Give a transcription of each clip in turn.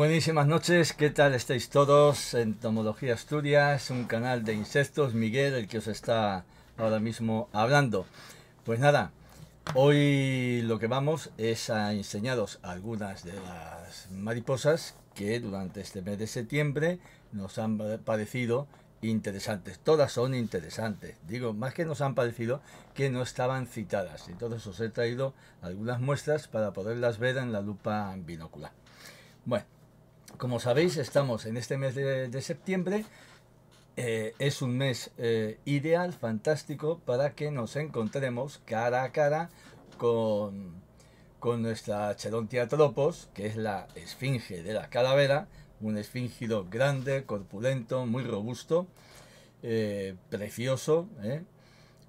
Buenísimas noches, ¿qué tal estáis todos? Entomología Asturias, un canal de insectos, Miguel, el que os está ahora mismo hablando. Pues nada, hoy lo que vamos es a enseñaros algunas de las mariposas que durante este mes de septiembre nos han parecido interesantes. Todas son interesantes. Digo, más que nos han parecido que no estaban citadas. Entonces os he traído algunas muestras para poderlas ver en la lupa binocular. Bueno, como sabéis, estamos en este mes de, septiembre. Eh, es un mes eh, ideal, fantástico, para que nos encontremos cara a cara con, con nuestra Cherontia que es la esfinge de la calavera, un esfíngido grande, corpulento, muy robusto, eh, precioso,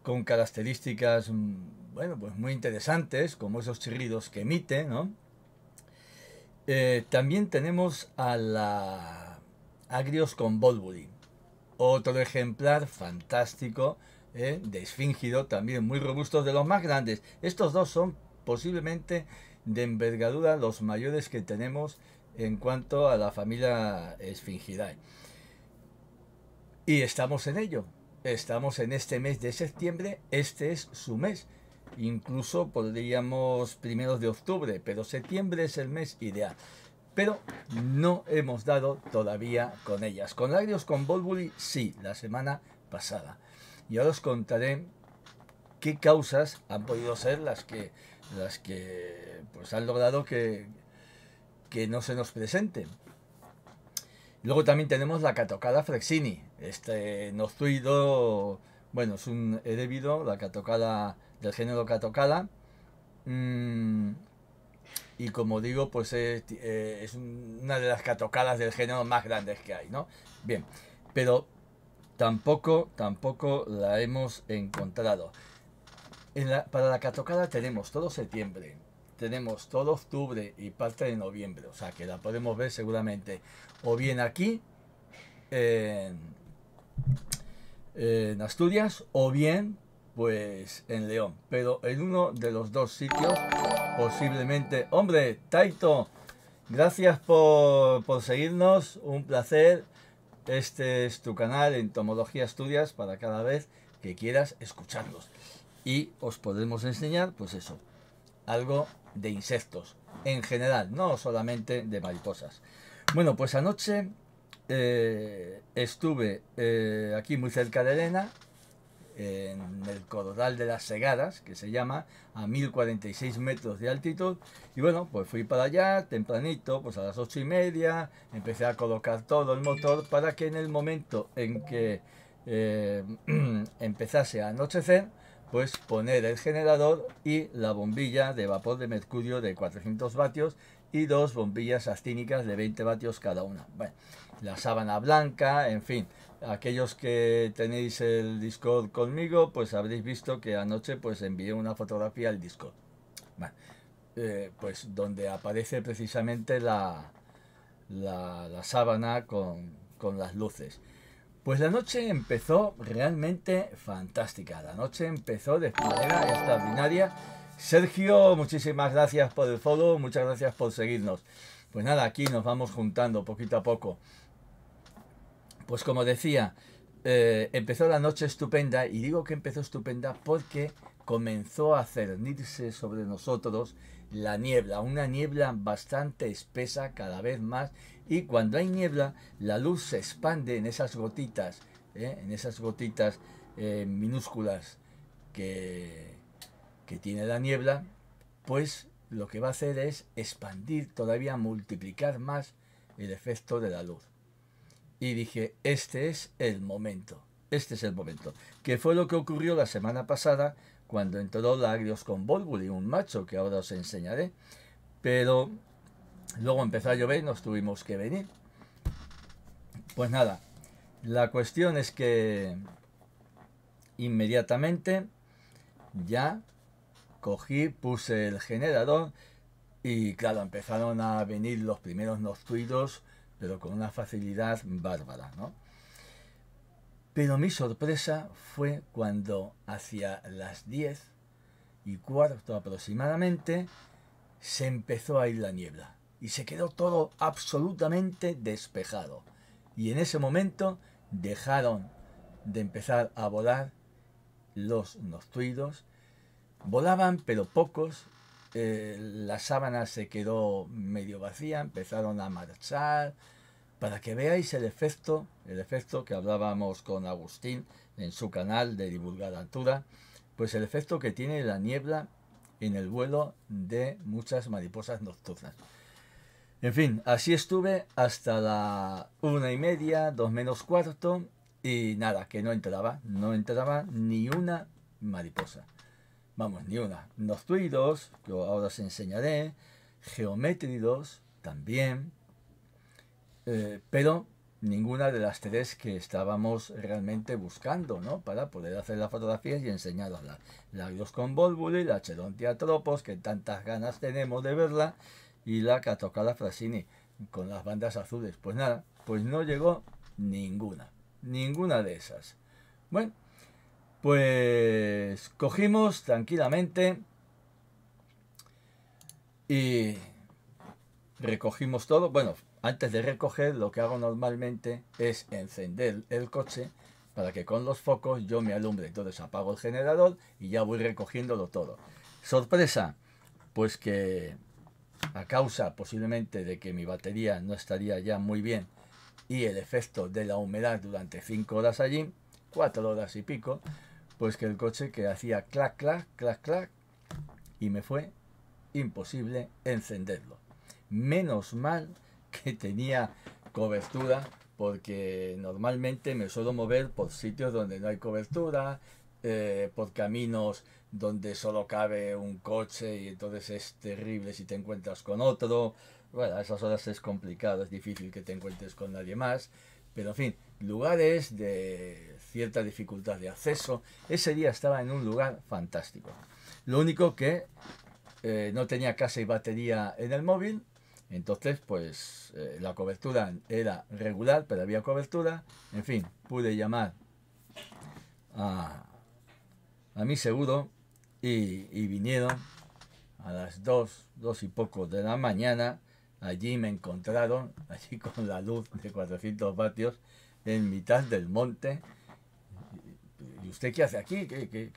con características mm, bueno, pues muy interesantes, como esos chirridos que emite, ¿no? Eh, también tenemos a la Agrios con otro ejemplar fantástico eh, de esfíngido, también muy robusto, de los más grandes. Estos dos son posiblemente de envergadura los mayores que tenemos en cuanto a la familia Esfingidae. Y estamos en ello. Estamos en este mes de septiembre. Este es su mes incluso podríamos primeros de octubre, pero septiembre es el mes ideal. Pero no hemos dado todavía con ellas. Con agrios con Bolbuli, sí, la semana pasada. Y ahora os contaré qué causas han podido ser las que, las que pues, han logrado que, que no se nos presenten. Luego también tenemos la catocada Frexini, este ido, bueno, es un debido la catocada del género catocala mm, y como digo, pues es, eh, una de las catocalas del género más grandes que hay, ¿no? Bien, pero tampoco, tampoco la hemos encontrado. para la catocala tenemos todo septiembre, tenemos todo octubre y parte de noviembre, o sea que la podemos ver seguramente o bien aquí en Asturias o bien pues en León. Pero en uno de los dos sitios, posiblemente. Hombre, Taito, gracias por, por seguirnos. Un placer. Este es tu canal, Entomología Estudias, para cada vez que quieras escucharlos. Y os podemos enseñar, pues eso, algo de insectos en general, no solamente de mariposas. Bueno, pues anoche eh, estuve eh, aquí muy cerca de Elena, en el Cordal de las Segadas, que se llama, a 1046 metros de altitud. Y bueno, pues fui para allá tempranito, pues a las ocho y media, empecé a colocar todo el motor para que en el momento en que eh, empezase a anochecer, pues poner el generador y la bombilla de vapor de mercurio de 400 vatios y dos bombillas astínicas de 20 vatios cada una. Bueno, la sábana blanca, en fin. Aquellos que tenéis el Discord conmigo, pues habréis visto que anoche pues envié una fotografía al Discord. Eh, pues donde aparece precisamente la, la, sábana con, con las luces. Pues la noche empezó realmente fantástica. La noche empezó de manera extraordinaria. Sergio, muchísimas gracias por el follow, muchas gracias por seguirnos. Pues nada, aquí nos vamos juntando poquito a poco. Pues como decía, eh, empezó la noche estupenda y digo que empezó estupenda porque comenzó a cernirse sobre nosotros la niebla, una niebla bastante espesa cada vez más y cuando hay niebla la luz se expande en esas gotitas, ¿eh? en esas gotitas eh, minúsculas que, que tiene la niebla, pues lo que va a hacer es expandir todavía, multiplicar más el efecto de la luz y dije, este es el momento, este es el momento. Que fue lo que ocurrió la semana pasada cuando entró Lagrios con y un macho que ahora os enseñaré. Pero luego empezó a llover y nos tuvimos que venir. Pues nada, la cuestión es que inmediatamente ya cogí, puse el generador y claro, empezaron a venir los primeros noctuidos pero con una facilidad bárbara, ¿no? Pero mi sorpresa fue cuando hacia las 10 y cuarto aproximadamente se empezó a ir la niebla y se quedó todo absolutamente despejado. Y en ese momento dejaron de empezar a volar los noctuidos. Volaban pero pocos eh, la sábana se quedó medio vacía, empezaron a marchar, para que veáis el efecto, el efecto que hablábamos con Agustín en su canal de Divulgar Altura, pues el efecto que tiene la niebla en el vuelo de muchas mariposas nocturnas. En fin, así estuve hasta la una y media, dos menos cuarto, y nada, que no entraba, no entraba ni una mariposa vamos, ni una. Noctuidos, que ahora os enseñaré, geométridos también, eh, pero ninguna de las tres que estábamos realmente buscando, ¿no? Para poder hacer las fotografías y enseñaroslas. La dios con Volvuli, la Cherontia Tropos, que tantas ganas tenemos de verla, y la Catocala Frasini, con las bandas azules. Pues nada, pues no llegó ninguna, ninguna de esas. Bueno, pues cogimos tranquilamente y recogimos todo. Bueno, antes de recoger lo que hago normalmente es encender el coche para que con los focos yo me alumbre. Entonces apago el generador y ya voy recogiéndolo todo. Sorpresa, pues que a causa posiblemente de que mi batería no estaría ya muy bien y el efecto de la humedad durante 5 horas allí, 4 horas y pico, pues que el coche que hacía clac, clac, clac, clac, y me fue imposible encenderlo. Menos mal que tenía cobertura, porque normalmente me suelo mover por sitios donde no hay cobertura, eh, por caminos donde solo cabe un coche y entonces es terrible si te encuentras con otro. Bueno, a esas horas es complicado, es difícil que te encuentres con nadie más. Pero en fin, lugares de cierta dificultad de acceso. Ese día estaba en un lugar fantástico. Lo único que eh, no tenía casa y batería en el móvil, entonces pues eh, la cobertura era regular, pero había cobertura. En fin, pude llamar a, a mi seguro y, y vinieron a las dos, dos y poco de la mañana. Allí me encontraron, allí con la luz de 400 vatios, en mitad del monte, ¿y usted qué hace aquí? ¿Qué,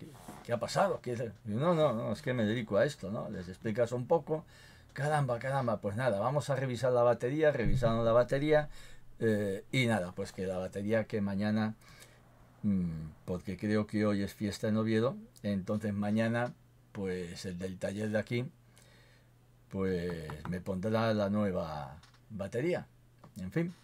qué ha pasado? no, no, no, es que me dedico a esto, ¿no? Les explicas un poco. Caramba, caramba, pues nada, vamos a revisar la batería, revisando la batería. Eh, y nada, pues que la batería que mañana, mm, porque creo que hoy es fiesta en Oviedo, entonces mañana, pues el del taller de aquí, pues me pondrá la nueva batería. En fin.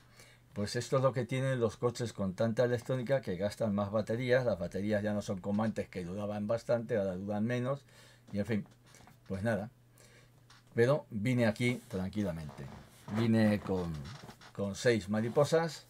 Pues esto es lo que tienen los coches con tanta electrónica que gastan más baterías, las baterías ya no son como antes que duraban bastante, ahora duran menos, y en fin, pues nada. Pero vine aquí tranquilamente. Vine con, con seis mariposas,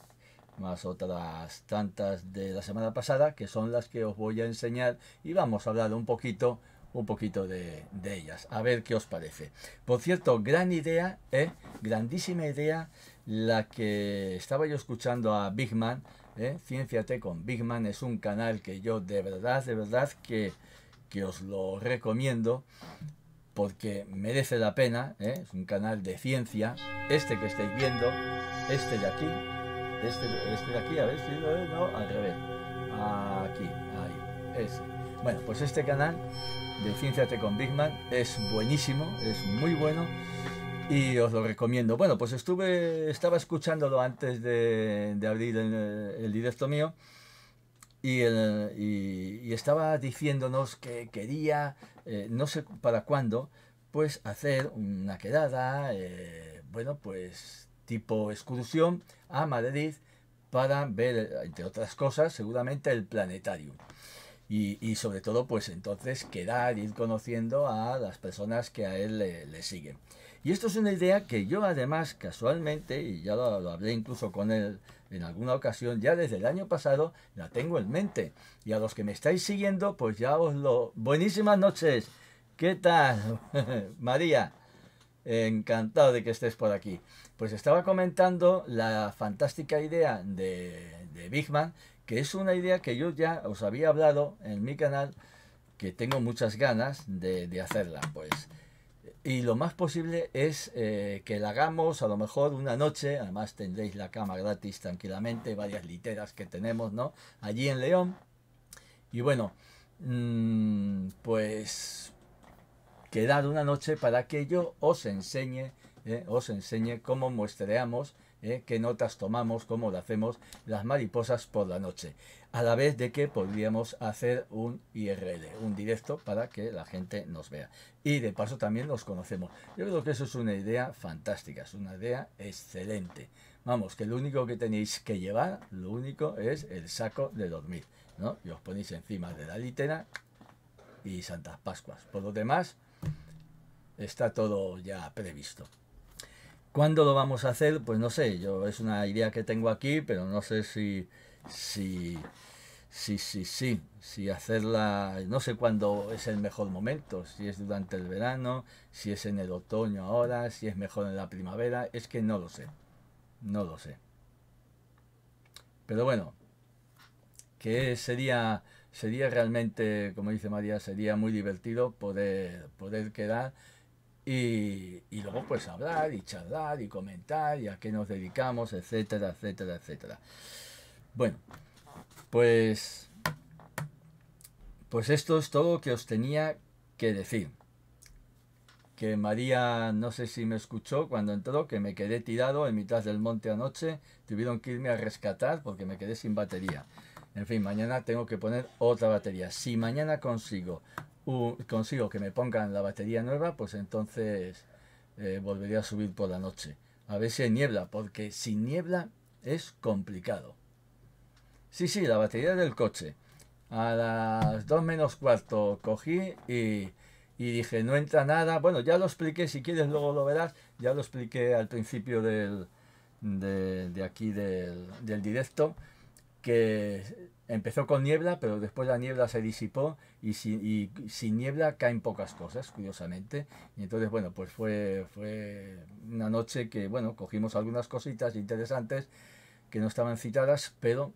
más otras tantas de la semana pasada, que son las que os voy a enseñar y vamos a hablar un poquito, un poquito de, de ellas, a ver qué os parece. Por cierto, gran idea, ¿eh? grandísima idea la que estaba yo escuchando a Big Man, ¿eh? Cienciate con Big Man es un canal que yo de verdad, de verdad que, que os lo recomiendo porque merece la pena, ¿eh? es un canal de ciencia, este que estáis viendo, este de aquí, este, este de aquí, a ver si lo veo, no, al revés, aquí, ahí, ese. Bueno, pues este canal de te con Big Man es buenísimo, es muy bueno y os lo recomiendo. Bueno, pues estuve, estaba escuchándolo antes de, abrir el, directo mío eh, y, estaba diciéndonos que quería, eh, no sé para cuándo, pues hacer una quedada, eh, bueno, pues tipo excursión a Madrid para ver, entre otras cosas, seguramente el planetario. Y, sobre todo, pues entonces quedar, ir conociendo a las personas que a él le siguen. Y esto es una idea que yo además casualmente, y ya lo, hablé incluso con él en alguna ocasión, ya desde el año pasado la tengo en mente. Y a los que me estáis siguiendo, pues ya os lo... Buenísimas noches. ¿Qué tal, María? Encantado de que estés por aquí. Pues estaba comentando la fantástica idea de, Bigman que es una idea que yo ya os había hablado en mi canal, que tengo muchas ganas de, de hacerla. Pues y lo más posible es eh, que la hagamos a lo mejor una noche, además tendréis la cama gratis tranquilamente, varias literas que tenemos, ¿no? Allí en León. Y bueno, mm, pues quedar una noche para que yo os enseñe, eh, os enseñe cómo muestreamos ¿eh? qué notas tomamos, cómo lo hacemos las mariposas por la noche. A la vez de que podríamos hacer un IRL, un directo para que la gente nos vea. Y de paso también nos conocemos. Yo creo que eso es una idea fantástica, es una idea excelente. Vamos, que lo único que tenéis que llevar, lo único es el saco de dormir. ¿no? Y os ponéis encima de la litera y Santas Pascuas. Por lo demás, está todo ya previsto. ¿Cuándo lo vamos a hacer? Pues no sé, yo es una idea que tengo aquí, pero no sé si, si, si hacerla, no sé cuándo es el mejor momento, si es durante el verano, si es en el otoño ahora, si es mejor en la primavera, es que no lo sé, no lo sé. Pero bueno, que sería, sería realmente, como dice María, sería muy divertido poder, poder quedar y, luego pues hablar y charlar y comentar y a qué nos dedicamos, etcétera, etcétera, etcétera. Bueno, pues, pues esto es todo que os tenía que decir. Que María, no sé si me escuchó cuando entró, que me quedé tirado en mitad del monte anoche, tuvieron que irme a rescatar porque me quedé sin batería. En fin, mañana tengo que poner otra batería. Si mañana consigo consigo que me pongan la batería nueva, pues entonces volvería eh, volveré a subir por la noche. A ver si hay niebla, porque sin niebla es complicado. Sí, sí, la batería del coche. A las 2 menos cuarto cogí y, dije, no entra nada. Bueno, ya lo expliqué, si quieres luego lo verás. Ya lo expliqué al principio del, de, aquí del, del, directo, que empezó con niebla, pero después la niebla se disipó y sin, y sin niebla caen pocas cosas, curiosamente. Y entonces, bueno, pues fue, fue una noche que, bueno, cogimos algunas cositas interesantes que no estaban citadas, pero,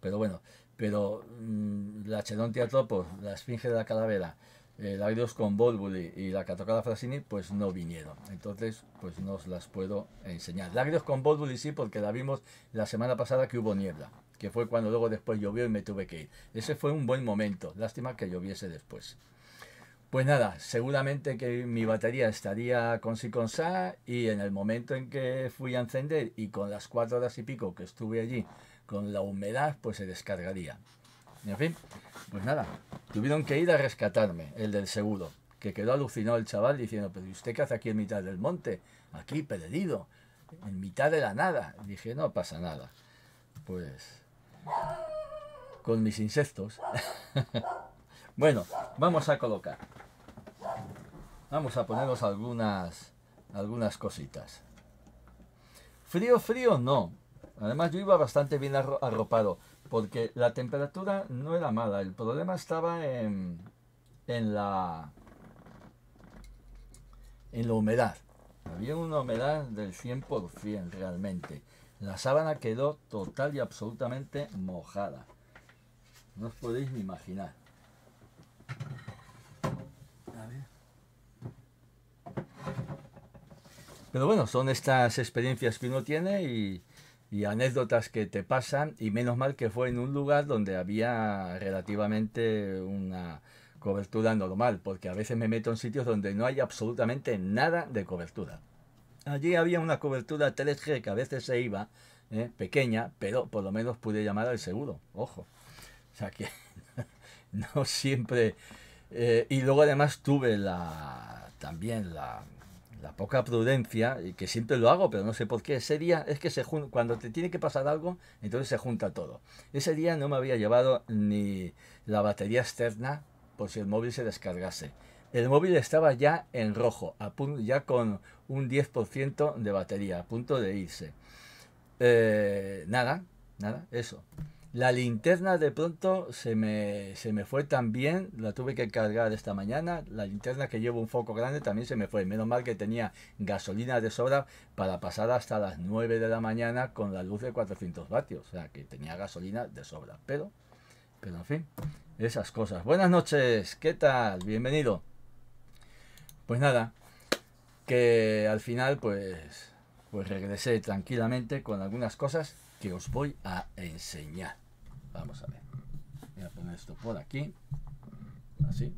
pero bueno, pero mm, la la Cherontia pues, la Esfinge de la Calavera, el eh, con Bolbuli y la Catocala Frasini, pues no vinieron. Entonces, pues no os las puedo enseñar. La con Bolbuli sí, porque la vimos la semana pasada que hubo niebla que fue cuando luego después llovió y me tuve que ir. Ese fue un buen momento, lástima que lloviese después. Pues nada, seguramente que mi batería estaría con si con sa y en el momento en que fui a encender y con las cuatro horas y pico que estuve allí con la humedad, pues se descargaría. en fin, pues nada, tuvieron que ir a rescatarme, el del seguro, que quedó alucinado el chaval diciendo, pero ¿y usted qué hace aquí en mitad del monte? Aquí, perdido, en mitad de la nada. dije, no pasa nada. Pues con mis insectos. bueno, vamos a colocar. Vamos a ponernos algunas, algunas cositas. Frío, frío, no. Además yo iba bastante bien arropado, porque la temperatura no era mala. El problema estaba en, en la en la humedad. Había una humedad del 100% realmente. La sábana quedó total y absolutamente mojada. No os podéis ni imaginar. Pero bueno, son estas experiencias que uno tiene y anécdotas que te pasan y menos mal que fue en un lugar donde había relativamente una cobertura normal, porque a veces me meto en sitios donde no hay absolutamente nada de cobertura allí había una cobertura 3G que a veces se iba, ¿eh? pequeña, pero por lo menos pude llamar al seguro, ojo. O sea que no siempre... Eh, y luego además tuve la también la, poca prudencia, que siempre lo hago, pero no sé por qué. Ese día es que se cuando te tiene que pasar algo, entonces se junta todo. Ese día no me había llevado ni la batería externa por si el móvil se descargase. El móvil estaba ya en rojo, ya con un 10% de batería, a punto de irse. Eh, nada, nada, eso. La linterna de pronto se me, se me fue también, la tuve que cargar esta mañana. La linterna que llevo un foco grande también se me fue. Menos mal que tenía gasolina de sobra para pasar hasta las 9 de la mañana con la luz de 400 vatios. O sea, que tenía gasolina de sobra. Pero, pero en fin, esas cosas. Buenas noches, ¿qué tal? Bienvenido. Pues nada, que al final pues, pues regresé tranquilamente con algunas cosas que os voy a enseñar. Vamos a ver. Voy a poner esto por aquí. Así.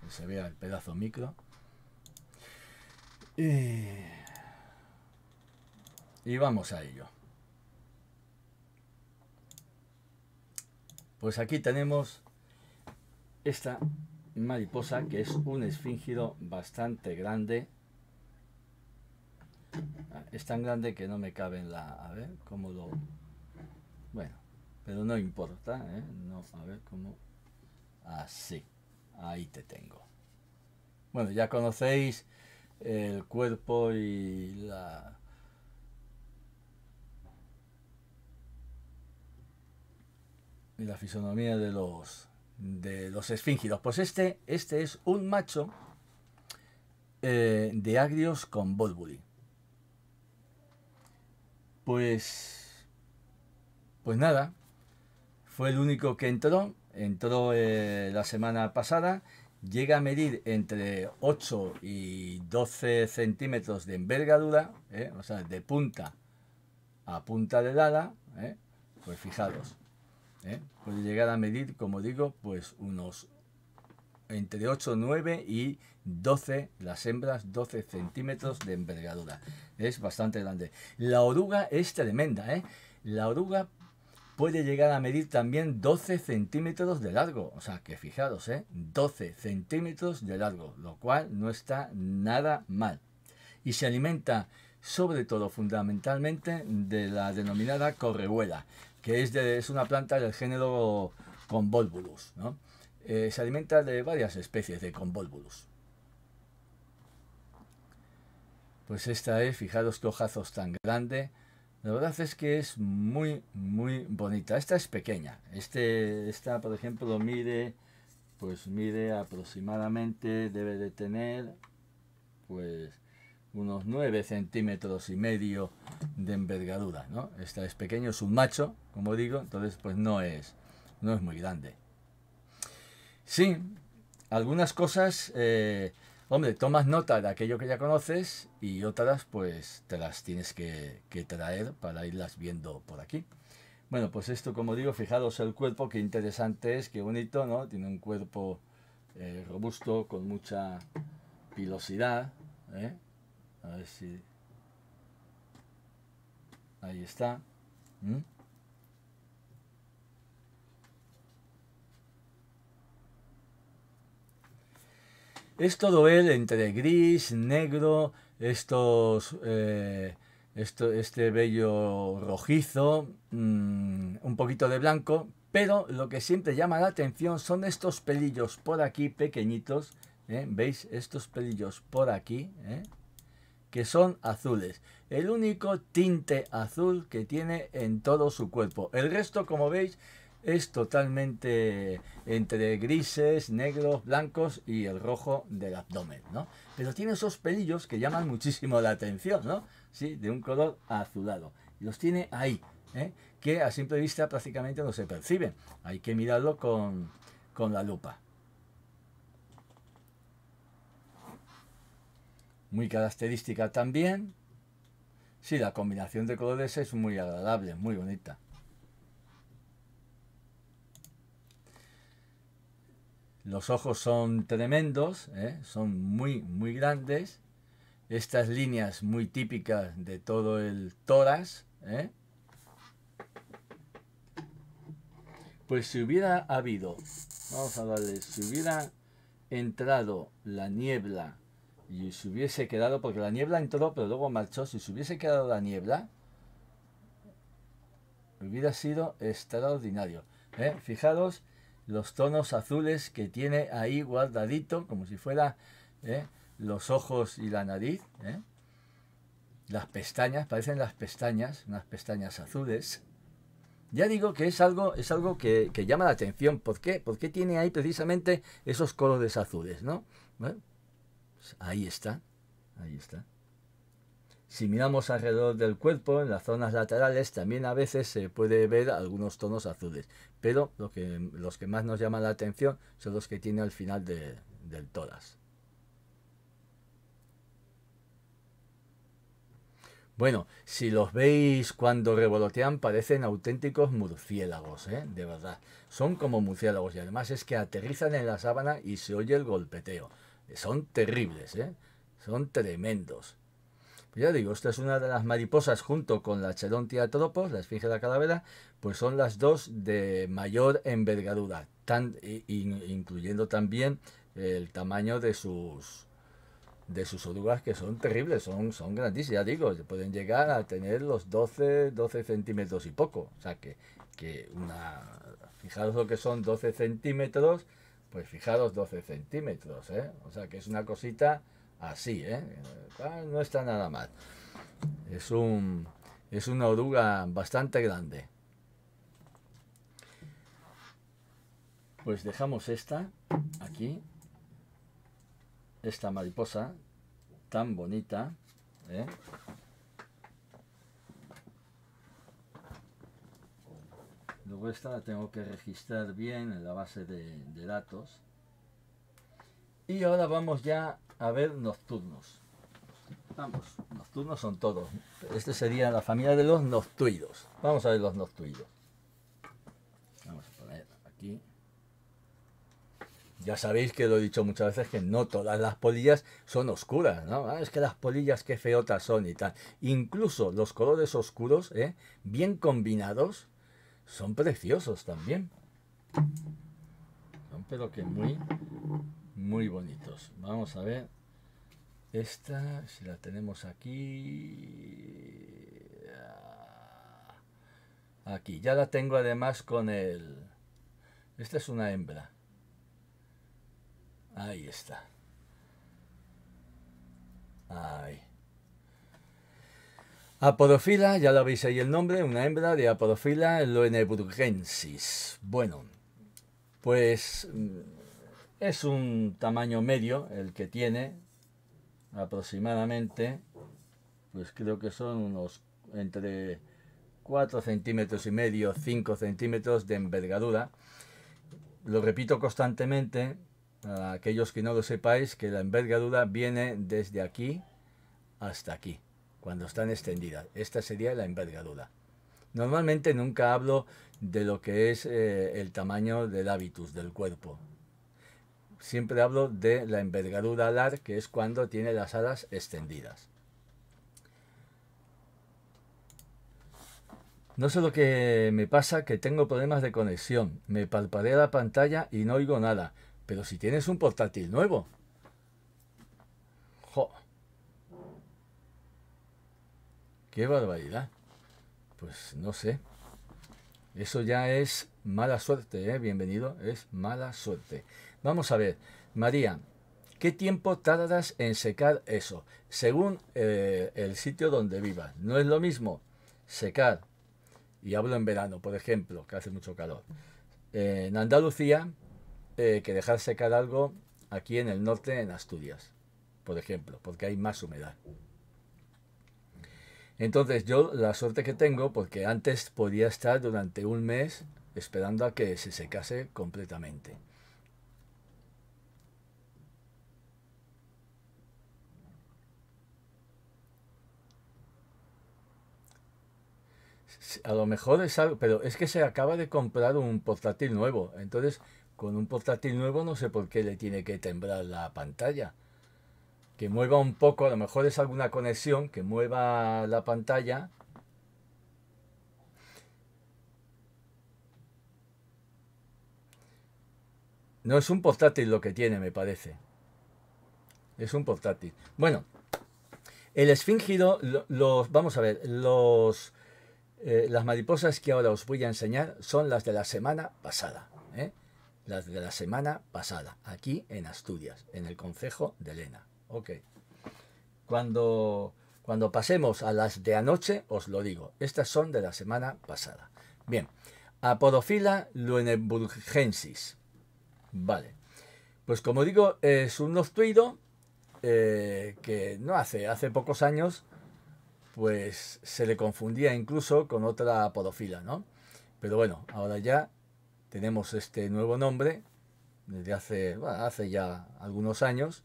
Que se vea el pedazo micro. y vamos a ello. Pues aquí tenemos esta mariposa, que es un esfíngido bastante grande. Ah, es tan grande que no me cabe en la... A ver, cómo lo... Bueno, pero no importa, ¿eh? a ver cómo... Así, ah, ahí te tengo. Bueno, ya conocéis el cuerpo y la... Y la fisonomía de los de los esfíngidos. Pues este, este es un macho eh, de agrios con Bodbury. Pues, pues nada, fue el único que entró, entró eh, la semana pasada, llega a medir entre 8 y 12 centímetros de envergadura, eh, de punta a punta de ala, pues fijaros, ¿eh? Puede llegar a medir, como digo, pues unos entre 8, 9 y 12, las hembras, 12 centímetros de envergadura. Es bastante grande. La oruga es tremenda, ¿eh? La oruga puede llegar a medir también 12 centímetros de largo. O sea, que fijaros, ¿eh? 12 centímetros de largo, lo cual no está nada mal. Y se alimenta sobre todo fundamentalmente de la denominada correbuela que es, de, es una planta del género Convolvulus. ¿no? Eh, se alimenta de varias especies de Convolvulus. Pues esta es, eh, fijaros qué hojazos tan grande. La verdad es que es muy, muy bonita. Esta es pequeña. Este, esta, por ejemplo, mide, pues mide aproximadamente, debe de tener, pues unos 9 centímetros y medio de envergadura, ¿no? Este es pequeño, es un macho, como digo, entonces pues no es, no es muy grande. Sí, algunas cosas, eh, hombre, tomas nota de aquello que ya conoces y otras pues te las tienes que, traer para irlas viendo por aquí. Bueno, pues esto, como digo, fijaros el cuerpo, qué interesante es, qué bonito, ¿no? Tiene un cuerpo eh, robusto, con mucha pilosidad, ¿eh? A ver si. Ahí está. ¿Mm? Es todo él entre gris, negro, estos, eh, esto, este bello rojizo, mm, un poquito de blanco, pero lo que siempre llama la atención son estos pelillos por aquí pequeñitos, ¿eh? ¿veis? Estos pelillos por aquí, ¿eh? que son azules. El único tinte azul que tiene en todo su cuerpo. El resto, como veis, es totalmente entre grises, negros, blancos y el rojo del abdomen, Pero tiene esos pelillos que llaman muchísimo la atención, ¿no? Sí, de un color azulado. Los tiene ahí, ¿eh? que a simple vista prácticamente no se perciben. Hay que mirarlo con la lupa. muy característica también. Sí, la combinación de colores es muy agradable, muy bonita. Los ojos son tremendos, ¿eh? son muy, muy grandes. Estas líneas muy típicas de todo el toras ¿eh? Pues si hubiera habido, vamos a darle, si hubiera entrado la niebla y si hubiese quedado, porque la niebla entró, pero luego marchó, si se hubiese quedado la niebla, hubiera sido extraordinario. ¿eh? Fijaros los tonos azules que tiene ahí guardadito, como si fuera ¿eh? los ojos y la nariz. ¿eh? Las pestañas, parecen las pestañas, unas pestañas azules. Ya digo que es algo, es algo que, llama la atención. ¿Por qué? Porque tiene ahí precisamente esos colores azules, ¿no? Ahí está, ahí está. Si miramos alrededor del cuerpo, en las zonas laterales, también a veces se puede ver algunos tonos azules, pero los que más nos llaman la atención son los que tiene al final de, del tórax. Bueno, si los veis cuando revolotean parecen auténticos murciélagos, ¿eh? de verdad. Son como murciélagos y además es que aterrizan en la sábana y se oye el golpeteo. Son terribles, ¿eh? Son tremendos. ya digo, esta es una de las mariposas junto con la chelontia tropos, la esfinge de la calavera, pues son las dos de mayor envergadura, tan, incluyendo también el tamaño de sus de sus orugas que son terribles, son, son grandísimas, ya digo, pueden llegar a tener los 12, 12 centímetros y poco, o sea que, que una, fijaros lo que son 12 centímetros, pues fijaros, 12 centímetros, ¿eh? O sea que es una cosita así, ¿eh? Ah, no está nada mal. Es, un, es una oruga bastante grande. Pues dejamos esta aquí, esta mariposa tan bonita, ¿eh? Luego esta la tengo que registrar bien en la base de, datos. Y ahora vamos ya a ver nocturnos. Vamos, nocturnos son todos. Este sería la familia de los noctuidos. Vamos a ver los noctuidos. Vamos a poner aquí. Ya sabéis que lo he dicho muchas veces que no todas las polillas son oscuras, ¿no? Ah, es que las polillas qué feotas son y tal. Incluso los colores oscuros, ¿eh? bien combinados, son preciosos también. Son pero que muy, muy bonitos. Vamos a ver. Esta, si la tenemos aquí... Ah, aquí, ya la tengo además con el... Esta es una hembra. Ahí está. Ahí. Apodofila, ya lo veis ahí el nombre, una hembra de Apodofila loeneburgensis. Bueno, pues mm, es un tamaño medio el que tiene, aproximadamente, pues creo que son unos entre 4 centímetros y medio, 5 centímetros de envergadura. Lo repito constantemente, a aquellos que no lo sepáis, que la envergadura viene desde aquí hasta aquí cuando están extendidas. Esta sería la envergadura. Normalmente nunca hablo de lo que es eh, el tamaño del hábitus del cuerpo. Siempre hablo de la envergadura alar, que es cuando tiene las alas extendidas. No sé lo que me pasa, que tengo problemas de conexión. Me palparé la pantalla y no oigo nada. Pero si tienes un portátil nuevo, Qué barbaridad. Pues no sé. Eso ya es mala suerte, ¿eh? Bienvenido, es mala suerte. Vamos a ver, María, ¿qué tiempo tardas en secar eso? Según eh, el sitio donde vivas. No es lo mismo secar, y hablo en verano, por ejemplo, que hace mucho calor, en Andalucía, eh, que dejar secar algo aquí en el norte, en Asturias, por ejemplo, porque hay más humedad. Entonces yo la suerte que tengo, porque antes podía estar durante un mes esperando a que se secase completamente. a lo mejor es algo, pero es que se acaba de comprar un portátil nuevo. Entonces, con un portátil nuevo no sé por qué le tiene que temblar la pantalla que mueva un poco, a lo mejor es alguna conexión, que mueva la pantalla. No es un portátil lo que tiene, me parece. Es un portátil. Bueno, el esfíngido, los, vamos a ver, los, eh, las mariposas que ahora os voy a enseñar son las de la semana pasada. ¿eh? Las de la semana pasada, aquí en Asturias, en el concejo de Elena. Ok. Cuando, cuando pasemos a las de anoche, os lo digo. Estas son de la semana pasada. Bien. Apodofila Luneburgensis. Vale. Pues como digo, es un noctuido eh, que no hace, hace pocos años, pues se le confundía incluso con otra apodofila, ¿no? Pero bueno, ahora ya tenemos este nuevo nombre desde hace, hace ya algunos años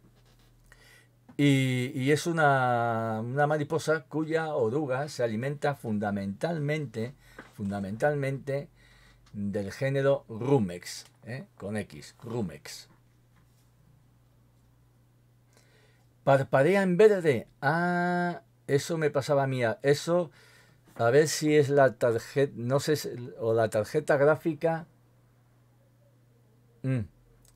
y, es una, mariposa cuya oruga se alimenta fundamentalmente, fundamentalmente del género Rumex, ¿eh? con X, Rumex. Parpadea en verde. Ah, eso me pasaba a mí. Eso, a ver si es la tarjeta, no sé, o la tarjeta gráfica. Mm.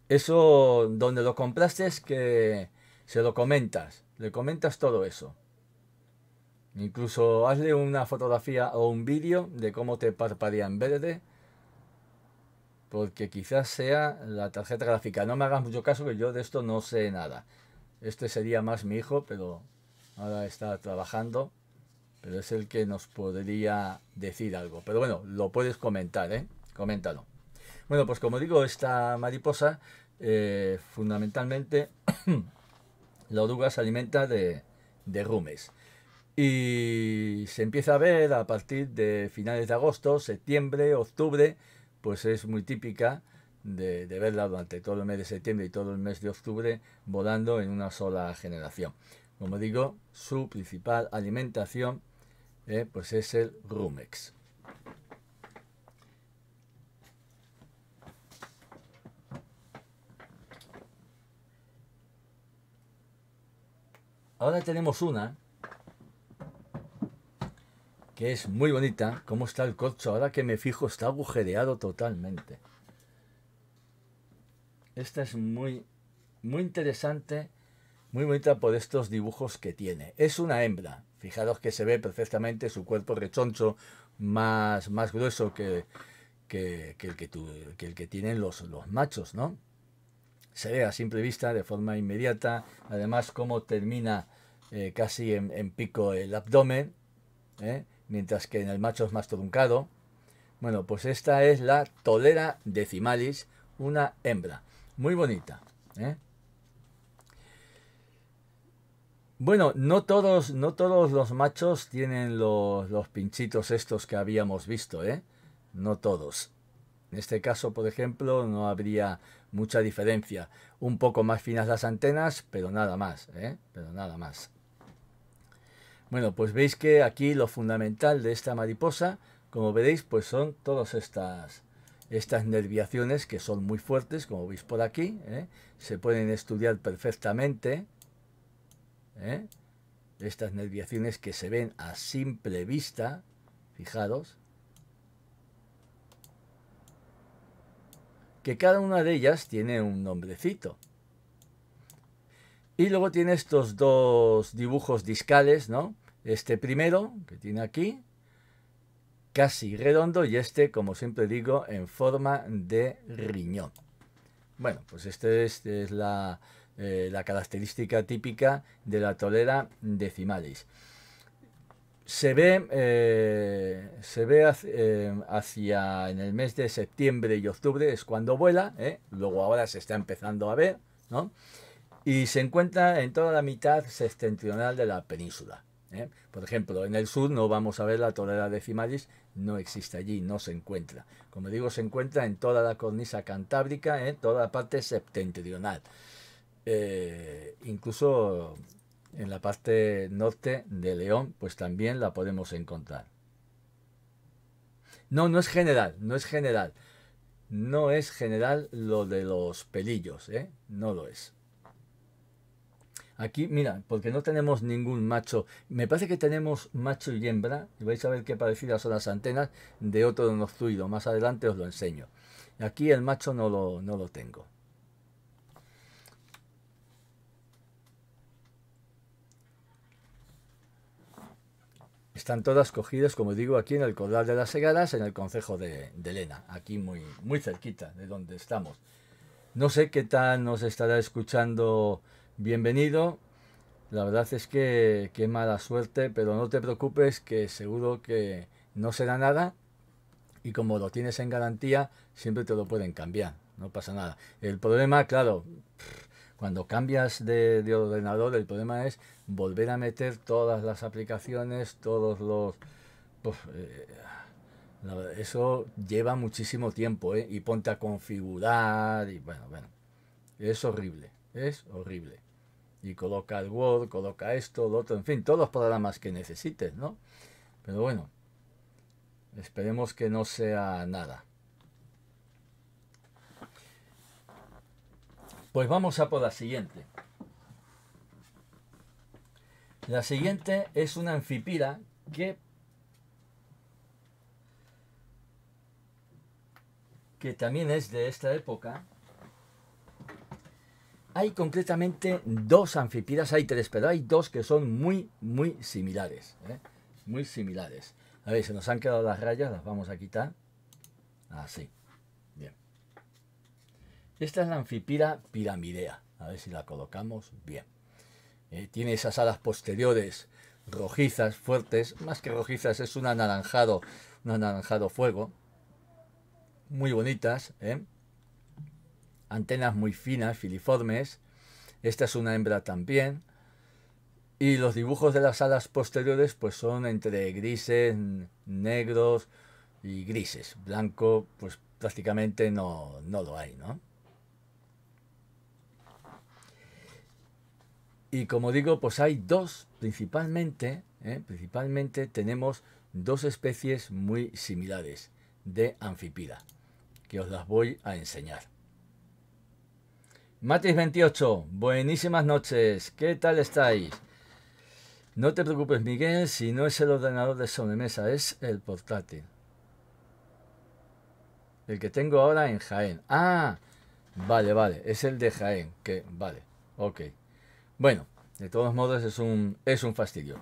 Eso, donde lo compraste es que se lo comentas, le comentas todo eso. Incluso hazle una fotografía o un vídeo de cómo te parpadea en verde, porque quizás sea la tarjeta gráfica. No me hagas mucho caso que yo de esto no sé nada. Este sería más mi hijo, pero ahora está trabajando, pero es el que nos podría decir algo. Pero bueno, lo puedes comentar, ¿eh? Coméntalo. Bueno, pues como digo, esta mariposa eh, fundamentalmente la oruga se alimenta de, rumex rumes. Y se empieza a ver a partir de finales de agosto, septiembre, octubre, pues es muy típica de, verla durante todo el mes de septiembre y todo el mes de octubre volando en una sola generación. Como digo, su principal alimentación eh, pues es el rumex. Ahora tenemos una que es muy bonita. ¿Cómo está el corcho? Ahora que me fijo, está agujereado totalmente. Esta es muy, muy interesante, muy bonita por estos dibujos que tiene. Es una hembra. Fijaros que se ve perfectamente su cuerpo rechoncho, más, más grueso que, que, el que, que el que tienen los, los machos, ¿no? se ve a simple vista de forma inmediata, además cómo termina eh, casi en, pico el abdomen, ¿eh? mientras que en el macho es más truncado. Bueno, pues esta es la Tolera decimalis, una hembra, muy bonita. ¿eh? Bueno, no todos, no todos los machos tienen los, pinchitos estos que habíamos visto, ¿eh? No todos. En este caso, por ejemplo, no habría mucha diferencia. Un poco más finas las antenas, pero nada más, ¿eh? Pero nada más. Bueno, pues veis que aquí lo fundamental de esta mariposa, como veréis, pues son todas estas, estas nerviaciones que son muy fuertes, como veis por aquí. ¿eh? Se pueden estudiar perfectamente. ¿eh? Estas nerviaciones que se ven a simple vista, fijaros, que cada una de ellas tiene un nombrecito. Y luego tiene estos dos dibujos discales, ¿no? Este primero, que tiene aquí, casi redondo, y este, como siempre digo, en forma de riñón. Bueno, pues esta es, la, eh, la característica típica de la tolera decimalis se ve, eh, se ve eh, hacia, en el mes de septiembre y octubre es cuando vuela, ¿eh? luego ahora se está empezando a ver, ¿no? Y se encuentra en toda la mitad septentrional de la península. Por ejemplo, en el sur no vamos a ver la tolera de no existe allí, no se encuentra. Como digo, se encuentra en toda la cornisa cantábrica, en toda la parte septentrional. incluso en la parte norte de León, pues también la podemos encontrar. No, no es general, no es general. No es general lo de los pelillos, ¿eh? No lo es. Aquí, mira, porque no tenemos ningún macho. Me parece que tenemos macho y hembra. Vais a ver qué parecidas son las antenas de otro nocturno. Más adelante os lo enseño. Aquí el macho no lo, no lo tengo. Están todas cogidas, como digo, aquí en el Cordal de las Segaras, en el concejo de, Elena, aquí muy, muy cerquita de donde estamos. No sé qué tal nos estará escuchando. Bienvenido. La verdad es que qué mala suerte, pero no te preocupes que seguro que no será nada. Y como lo tienes en garantía, siempre te lo pueden cambiar. No pasa nada. El problema, claro, cuando cambias de, ordenador, el problema es volver a meter todas las aplicaciones, todos los... Pues, eh, eso lleva muchísimo tiempo, ¿eh? Y ponte a configurar, y bueno, bueno. Es horrible, es horrible. Y coloca el Word, coloca esto, lo otro, en fin, todos los programas que necesites, ¿no? Pero bueno, esperemos que no sea nada. Pues vamos a por la siguiente. La siguiente es una anfipira que, que también es de esta época. Hay concretamente dos anfipiras, hay tres, pero hay dos que son muy, muy similares. ¿eh? Muy similares. A ver, se nos han quedado las rayas, las vamos a quitar. Así. Esta es la anfipira piramidea. A ver si la colocamos bien. Eh, tiene esas alas posteriores rojizas, fuertes. Más que rojizas, es un anaranjado, un anaranjado fuego. Muy bonitas. ¿eh? Antenas muy finas, filiformes. Esta es una hembra también. Y los dibujos de las alas posteriores pues son entre grises, negros y grises. Blanco pues prácticamente no, no lo hay, ¿no? Y como digo, pues hay dos, principalmente, ¿eh? principalmente tenemos dos especies muy similares de anfipida, que os las voy a enseñar. Matis 28, buenísimas noches, ¿qué tal estáis? No te preocupes Miguel, si no es el ordenador de sobremesa, es el portátil. El que tengo ahora en Jaén. Ah, vale, vale, es el de Jaén, que vale, ok. Bueno, de todos modos es un, es un fastidio.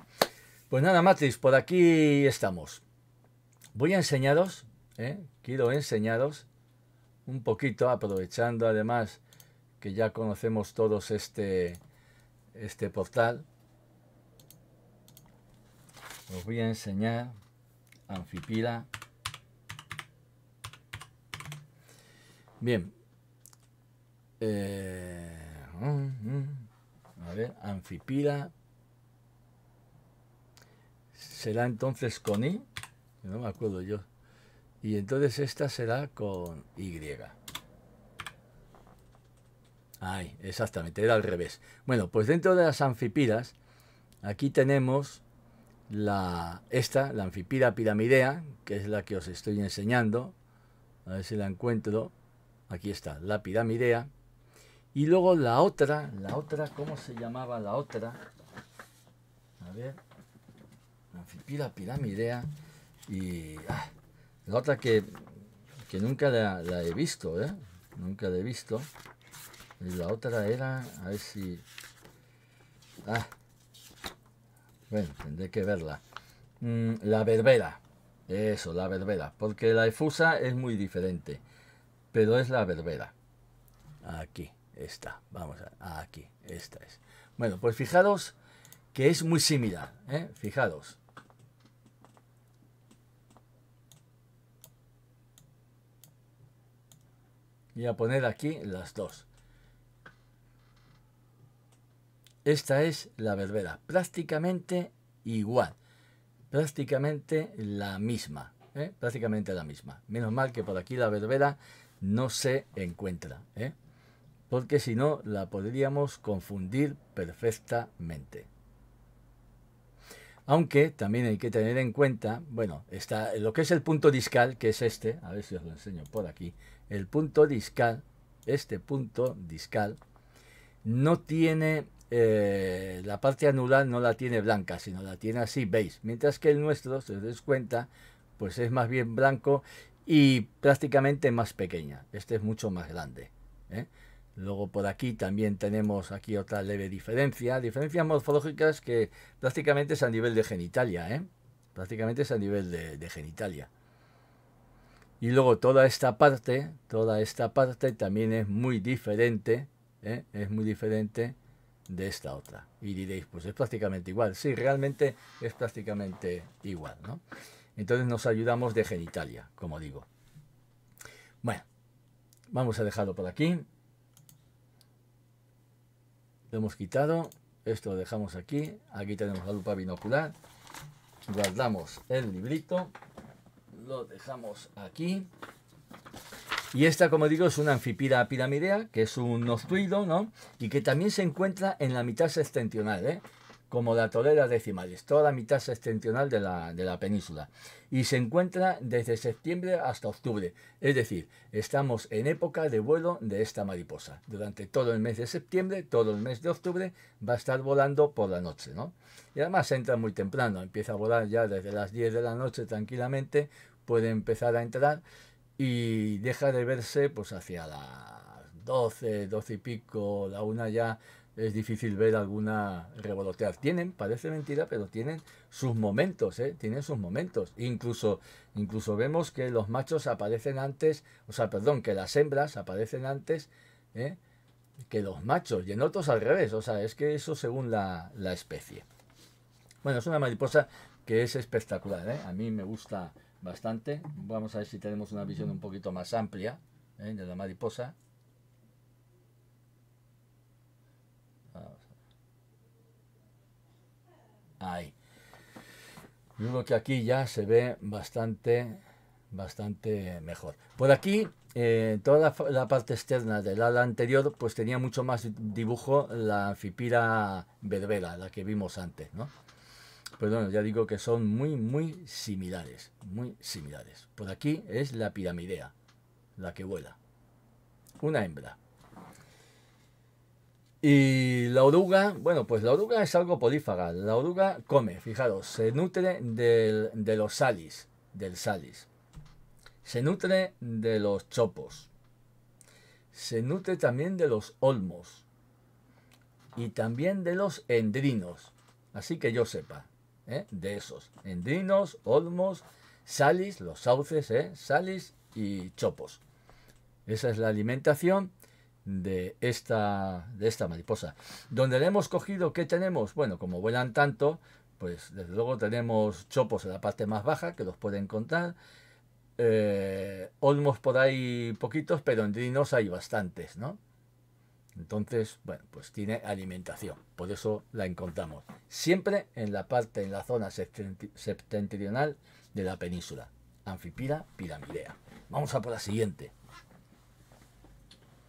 Pues nada, Matrix, por aquí estamos. Voy a enseñaros, ¿eh? quiero enseñaros un poquito, aprovechando además que ya conocemos todos este, este portal. Os voy a enseñar Anfipila. Bien. Eh, mm, mm. A ver, anfipira Será entonces con I. No me acuerdo yo. Y entonces esta será con Y. Ay, exactamente, era al revés. Bueno, pues dentro de las anfipiras, aquí tenemos la, esta, la anfipira piramidea, que es la que os estoy enseñando. A ver si la encuentro. Aquí está, la piramidea. Y luego la otra, la otra, ¿cómo se llamaba la otra? A ver, la piramidea y ah, la otra que, nunca la, he visto, ¿eh? Nunca la he visto. Y la otra era, a ver si... Ah, bueno, tendré que verla. Mm, la verbera, eso, la verbera, porque la efusa es muy diferente, pero es la verbera. Aquí. Esta, vamos a, ah, aquí, esta es. Bueno, pues fijaros que es muy similar, ¿eh? fijaros. Voy a poner aquí las dos. Esta es la verbera, prácticamente igual, prácticamente la misma, ¿eh? prácticamente la misma. Menos mal que por aquí la verbera no se encuentra. ¿eh? porque si no la podríamos confundir perfectamente. Aunque también hay que tener en cuenta, bueno, está lo que es el punto discal, que es este, a ver si os lo enseño por aquí, el punto discal, este punto discal, no tiene, eh, la parte anular no la tiene blanca, sino la tiene así, veis, mientras que el nuestro, si os cuenta, pues es más bien blanco y prácticamente más pequeña, este es mucho más grande. ¿eh? Luego por aquí también tenemos aquí otra leve diferencia, diferencias morfológicas que prácticamente es a nivel de genitalia, ¿eh? prácticamente es a nivel de, genitalia. Y luego toda esta parte, toda esta parte también es muy diferente, ¿eh? es muy diferente de esta otra. Y diréis, pues es prácticamente igual. Sí, realmente es prácticamente igual, ¿no? Entonces nos ayudamos de genitalia, como digo. Bueno, vamos a dejarlo por aquí. Lo hemos quitado. Esto lo dejamos aquí. Aquí tenemos la lupa binocular. Guardamos el librito. Lo dejamos aquí. Y esta, como digo, es una anfipira piramidea, que es un noctuido, ¿no? Y que también se encuentra en la mitad septentrional, ¿eh? como la Tolera Decimales, toda la mitad septentrional de la, península, y se encuentra desde septiembre hasta octubre, es decir, estamos en época de vuelo de esta mariposa. Durante todo el mes de septiembre, todo el mes de octubre, va a estar volando por la noche, ¿no? Y además entra muy temprano, empieza a volar ya desde las 10 de la noche tranquilamente, puede empezar a entrar y deja de verse pues hacia las 12, 12 y pico, la una ya es difícil ver alguna revolotear. Tienen, parece mentira, pero tienen sus momentos, ¿eh? Tienen sus momentos. Incluso, incluso vemos que los machos aparecen antes, o sea, perdón, que las hembras aparecen antes ¿eh? que los machos, y en otros al revés, o sea, es que eso según la, la especie. Bueno, es una mariposa que es espectacular, ¿eh? A mí me gusta bastante. Vamos a ver si tenemos una visión un poquito más amplia ¿eh? de la mariposa. ay Yo creo que aquí ya se ve bastante, bastante mejor. Por aquí, eh, toda la, parte externa del ala anterior, pues tenía mucho más dibujo la anfipira berbera, la que vimos antes, ¿no? Pero bueno, ya digo que son muy, muy similares, muy similares. Por aquí es la piramidea, la que vuela. Una hembra. Y la oruga, bueno, pues la oruga es algo polífaga. La oruga come, fijaros, se nutre de los salis, del salis. Se nutre de los chopos. Se nutre también de los olmos. Y también de los endrinos. Así que yo sepa, ¿eh? de esos. Endrinos, olmos, salis, los sauces, ¿eh? salis y chopos. Esa es la alimentación de esta, de esta mariposa. Donde la hemos cogido, ¿qué tenemos? Bueno, como vuelan tanto, pues desde luego tenemos chopos en la parte más baja, que los pueden contar. Eh, olmos por ahí poquitos, pero en dinos hay bastantes, ¿no? Entonces, bueno, pues tiene alimentación, por eso la encontramos. Siempre en la parte, en la zona septentrional de la península, anfipira piramidea. Vamos a por la siguiente.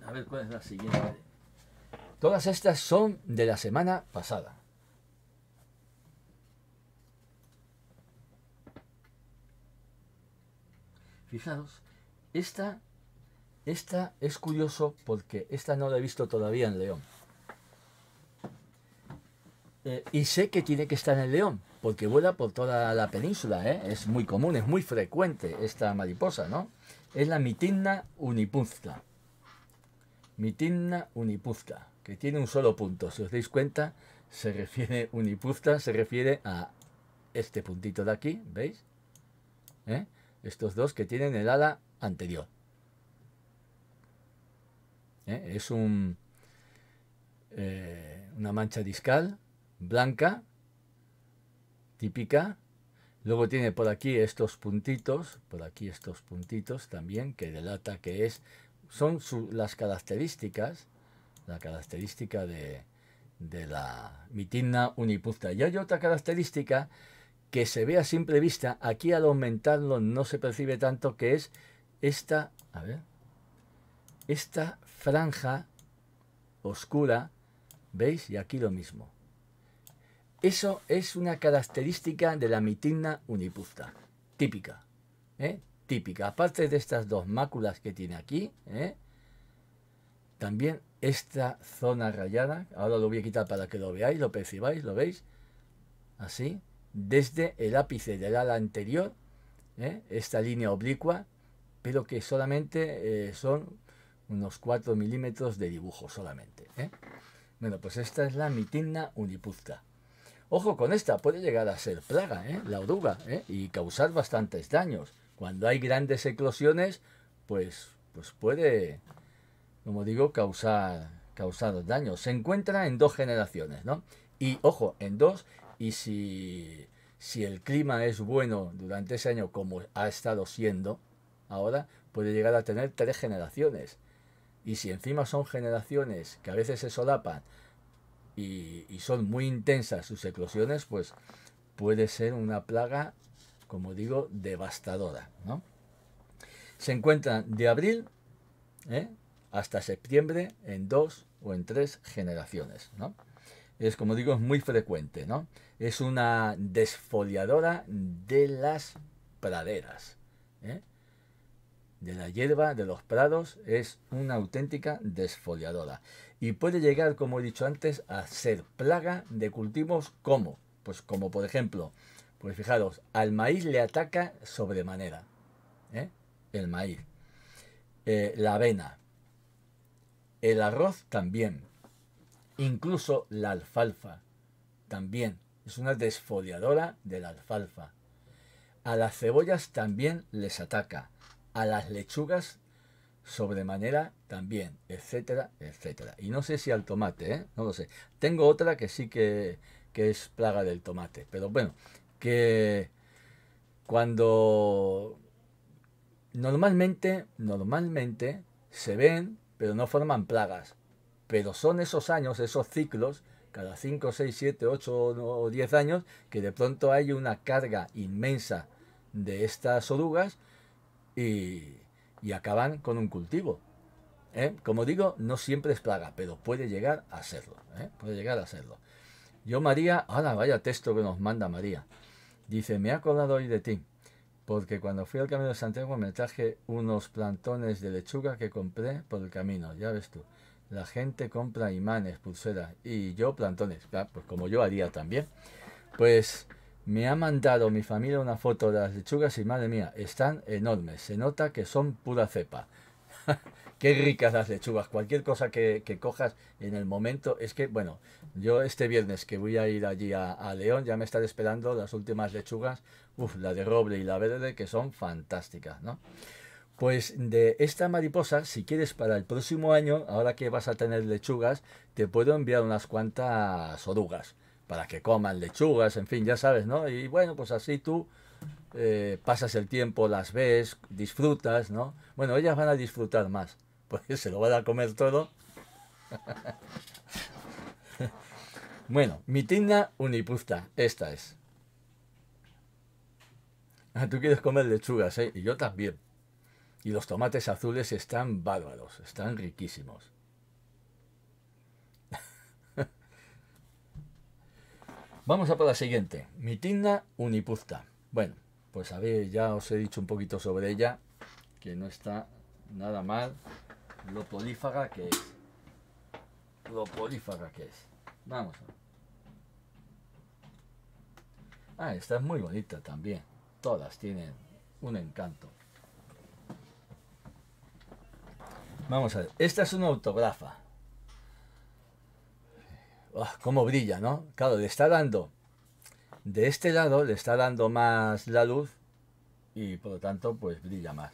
A ver cuál es la siguiente. Todas estas son de la semana pasada. Fijaros, esta, esta es curioso porque esta no la he visto todavía en León. Eh, y sé que tiene que estar en León, porque vuela por toda la península, ¿eh? es muy común, es muy frecuente esta mariposa, ¿no? Es la mitigna unipuzca. Mitinna unipuzca, que tiene un solo punto. Si os dais cuenta, se refiere unipuzca, se refiere a este puntito de aquí, ¿veis? ¿Eh? Estos dos que tienen el ala anterior. ¿Eh? Es un, eh, una mancha discal blanca, típica. Luego tiene por aquí estos puntitos, por aquí estos puntitos también, que delata que es son las características, la característica de, la mitina Unipuzta Y hay otra característica que se ve a simple vista, aquí al aumentarlo no se percibe tanto, que es esta, esta franja oscura, ¿veis? Y aquí lo mismo. Eso es una característica de la mitina unipuzta, típica. ¿eh? típica. Aparte de estas dos máculas que tiene aquí, ¿eh? también esta zona rayada, ahora lo voy a quitar para que lo veáis, lo percibáis, lo veis, así, desde el ápice del ala anterior, ¿eh? esta línea oblicua, pero que solamente eh, son unos 4 milímetros de dibujo solamente. Bueno, pues esta es la mitigna unipuzca. Ojo con esta, puede llegar a ser plaga, la oruga, y causar bastantes daños. Cuando hay grandes eclosiones, pues, pues puede, como digo, causar, causar daños. Se encuentra en dos generaciones, ¿no? Y ojo, en dos, y si, si el clima es bueno durante ese año, como ha estado siendo ahora, puede llegar a tener tres generaciones. Y si encima son generaciones que a veces se solapan y, y son muy intensas sus eclosiones, pues puede ser una plaga como digo, devastadora. ¿no? Se encuentra de abril ¿eh? hasta septiembre en dos o en tres generaciones. ¿no? Es, como digo, es muy frecuente. ¿no? Es una desfoliadora de las praderas. ¿eh? De la hierba, de los prados, es una auténtica desfoliadora. Y puede llegar, como he dicho antes, a ser plaga de cultivos como, pues como por ejemplo, pues fijaros, al maíz le ataca sobremanera. ¿eh? El maíz. Eh, la avena. El arroz también. Incluso la alfalfa. También. Es una desfoliadora de la alfalfa. A las cebollas también les ataca. A las lechugas sobremanera también, etcétera, etcétera. Y no sé si al tomate, ¿eh? no lo sé. Tengo otra que sí que, que es plaga del tomate. Pero bueno, que cuando normalmente, normalmente se ven, pero no forman plagas. Pero son esos años, esos ciclos, cada 5, 6, 7, 8 o 10 años, que de pronto hay una carga inmensa de estas orugas y, y acaban con un cultivo. ¿eh? Como digo, no siempre es plaga, pero puede llegar a serlo. ¿eh? Puede llegar a serlo. Yo, María, ahora vaya texto que nos manda María. Dice, me he acordado hoy de ti, porque cuando fui al camino de Santiago me traje unos plantones de lechuga que compré por el camino, ya ves tú. La gente compra imanes, pulseras y yo plantones, ah, pues como yo haría también. Pues me ha mandado mi familia una foto de las lechugas y madre mía, están enormes, se nota que son pura cepa. Qué ricas las lechugas, cualquier cosa que, cojas en el momento, es que, bueno, yo este viernes que voy a ir allí a, León ya me están esperando las últimas lechugas, Uf, la de roble y la verde, que son fantásticas, ¿no? Pues de esta mariposa, si quieres para el próximo año, ahora que vas a tener lechugas, te puedo enviar unas cuantas orugas para que coman lechugas, en fin, ya sabes, ¿no? Y bueno, pues así tú eh, pasas el tiempo, las ves, disfrutas, ¿no? Bueno, ellas van a disfrutar más, porque se lo van a comer todo. bueno, mi tinda Unipuzta, esta es. Ah, tú quieres comer lechugas, ¿eh? Y yo también. Y los tomates azules están bárbaros, están riquísimos. Vamos a por la siguiente, mi tinda unipuzta. Bueno, pues a ver, ya os he dicho un poquito sobre ella, que no está nada mal lo polífaga que es. Lo polífaga que es. Vamos. Ah, esta es muy bonita también. Todas tienen un encanto. Vamos a ver. Esta es una autógrafa Oh, cómo brilla, ¿no? Claro, le está dando. De este lado le está dando más la luz y por lo tanto pues brilla más.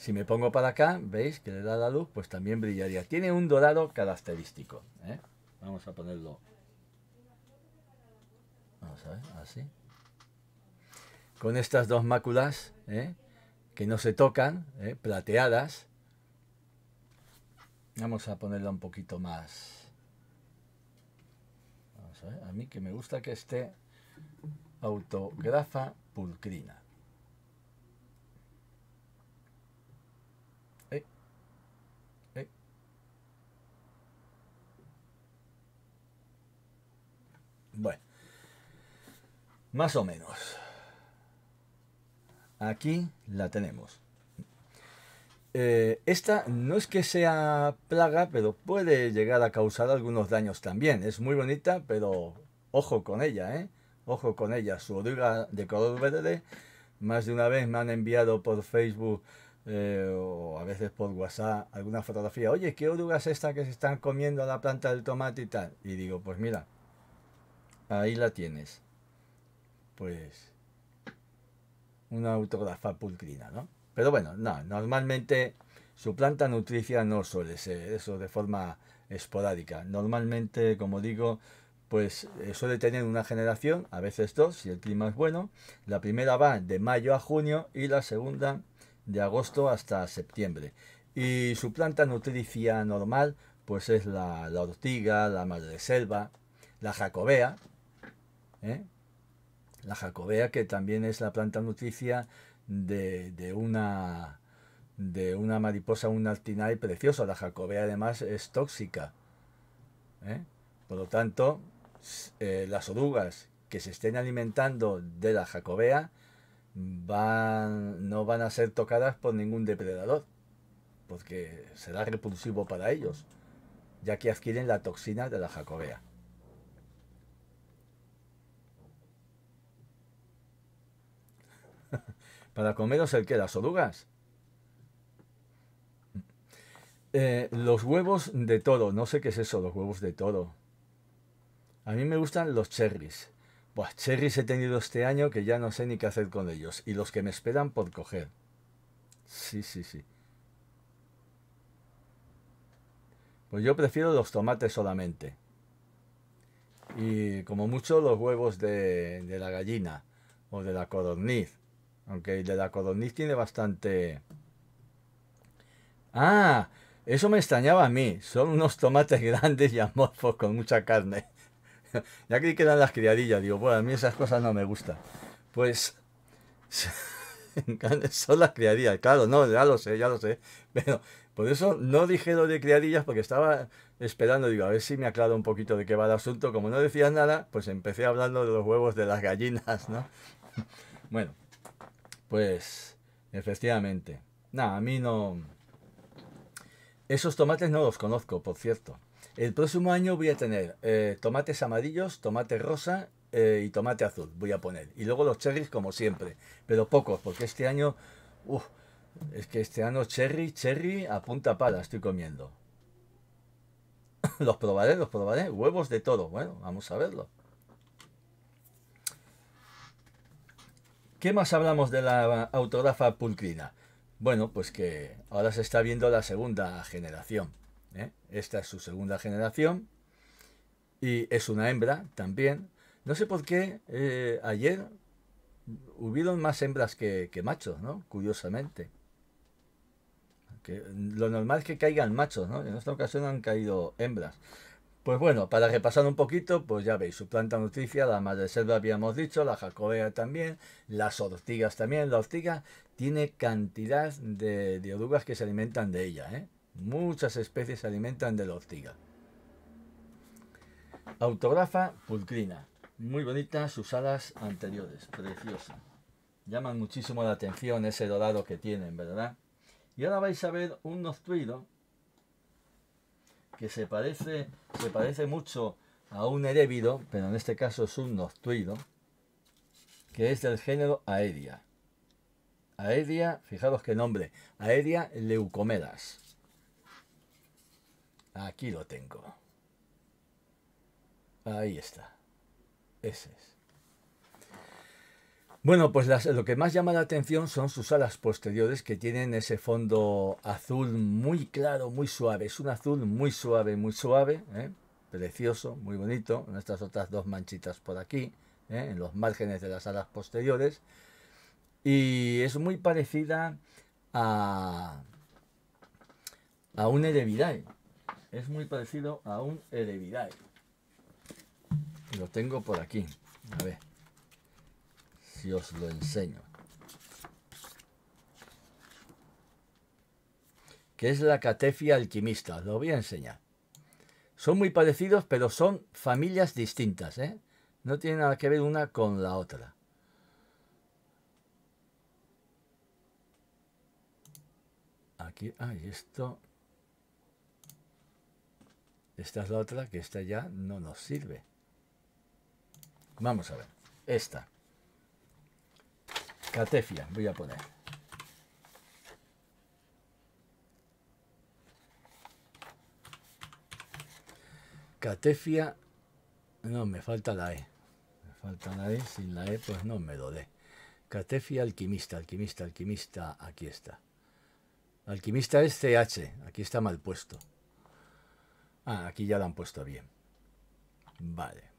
Si me pongo para acá, veis que le da la luz, pues también brillaría. Tiene un dorado característico. ¿eh? Vamos a ponerlo. Vamos a así. Con estas dos máculas ¿eh? que no se tocan, ¿eh? plateadas. Vamos a ponerla un poquito más. a a mí que me gusta que esté autografa pulcrina. Bueno, más o menos. Aquí la tenemos. Eh, esta no es que sea plaga, pero puede llegar a causar algunos daños también. Es muy bonita, pero ojo con ella, ¿eh? Ojo con ella. Su oruga de color verde. Más de una vez me han enviado por Facebook eh, o a veces por WhatsApp alguna fotografía. Oye, ¿qué oruga es esta que se están comiendo a la planta del tomate y tal? Y digo, pues mira, Ahí la tienes. Pues una autógrafa pulcrina, ¿no? Pero bueno, no, normalmente su planta nutricia no suele ser eso de forma esporádica. Normalmente, como digo, pues eh, suele tener una generación, a veces dos, si el clima es bueno. La primera va de mayo a junio y la segunda de agosto hasta septiembre. Y su planta nutricia normal, pues es la, la ortiga, la madre selva, la jacobea, ¿eh? La jacobea, que también es la planta nutricia de, una de una mariposa, un altinae precioso. La jacobea además es tóxica. ¿eh? Por lo tanto, eh, las orugas que se estén alimentando de la jacobea van, no van a ser tocadas por ningún depredador, porque será repulsivo para ellos, ya que adquieren la toxina de la jacobea. para comeros el que las orugas. Eh, los huevos de toro, no sé qué es eso, los huevos de toro. A mí me gustan los cherries. Pues, cherries he tenido este año que ya no sé ni qué hacer con ellos. Y los que me esperan por coger. Sí, sí, sí. Pues yo prefiero los tomates solamente. Y como mucho los huevos de, la gallina o de la codorniz. Aunque el de la codorniz tiene bastante... Ah, eso me extrañaba a mí. Son unos tomates grandes y amorfos con mucha carne. ya creí que eran las criadillas. Digo, bueno, a mí esas cosas no me gustan. Pues... son las criadillas. Claro, no, ya lo sé, ya lo sé. Pero por eso no dije lo de criadillas porque estaba esperando, digo, a ver si me aclaro un poquito de qué va el asunto. Como no decía nada, pues empecé hablando de los huevos de las gallinas, ¿no? bueno. Pues, efectivamente. Nada, a mí no... Esos tomates no los conozco, por cierto. El próximo año voy a tener eh, tomates amarillos, tomate rosa eh, y tomate azul, voy a poner. Y luego los cherries como siempre, pero pocos, porque este año... es que este año cherry, cherry, a punta pala estoy comiendo. los probaré, los probaré. Huevos de todo. Bueno, vamos a verlo. ¿Qué más hablamos de la autógrafa pulcrina? Bueno, pues que ahora se está viendo la segunda generación. ¿eh? Esta es su segunda generación y es una hembra también. No sé por qué eh, ayer hubieron más hembras que, machos, ¿no? Curiosamente. lo normal es que caigan machos, ¿no? En esta ocasión han caído hembras. Pues bueno, para repasar un poquito, pues ya veis, su planta nutricia, la madre selva habíamos dicho, la jacobea también, las ortigas también. La ortiga tiene cantidad de, de orugas que se alimentan de ella, ¿eh? Muchas especies se alimentan de la ortiga. Autógrafa pulcrina. Muy bonitas sus alas anteriores, preciosa. Llaman muchísimo la atención ese dorado que tienen, ¿verdad? Y ahora vais a ver un noctuido que se parece, se parece mucho a un erébido pero en este caso es un noctuido, que es del género Aedia. Aedia, fijaros qué nombre, Aedia leucomedas. Aquí lo tengo. Ahí está. Ese es. Bueno, pues lo que más llama la atención son sus alas posteriores que tienen ese fondo azul muy claro, muy suave. Es un azul muy suave, muy suave, ¿eh? precioso, muy bonito. Nuestras otras dos manchitas por aquí, ¿eh? en los márgenes de las alas posteriores. Y es muy parecida a, a un Erevidae. Es muy parecido a un Erevidae. Lo tengo por aquí. A ver si os lo enseño. que es la catefia alquimista. Lo voy a enseñar. Son muy parecidos, pero son familias distintas. ¿eh? No tienen nada que ver una con la otra. Aquí, hay esto... Esta es la otra, que esta ya no nos sirve. Vamos a ver. Esta. Catefia, voy a poner. Catefia, no, me falta la E. Me falta la E, sin la E pues no me lo dé. Catefia alquimista, alquimista, alquimista, aquí está. Alquimista es CH, aquí está mal puesto. Ah, aquí ya la han puesto bien. Vale.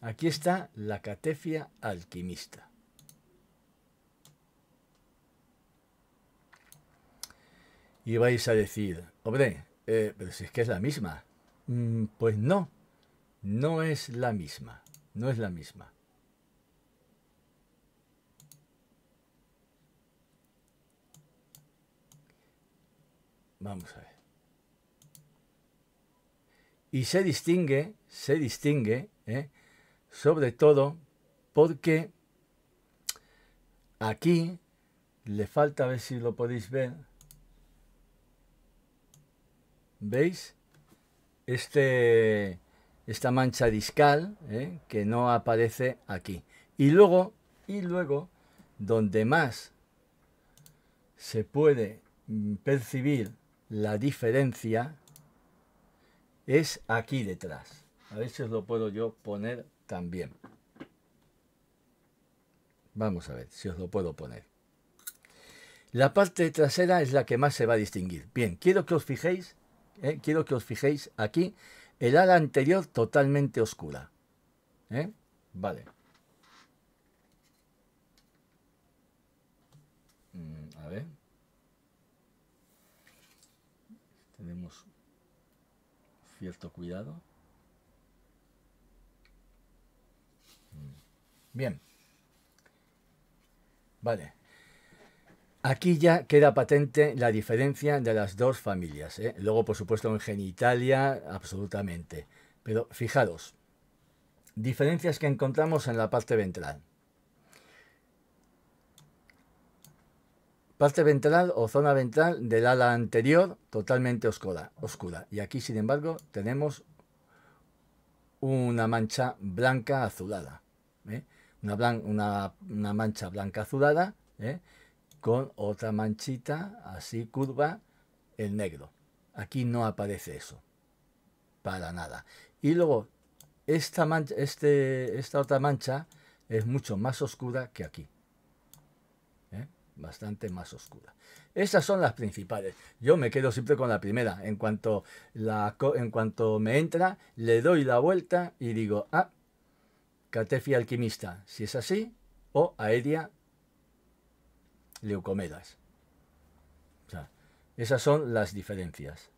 Aquí está la catefia alquimista. Y vais a decir, hombre, eh, pero si es que es la misma. Mm, pues no, no es la misma, no es la misma. Vamos a ver. Y se distingue, se distingue, ¿eh? sobre todo porque aquí le falta, a ver si lo podéis ver, ¿veis? Este, esta mancha discal ¿eh? que no aparece aquí. Y luego, y luego, donde más se puede percibir la diferencia es aquí detrás. A veces os lo puedo yo poner también. Vamos a ver si os lo puedo poner. La parte trasera es la que más se va a distinguir. Bien, quiero que os fijéis, eh, quiero que os fijéis aquí, el ala anterior totalmente oscura. ¿Eh? Vale. Mm, a ver. Tenemos cierto cuidado. Bien. Vale. Aquí ya queda patente la diferencia de las dos familias. ¿eh? Luego, por supuesto, en genitalia, absolutamente. Pero fijaros, diferencias que encontramos en la parte ventral. Parte ventral o zona ventral del ala anterior totalmente oscura. oscura. Y aquí, sin embargo, tenemos una mancha blanca azulada. ¿eh? una, una, mancha blanca azulada ¿eh? con otra manchita así curva, el negro. Aquí no aparece eso, para nada. Y luego, esta, mancha, este, esta otra mancha es mucho más oscura que aquí. ¿eh? Bastante más oscura. Esas son las principales. Yo me quedo siempre con la primera. En cuanto, la, en cuanto me entra, le doy la vuelta y digo, ah, Catefi alquimista, si es así, o Aedia leucomedas. esas son las diferencias.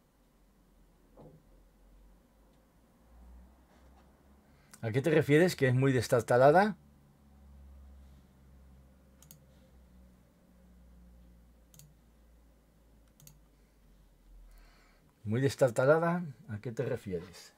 ¿A qué te refieres que es muy destartalada? Muy destartalada, ¿a qué te refieres?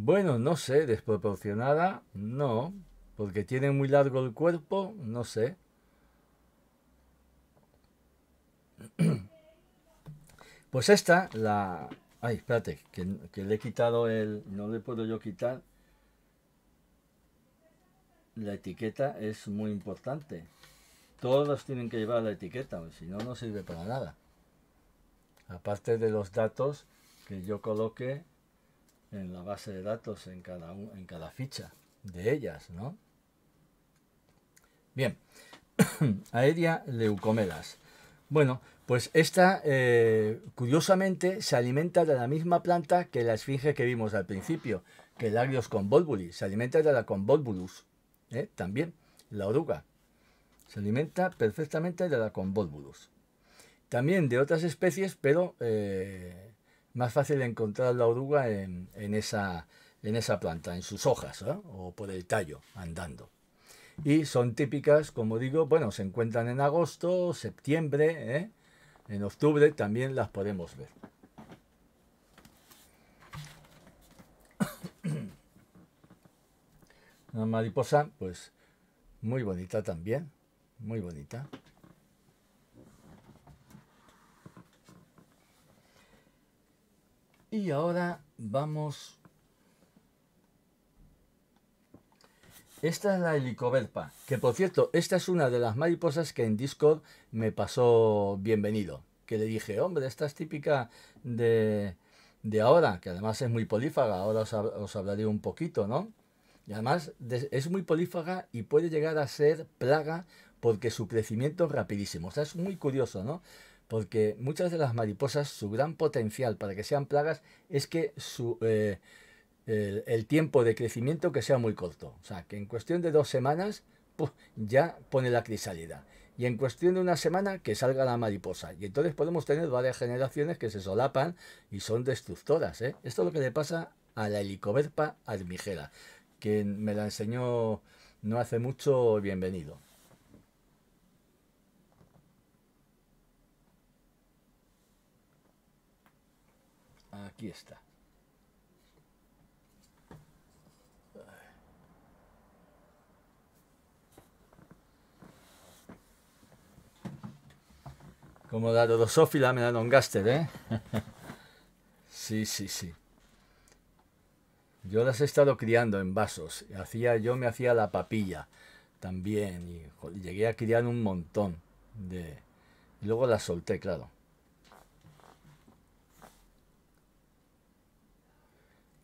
Bueno, no sé, desproporcionada, no, porque tiene muy largo el cuerpo, no sé. Pues esta, la... Ay, espérate, que, le he quitado el... No le puedo yo quitar. La etiqueta es muy importante. Todos tienen que llevar la etiqueta, pues, si no, no sirve para nada. Aparte de los datos que yo coloque en la base de datos en cada, en cada ficha de ellas, ¿no? Bien, aérea leucomelas. Bueno, pues esta eh, curiosamente se alimenta de la misma planta que la esfinge que vimos al principio, que el Agrios convolvuli, se alimenta de la convolvulus, ¿eh? también la oruga. Se alimenta perfectamente de la convolvulus. También de otras especies, pero eh, más fácil encontrar la oruga en, esa, planta, en sus hojas ¿eh? o por el tallo, andando. Y son típicas, como digo, bueno, se encuentran en agosto, septiembre, ¿eh? en octubre también las podemos ver. Una mariposa, pues muy bonita también, muy bonita. Y ahora vamos... Esta es la helicoverpa, que por cierto, esta es una de las mariposas que en Discord me pasó bienvenido. Que le dije, hombre, esta es típica de, ahora, que además es muy polífaga, ahora os, os hablaré un poquito, ¿no? Y además es muy polífaga y puede llegar a ser plaga porque su crecimiento es rapidísimo. O sea, es muy curioso, ¿no? porque muchas de las mariposas, su gran potencial para que sean plagas es que eh, el, tiempo de crecimiento que sea muy corto. O sea, que en cuestión de dos semanas ya pone la crisálida. Y en cuestión de una semana que salga la mariposa. Y entonces podemos tener varias generaciones que se solapan y son destructoras. ¿eh? Esto es lo que le pasa a la helicoverpa armigera, que me la enseñó no hace mucho bienvenido. Aquí está. Como la Dorosófila me un longaster, ¿eh? sí, sí, sí. Yo las he estado criando en vasos. Hacía, yo me hacía la papilla también. Y llegué a criar un montón de... Y luego las solté, claro.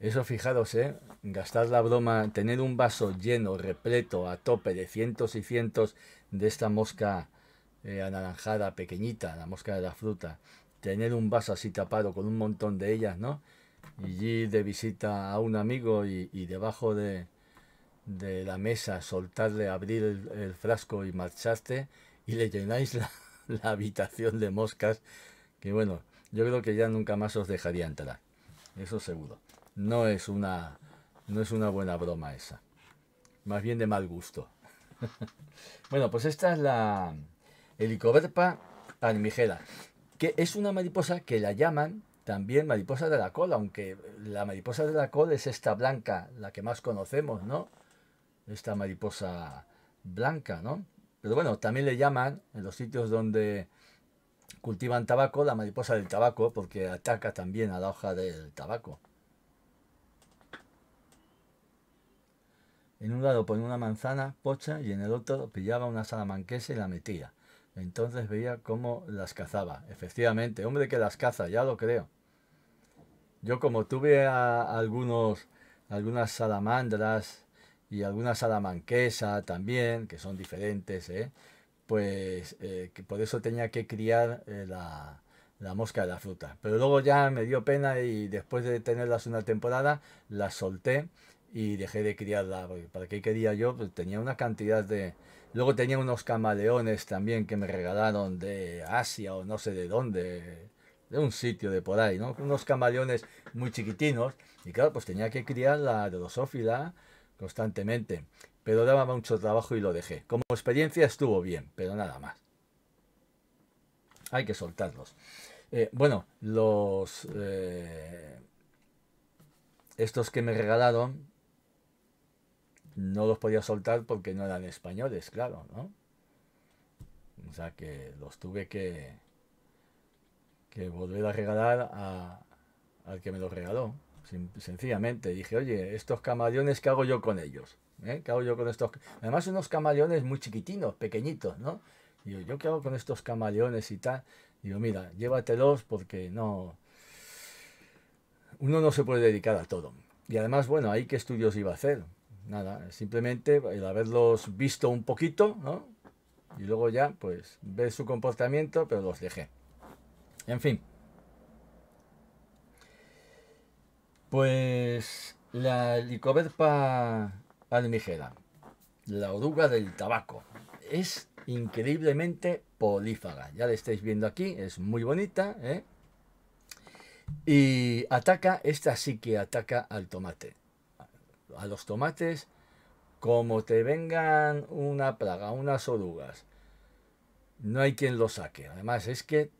Eso fijaros, ¿eh? Gastar la broma, tener un vaso lleno, repleto, a tope de cientos y cientos de esta mosca eh, anaranjada pequeñita, la mosca de la fruta. Tener un vaso así tapado con un montón de ellas, ¿no? Y de visita a un amigo y, debajo de, la mesa soltarle, abrir el, frasco y marcharte. y le llenáis la habitación de moscas que bueno, yo creo que ya nunca más os dejaría entrar. Eso seguro no es una, no es una buena broma esa. Más bien de mal gusto. bueno, pues esta es la Helicoverpa armigera, que es una mariposa que la llaman también mariposa de la cola, aunque la mariposa de la cola es esta blanca, la que más conocemos, ¿no? Esta mariposa blanca, ¿no? Pero bueno, también le llaman en los sitios donde cultivan tabaco la mariposa del tabaco porque ataca también a la hoja del tabaco. En un lado ponía una manzana pocha y en el otro pillaba una salamanquesa y la metía. Entonces veía cómo las cazaba. Efectivamente, hombre que las caza, ya lo creo. Yo como tuve algunos, algunas salamandras y algunas salamanquesa también, que son diferentes, ¿eh? pues eh, por eso tenía que criar eh, la, mosca de la fruta. Pero luego ya me dio pena y después de tenerlas una temporada, las solté y dejé de criarla, para qué quería yo, pues tenía una cantidad de... Luego tenía unos camaleones también que me regalaron de Asia o no sé de dónde, de un sitio de por ahí, ¿no? Unos camaleones muy chiquitinos y claro, pues tenía que criar la drosófila constantemente, pero daba mucho trabajo y lo dejé. Como experiencia estuvo bien, pero nada más. Hay que soltarlos. Eh, bueno, los... Eh, estos que me regalaron no los podía soltar porque no eran españoles, claro, ¿no? O sea que los tuve que, que volver a regalar a, al que me los regaló. sencillamente dije, oye, estos camaleones, ¿qué hago yo con ellos? ¿Eh? ¿Qué hago yo con estos? Además, unos camaleones muy chiquitinos, pequeñitos, ¿no? Y yo, ¿yo qué hago con estos camaleones y tal? Digo, mira, llévatelos porque no. Uno no se puede dedicar a todo. Y además, bueno, ahí qué estudios iba a hacer nada, simplemente eh, el haberlos visto un poquito, ¿no? Y luego ya, pues, ver su comportamiento, pero los dejé. En fin. Pues la licoverpa almigera, la oruga del tabaco, es increíblemente polífaga. Ya la estáis viendo aquí, es muy bonita, ¿eh? Y ataca, esta sí que ataca al tomate a los tomates como te vengan una plaga, unas orugas. No hay quien lo saque. Además es que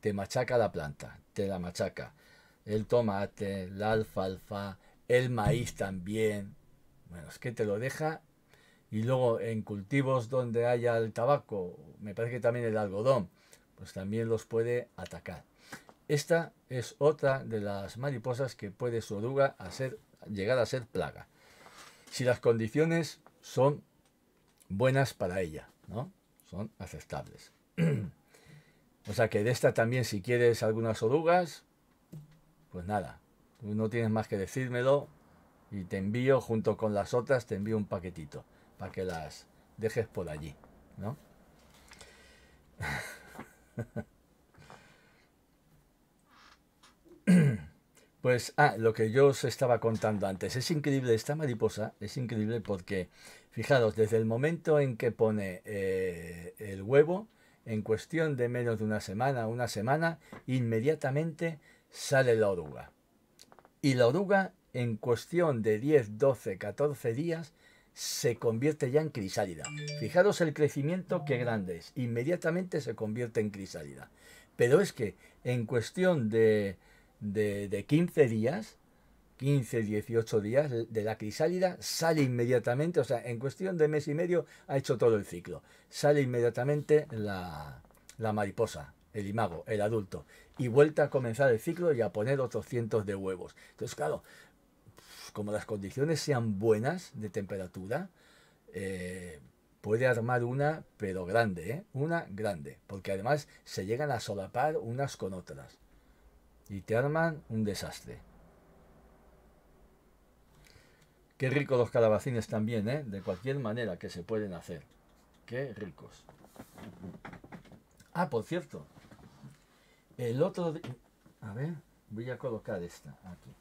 te machaca la planta, te la machaca. El tomate, la alfalfa, el maíz también. Bueno, es que te lo deja. Y luego en cultivos donde haya el tabaco, me parece que también el algodón, pues también los puede atacar. Esta es otra de las mariposas que puede su oruga hacer llegar a ser plaga, si las condiciones son buenas para ella, ¿no? Son aceptables. o sea que de esta también, si quieres algunas orugas, pues nada, no tienes más que decírmelo y te envío, junto con las otras, te envío un paquetito para que las dejes por allí, ¿no? Pues, ah, lo que yo os estaba contando antes. Es increíble, esta mariposa es increíble porque, fijaros, desde el momento en que pone eh, el huevo, en cuestión de menos de una semana, una semana, inmediatamente sale la oruga. Y la oruga, en cuestión de 10, 12, 14 días, se convierte ya en crisálida. Fijaros el crecimiento que grande es. Inmediatamente se convierte en crisálida. Pero es que en cuestión de de, 15 días, 15, 18 días de la crisálida, sale inmediatamente, o sea, en cuestión de mes y medio ha hecho todo el ciclo. Sale inmediatamente la, la mariposa, el imago, el adulto, y vuelta a comenzar el ciclo y a poner otros cientos de huevos. Entonces, claro, como las condiciones sean buenas de temperatura, eh, puede armar una, pero grande, ¿eh? una grande, porque además se llegan a solapar unas con otras y te arman un desastre. Qué ricos los calabacines también, ¿eh? De cualquier manera que se pueden hacer. Qué ricos. Ah, por cierto. El otro... A ver, voy a colocar esta aquí.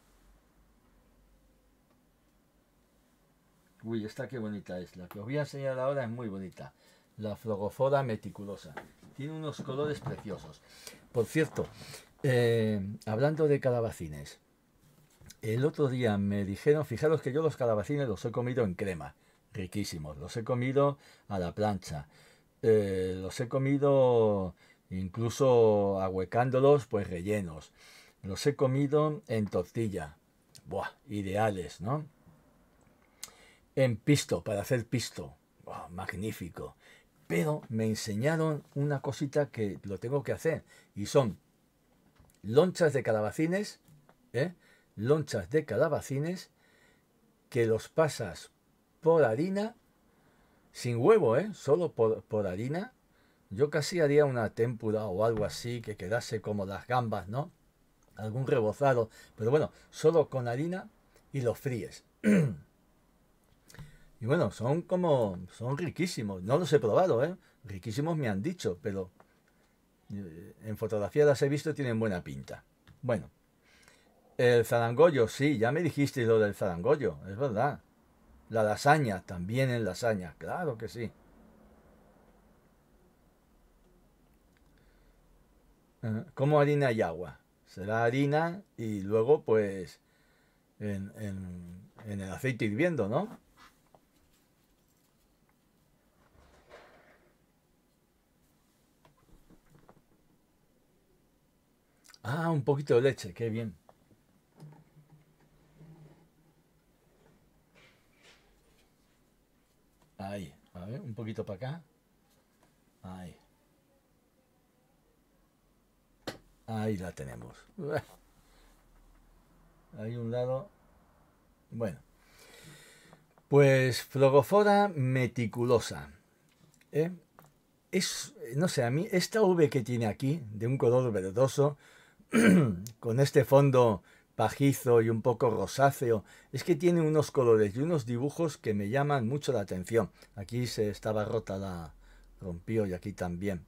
Uy, esta qué bonita es. La que os voy a enseñar ahora es muy bonita. La flogofora meticulosa. Tiene unos colores preciosos. Por cierto, eh, hablando de calabacines, el otro día me dijeron, fijaros que yo los calabacines los he comido en crema, riquísimos, los he comido a la plancha, eh, los he comido incluso ahuecándolos, pues rellenos, los he comido en tortilla, Buah, ideales, ¿no? En pisto, para hacer pisto, magnífico. Pero me enseñaron una cosita que lo tengo que hacer y son lonchas de calabacines, ¿eh? lonchas de calabacines, que los pasas por harina, sin huevo, ¿eh? solo por, harina. Yo casi haría una tempura o algo así que quedase como las gambas, ¿no? Algún rebozado, pero bueno, solo con harina y los fríes. y bueno, son como, son riquísimos. No los he probado, ¿eh? Riquísimos me han dicho, pero eh, en fotografía las he visto, tienen buena pinta. Bueno, el zarangollo, sí, ya me dijiste lo del zarangollo, es verdad. La lasaña, también en lasaña, claro que sí. Como harina y agua. Será harina y luego pues en el aceite hirviendo, ¿no? Ah, un poquito de leche, qué bien. Ahí, a ver, un poquito para acá. Ahí. Ahí la tenemos. Hay un lado. Bueno. Pues flogofora meticulosa. ¿eh? Es, no sé, a mí esta V que tiene aquí, de un color verdoso, con este fondo pajizo y un poco rosáceo, es que tiene unos colores y unos dibujos que me llaman mucho la atención. Aquí se estaba rota la rompió y aquí también.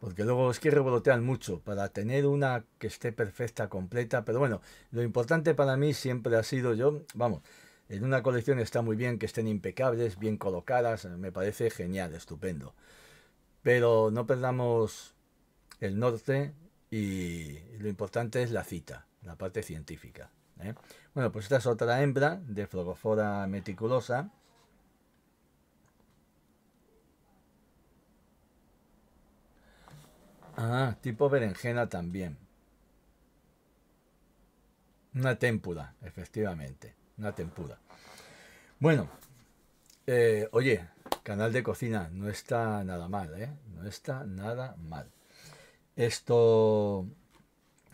Porque luego es que revolotean mucho para tener una que esté perfecta, completa. Pero bueno, lo importante para mí siempre ha sido yo, vamos, en una colección está muy bien que estén impecables, bien colocadas, me parece genial, estupendo. Pero no perdamos el norte y lo importante es la cita, la parte científica. ¿eh? Bueno, pues esta es otra hembra de flogofora meticulosa. Ah, tipo berenjena también. Una tempura, efectivamente. Una tempura. Bueno, eh, oye, canal de cocina no está nada mal, ¿eh? No está nada mal. Esto,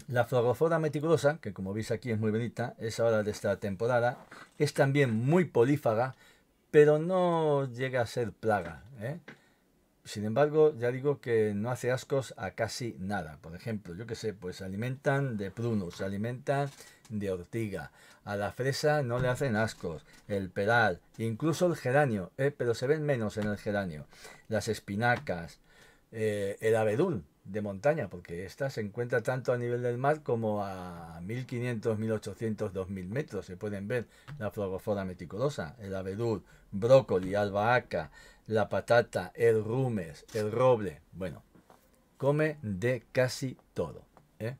la floroflora meticulosa, que como veis aquí es muy bonita, es ahora de esta temporada, es también muy polífaga, pero no llega a ser plaga. ¿eh? Sin embargo, ya digo que no hace ascos a casi nada. Por ejemplo, yo que sé, pues se alimentan de prunos, se alimentan de ortiga. A la fresa no le hacen ascos, el peral, incluso el geranio, ¿eh? pero se ven menos en el geranio. Las espinacas, eh, el abedul, de montaña, porque esta se encuentra tanto a nivel del mar como a 1500, 1800, 2000 metros. Se pueden ver la flogofora meticulosa, el abedul, brócoli, albahaca, la patata, el rumes, el roble. Bueno, come de casi todo. ¿eh?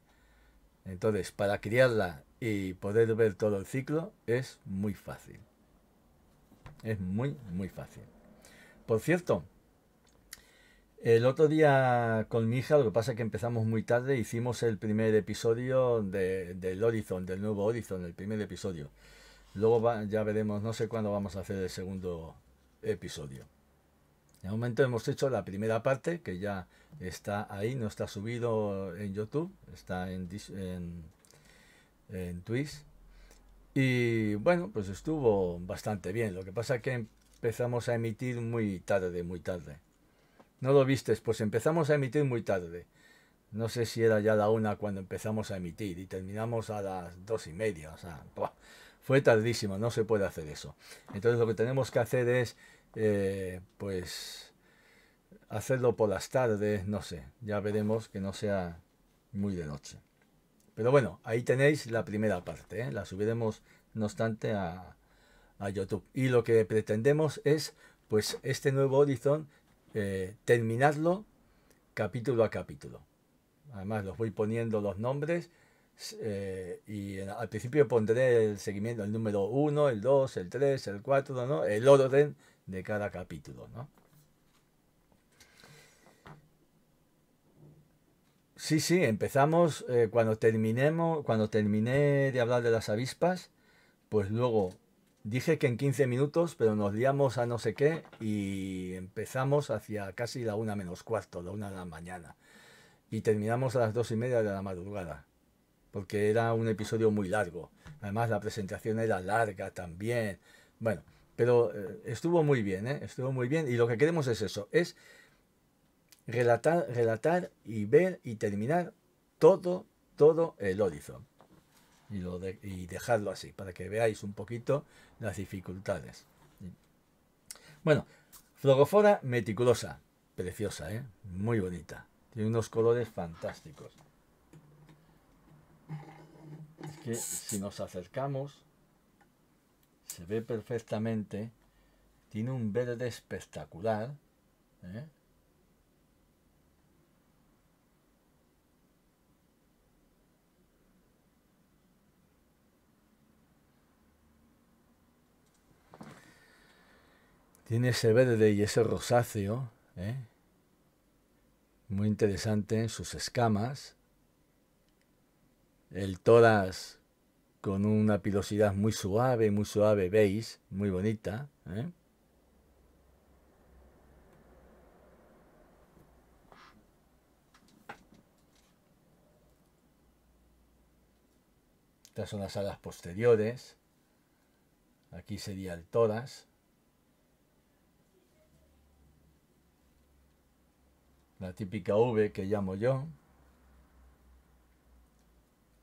Entonces, para criarla y poder ver todo el ciclo es muy fácil. Es muy, muy fácil. Por cierto, el otro día con mi hija, lo que pasa es que empezamos muy tarde, hicimos el primer episodio del Horizon, del nuevo Horizon, el primer episodio. Luego ya veremos, no sé cuándo vamos a hacer el segundo episodio. De momento hemos hecho la primera parte, que ya está ahí, no está subido en YouTube, está en, en, en Twitch. Y bueno, pues estuvo bastante bien. Lo que pasa es que empezamos a emitir muy tarde, muy tarde. No lo vistes, pues empezamos a emitir muy tarde. No sé si era ya la una cuando empezamos a emitir y terminamos a las dos y media. O sea, fue tardísimo, no se puede hacer eso. Entonces lo que tenemos que hacer es, eh, pues, hacerlo por las tardes, no sé. Ya veremos que no sea muy de noche. Pero bueno, ahí tenéis la primera parte. ¿eh? La subiremos, no obstante, a, a YouTube. Y lo que pretendemos es, pues, este nuevo Horizon terminarlo eh, terminadlo capítulo a capítulo. Además, los voy poniendo los nombres eh, y al principio pondré el seguimiento, el número 1, el 2, el 3, el 4, el orden de cada capítulo. Sí, sí, empezamos eh, cuando terminemos, cuando terminé de hablar de las avispas, pues luego Dije que en 15 minutos, pero nos liamos a no sé qué y empezamos hacia casi la una menos cuarto, la una de la mañana. Y terminamos a las dos y media de la madrugada, porque era un episodio muy largo. Además, la presentación era larga también. Bueno, pero eh, estuvo muy bien, ¿eh? estuvo muy bien. Y lo que queremos es eso, es relatar, relatar y ver y terminar todo, todo el horizonte. Y, y dejarlo así, para que veáis un poquito las dificultades. Bueno, flogofora meticulosa, preciosa, ¿eh? muy bonita. Tiene unos colores fantásticos. Es que si nos acercamos, se ve perfectamente. Tiene un verde espectacular. ¿eh? Tiene ese verde y ese rosáceo, ¿eh? muy interesante en sus escamas. El toras con una pilosidad muy suave, muy suave, veis, muy bonita. ¿eh? Estas son las alas posteriores. Aquí sería el toras. la típica V que llamo yo,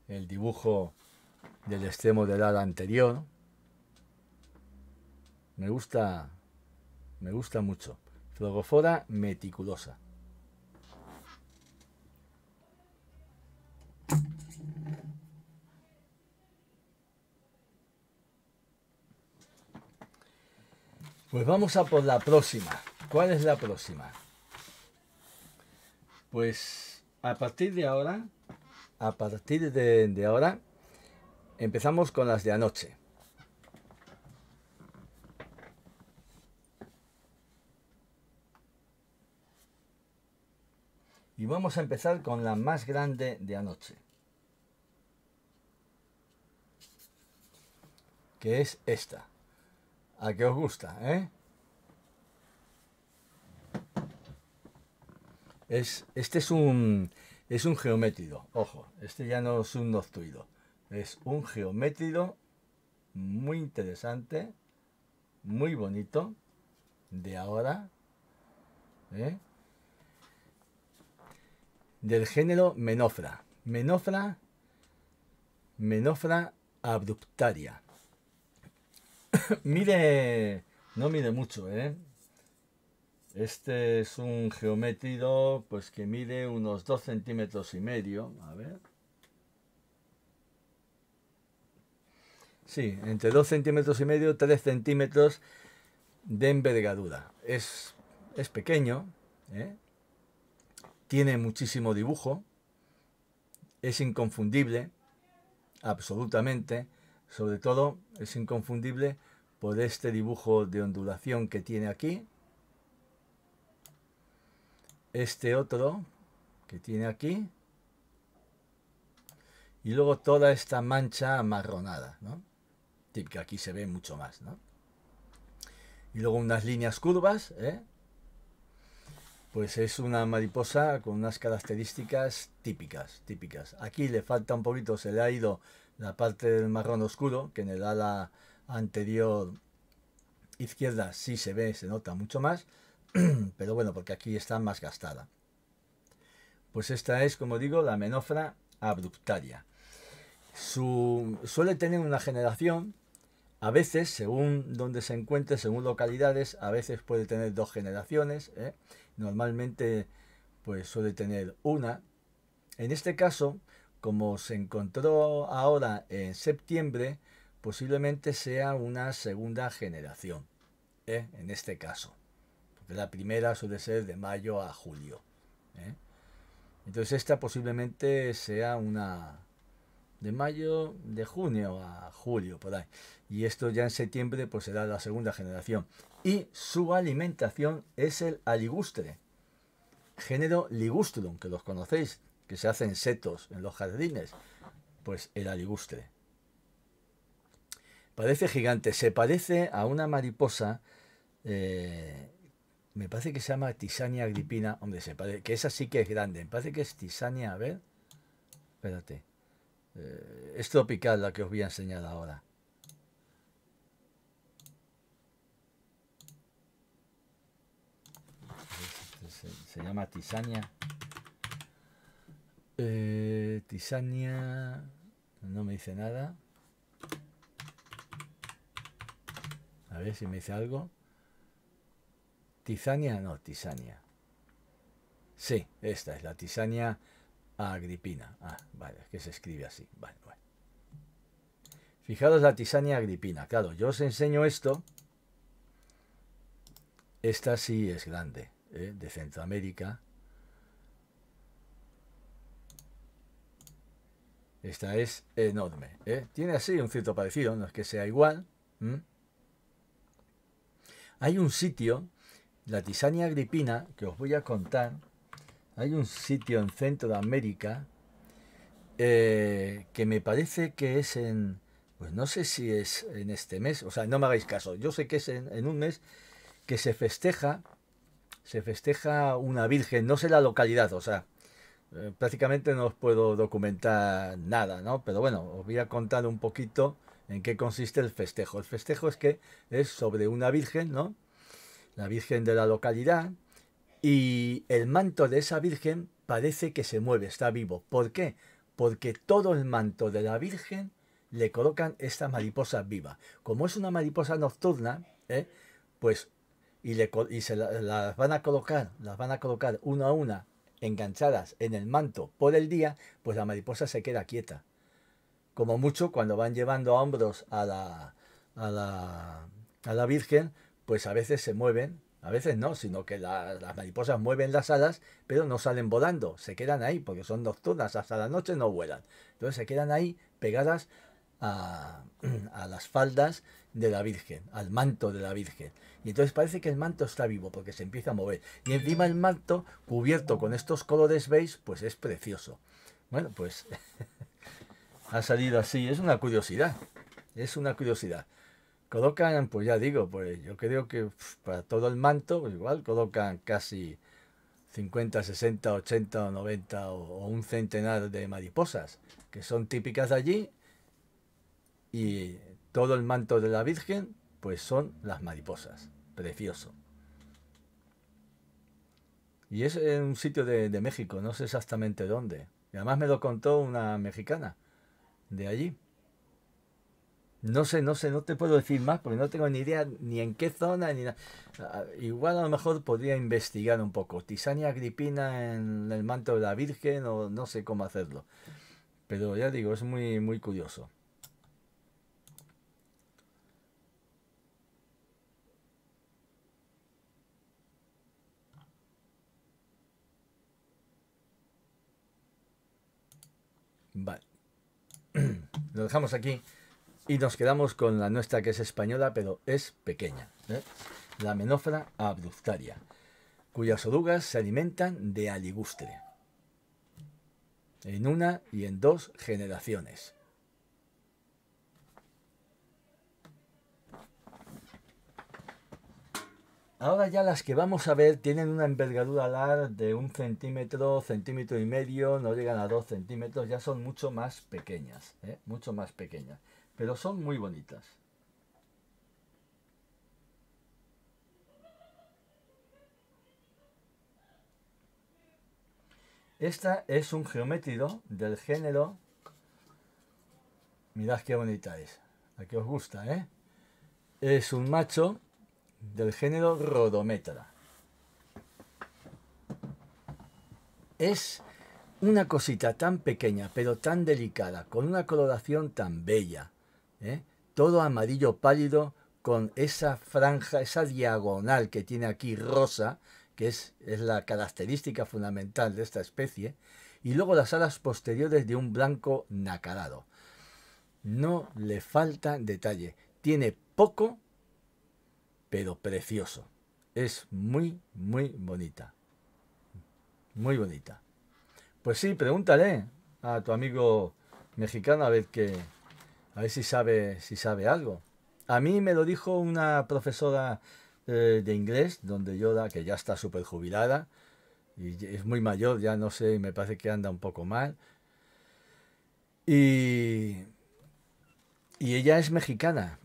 el dibujo del extremo del ala anterior. Me gusta, me gusta mucho. Flogofora meticulosa. Pues vamos a por la próxima. ¿Cuál es la próxima? Pues a partir de ahora, a partir de, ahora, empezamos con las de anoche. Y vamos a empezar con la más grande de anoche. Que es esta. A que os gusta, ¿eh? este es un, es un geométrido, ojo, este ya no es un noctuido, es un geométrido muy interesante, muy bonito, de ahora, ¿eh? del género Menofra, Menofra, Menofra abruptaria. mire, no mire mucho, ¿eh? Este es un geométrido pues que mide unos 2 centímetros y medio. A ver. Sí, entre 2 centímetros y medio, 3 centímetros de envergadura. Es, pequeño, ¿eh? tiene muchísimo dibujo, es inconfundible, absolutamente. Sobre todo es inconfundible por este dibujo de ondulación que tiene aquí, este otro que tiene aquí y luego toda esta mancha amarronada, Típica, aquí se ve mucho más, ¿no? Y luego unas líneas curvas, ¿eh? Pues es una mariposa con unas características típicas, típicas. Aquí le falta un poquito, se le ha ido la parte del marrón oscuro, que en el ala anterior izquierda sí se ve, se nota mucho más. pero bueno, porque aquí está más gastada. Pues esta es, como digo, la menofra abruptaria. suele tener una generación, a veces, según donde se encuentre, según localidades, a veces puede tener dos generaciones, ¿eh? normalmente pues suele tener una. En este caso, como se encontró ahora en septiembre, posiblemente sea una segunda generación, ¿eh? en este caso. La primera suele ser de mayo a julio. ¿eh? Entonces esta posiblemente sea una de mayo, de junio a julio, por ahí. Y esto ya en septiembre pues será la segunda generación. Y su alimentación es el aligustre, género ligustrum, que los conocéis, que se hacen setos en los jardines. Pues el aligustre. Parece gigante, se parece a una mariposa eh, me parece que se llama Tisania Agripina. Hombre, se parece, que esa sí que es grande. Me parece que es Tisania, a ver. Espérate. Eh, es tropical la que os voy a enseñar ahora. Se, llama Tisania. Eh, Tisania. No me dice nada. A ver si me dice algo. Tizania, no, Tisania. Sí, esta es la tizania agripina. Ah, vale, es que se escribe así. Vale, Fijaros la tizania agripina. Claro, yo os enseño esto. Esta sí es grande, ¿eh? de Centroamérica. Esta es enorme. ¿eh? Tiene así un cierto parecido, no es que sea igual. Hay un sitio la tisania agripina que os voy a contar, hay un sitio en Centroamérica eh, que me parece que es en, pues no sé si es en este mes, o sea, no me hagáis caso, yo sé que es en, un mes que se festeja, se festeja una virgen, no sé la localidad, o sea, eh, prácticamente no os puedo documentar nada, ¿no? Pero bueno, os voy a contar un poquito en qué consiste el festejo. El festejo es que es sobre una virgen, ¿no? la Virgen de la localidad, y el manto de esa Virgen parece que se mueve, está vivo. ¿Por qué? Porque todo el manto de la Virgen le colocan esta mariposa viva. Como es una mariposa nocturna, ¿eh? pues y, le, se las van a colocar, las van a colocar una a una enganchadas en el manto por el día, pues la mariposa se queda quieta. Como mucho cuando van llevando hombros a la, a la, a la Virgen, pues a veces se mueven, a veces no, sino que las mariposas mueven las alas, pero no salen volando, se quedan ahí, porque son nocturnas, hasta la noche no vuelan. Entonces se quedan ahí pegadas a, a las faldas de la Virgen, al manto de la Virgen. Y entonces parece que el manto está vivo porque se empieza a mover. Y encima el manto, cubierto con estos colores beige, pues es precioso. Bueno, pues ha salido así. Es una curiosidad. Es una curiosidad. Colocan, pues ya digo, pues yo creo que para todo el manto, pues igual colocan casi 50, 60, 80 o 90 o, un centenar de mariposas, que son típicas de allí, y todo el manto de la Virgen, pues son las mariposas. Precioso. Y es en un sitio de, de México, no sé exactamente dónde. Y además me lo contó una mexicana de allí. No sé, no sé, no te puedo decir más porque no tengo ni idea ni en qué zona ni nada. Ah, igual a lo mejor podría investigar un poco. Tisania gripina en el manto de la Virgen o no sé cómo hacerlo. Pero ya digo, es muy, muy curioso. Vale. Lo dejamos aquí. Y nos quedamos con la nuestra que es española, pero es pequeña. ¿eh? La menofra abductaria, cuyas orugas se alimentan de aligustre. En una y en dos generaciones. Ahora ya las que vamos a ver tienen una envergadura alar de un centímetro, centímetro y medio, no llegan a dos centímetros, ya son mucho más pequeñas, ¿eh? mucho más pequeñas pero son muy bonitas. Esta es un geométrido del género. Mirad qué bonita es. La que os gusta, ¿eh? Es un macho del género Rodometra. Es una cosita tan pequeña, pero tan delicada, con una coloración tan bella, ¿eh? todo amarillo pálido con esa franja, esa diagonal que tiene aquí rosa, que es, es la característica fundamental de esta especie, y luego las alas posteriores de un blanco nacarado. No le falta detalle, tiene poco, pero precioso. Es muy, muy bonita. Muy bonita. Pues sí, pregúntale a tu amigo mexicano a ver qué, a ver si sabe, si sabe algo. A mí me lo dijo una profesora eh, de inglés, donde yo, que ya está súper jubilada, y es muy mayor, ya no sé, y me parece que anda un poco mal. Y, ella es mexicana,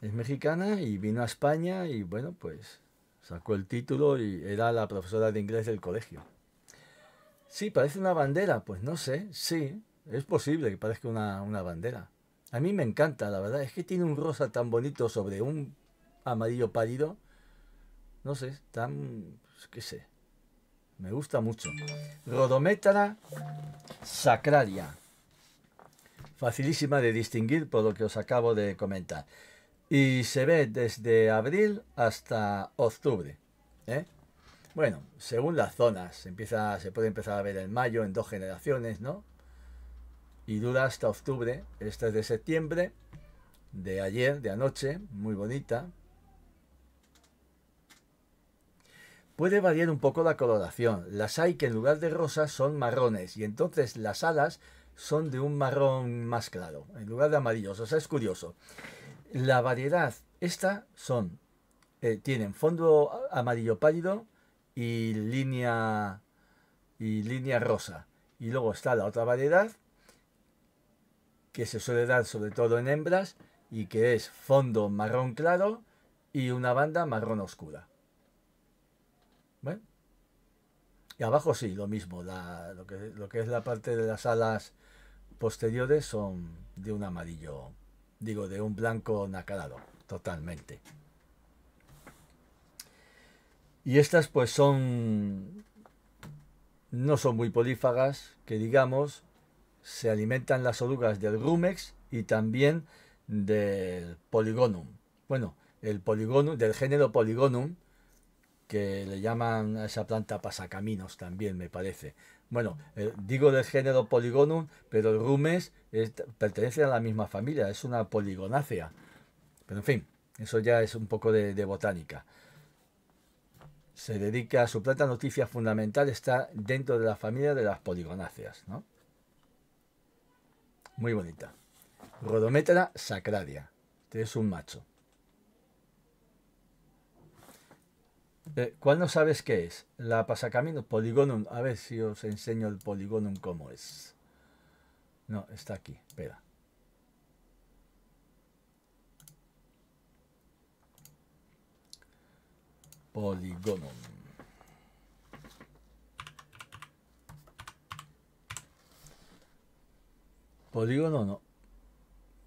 es mexicana y vino a España y bueno, pues sacó el título y era la profesora de inglés del colegio. Sí, parece una bandera, pues no sé, sí, es posible que parezca una bandera. A mí me encanta, la verdad. Es que tiene un rosa tan bonito sobre un amarillo pálido. No sé, tan... qué sé. Me gusta mucho. Rodométara sacraria. Facilísima de distinguir por lo que os acabo de comentar. Y se ve desde abril hasta octubre. ¿eh? Bueno, según las zonas. Empieza, se puede empezar a ver en mayo, en dos generaciones, ¿no? y dura hasta octubre. Esta es de septiembre, de ayer, de anoche, muy bonita. Puede variar un poco la coloración. Las hay que en lugar de rosas son marrones y entonces las alas son de un marrón más claro, en lugar de amarillos. O sea, es curioso. La variedad, esta son, eh, tienen fondo amarillo pálido y línea, y línea rosa. Y luego está la otra variedad que se suele dar sobre todo en hembras y que es fondo marrón claro y una banda marrón oscura. ¿Ven? Y abajo sí, lo mismo, lo, que, es la parte de las alas posteriores son de un amarillo, digo, de un blanco nacalado, totalmente. Y estas pues son, no son muy polífagas, que digamos, se alimentan las orugas del rumex y también del poligonum. Bueno, el poligonum, del género poligonum, que le llaman a esa planta pasacaminos también, me parece. Bueno, eh, digo del género poligonum, pero el rumex pertenece a la misma familia, es una poligonácea. Pero en fin, eso ya es un poco de, botánica. Se dedica a su planta noticia fundamental, está dentro de la familia de las poligonáceas, ¿no? Muy bonita. Rodometra sacradia. Este es un macho. Eh, ¿Cuál no sabes qué es? La pasacamino, poligonum. A ver si os enseño el poligonum cómo es. No, está aquí. Espera. Poligonum. Polígono no.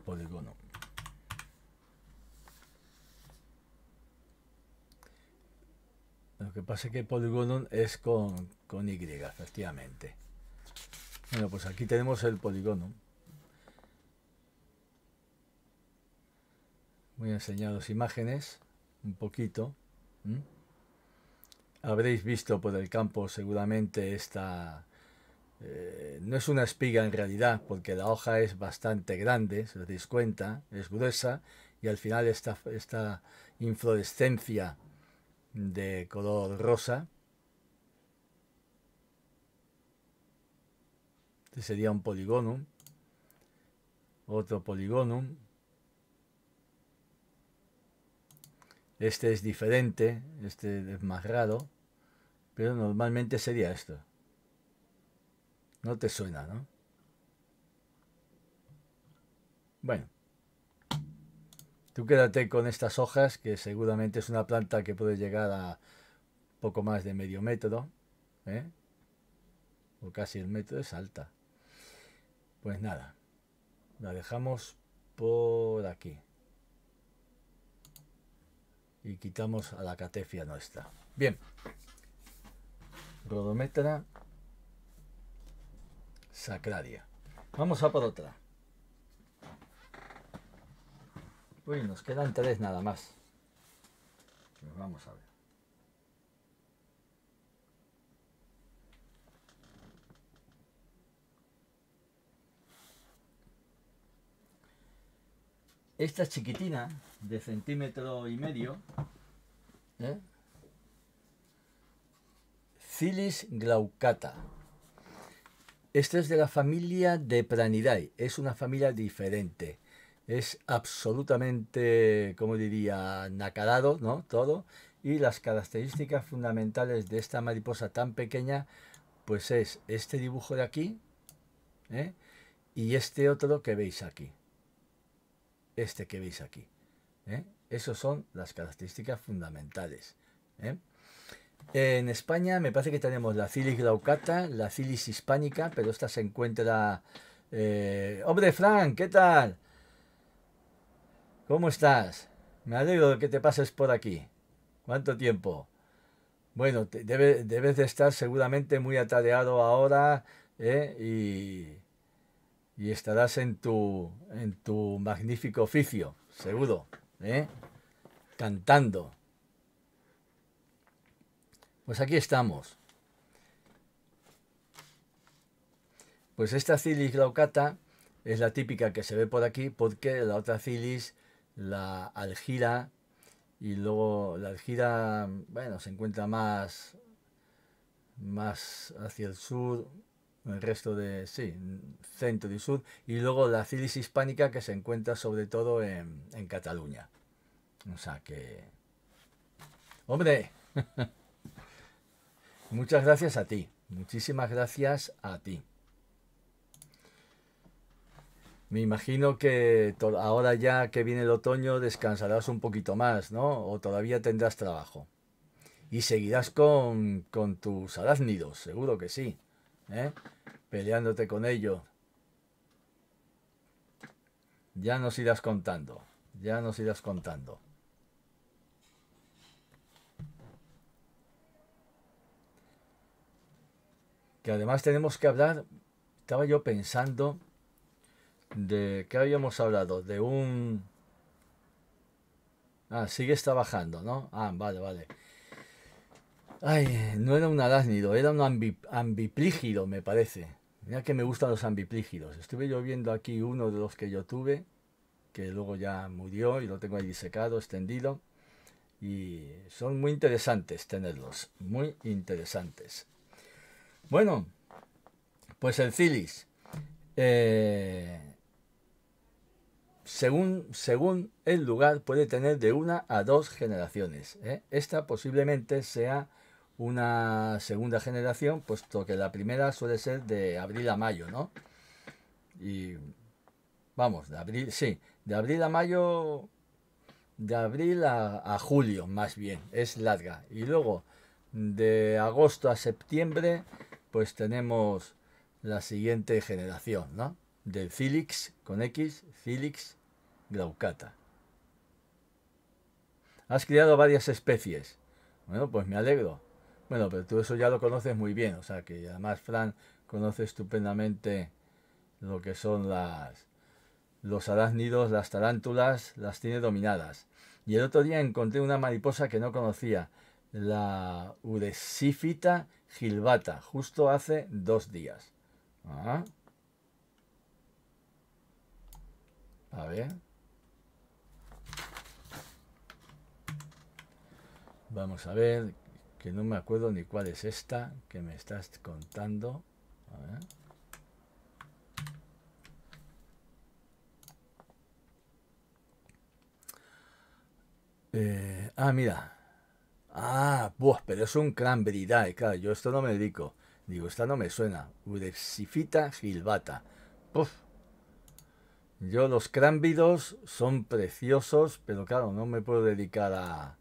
Polígono. Lo que pasa es que polígono es con, Y, efectivamente. Bueno, pues aquí tenemos el polígono. Voy a enseñar las imágenes, un poquito. Habréis visto por el campo seguramente esta eh, no es una espiga en realidad, porque la hoja es bastante grande, se os dais cuenta, es gruesa y al final esta, esta inflorescencia de color rosa. Este sería un polígono, Otro polígono. Este es diferente, este es más raro, pero normalmente sería esto. No te suena, ¿no? Bueno, tú quédate con estas hojas, que seguramente es una planta que puede llegar a poco más de medio metro, ¿eh? o casi el metro es alta. Pues nada, la dejamos por aquí y quitamos a la catefia nuestra. Bien, rodometra sacraria. Vamos a por otra. Uy, nos quedan tres nada más. vamos a ver. Esta chiquitina, de centímetro y medio, ¿eh? Cilis glaucata. Este es de la familia de Pranidae, es una familia diferente. Es absolutamente, como diría, nacarado, ¿no? Todo. Y las características fundamentales de esta mariposa tan pequeña, pues es este dibujo de aquí ¿eh? y este otro que veis aquí. Este que veis aquí. ¿eh? Esas son las características fundamentales. ¿eh? En España me parece que tenemos la Cilis glaucata, la Cilis hispánica, pero esta se encuentra... Eh, ¡Hombre, Frank! ¿Qué tal? ¿Cómo estás? Me alegro de que te pases por aquí. ¿Cuánto tiempo? Bueno, debes de estar seguramente muy atareado ahora ¿eh? y, estarás en tu, magnífico oficio, seguro, ¿eh? cantando. Pues aquí estamos. Pues esta cilis glaucata es la típica que se ve por aquí, porque la otra cilis, la algira, y luego la algira, bueno, se encuentra más, más hacia el sur, el resto de, sí, centro y sur, y luego la cilis hispánica que se encuentra sobre todo en, en Cataluña. O sea que... ¡Hombre! Muchas gracias a ti. Muchísimas gracias a ti. Me imagino que ahora ya que viene el otoño descansarás un poquito más, ¿no? O todavía tendrás trabajo. Y seguirás con, tus arácnidos, seguro que sí. ¿eh? Peleándote con ellos. Ya nos irás contando. Ya nos irás contando. que además tenemos que hablar, estaba yo pensando de que habíamos hablado, de un... Ah, sigues trabajando, ¿no? Ah, vale, vale. Ay, no era un arácnido, era un ambiplígido, me parece. Mira que me gustan los ambiplígidos. Estuve yo viendo aquí uno de los que yo tuve, que luego ya murió y lo tengo ahí secado, extendido. Y son muy interesantes tenerlos, muy interesantes. Bueno, pues el Cilis. Eh, según, según, el lugar, puede tener de una a dos generaciones. ¿eh? Esta posiblemente sea una segunda generación, puesto que la primera suele ser de abril a mayo, ¿no? Y vamos, de abril, sí, de abril a mayo, de abril a julio más bien, es larga. Y luego, de agosto a septiembre pues tenemos la siguiente generación, ¿no? De Felix con X, Felix glaucata. Has criado varias especies. Bueno, pues me alegro. Bueno, pero tú eso ya lo conoces muy bien, o sea que además Fran conoce estupendamente lo que son las los arácnidos, las tarántulas, las tiene dominadas. Y el otro día encontré una mariposa que no conocía, la Uresífita... Gilbata, justo hace dos días. Ah. A ver. Vamos a ver, que no me acuerdo ni cuál es esta que me estás contando. A ver. Eh, ah, mira, Ah, pues, pero es un cranberry claro, yo esto no me dedico. Digo, esta no me suena. Urexifita gilbata. Puf. Yo los crámbidos son preciosos, pero claro, no me puedo dedicar a,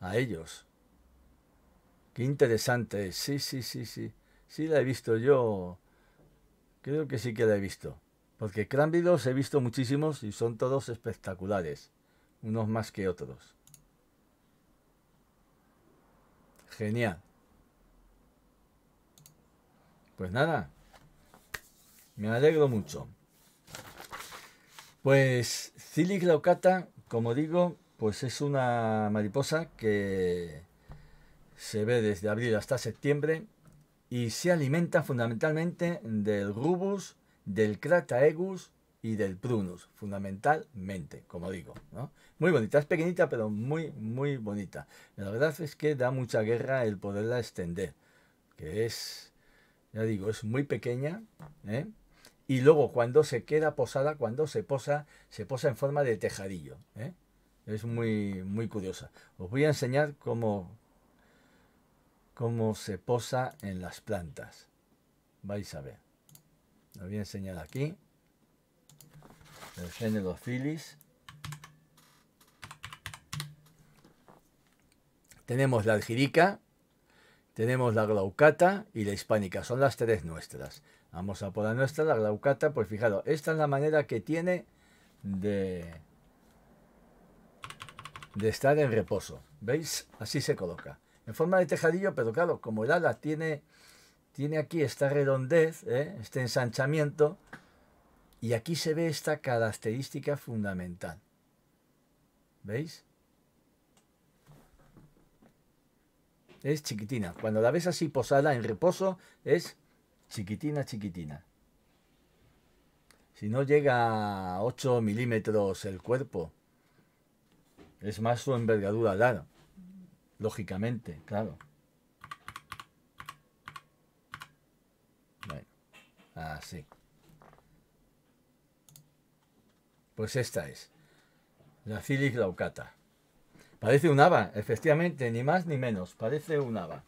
a ellos. Qué interesante. Sí, sí, sí, sí. Sí la he visto yo. Creo que sí que la he visto. Porque crámbidos he visto muchísimos y son todos espectaculares. Unos más que otros. Genial. Pues nada, me alegro mucho. Pues Cilis como digo, pues es una mariposa que se ve desde abril hasta septiembre y se alimenta fundamentalmente del rubus, del crataegus y del Prunus, fundamentalmente, como digo. Muy bonita, es pequeñita, pero muy, muy bonita. La verdad es que da mucha guerra el poderla extender, que es, ya digo, es muy pequeña. ¿eh? Y luego cuando se queda posada, cuando se posa, se posa en forma de tejadillo. ¿eh? Es muy, muy curiosa. Os voy a enseñar cómo, cómo se posa en las plantas. Vais a ver. Lo voy a enseñar aquí el género filis. Tenemos la algirica, tenemos la glaucata y la hispánica, son las tres nuestras. Vamos a por la nuestra, la glaucata, pues fijaros, esta es la manera que tiene de, de estar en reposo. ¿Veis? Así se coloca. En forma de tejadillo, pero claro, como el ala tiene, tiene aquí esta redondez, ¿eh? este ensanchamiento, y aquí se ve esta característica fundamental. ¿Veis? Es chiquitina. Cuando la ves así posada en reposo, es chiquitina, chiquitina. Si no llega a 8 milímetros el cuerpo, es más su envergadura larga. Lógicamente, claro. Bueno, así. Pues esta es, la Cilis laucata. Parece un haba, efectivamente, ni más ni menos, parece un haba.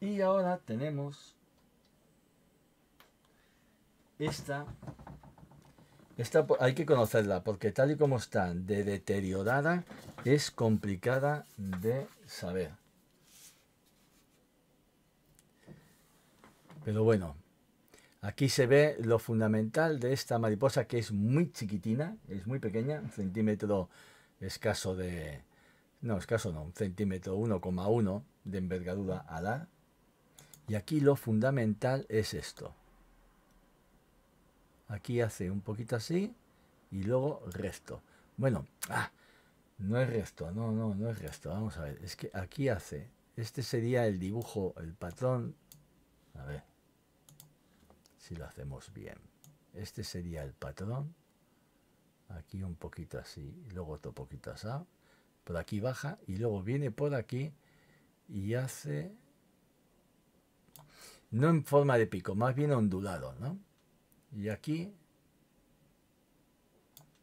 Y ahora tenemos esta, esta hay que conocerla porque tal y como está de deteriorada es complicada de saber. Pero bueno, Aquí se ve lo fundamental de esta mariposa que es muy chiquitina, es muy pequeña, un centímetro escaso de... No, escaso no, un centímetro 1,1 de envergadura alar. Y aquí lo fundamental es esto. Aquí hace un poquito así y luego resto. Bueno, ah, no es resto, no, no, no es resto, Vamos a ver, es que aquí hace... Este sería el dibujo, el patrón. A ver si lo hacemos bien. Este sería el patrón. Aquí un poquito así, luego otro poquito así. Por aquí baja y luego viene por aquí y hace... No en forma de pico, más bien ondulado, ¿no? Y aquí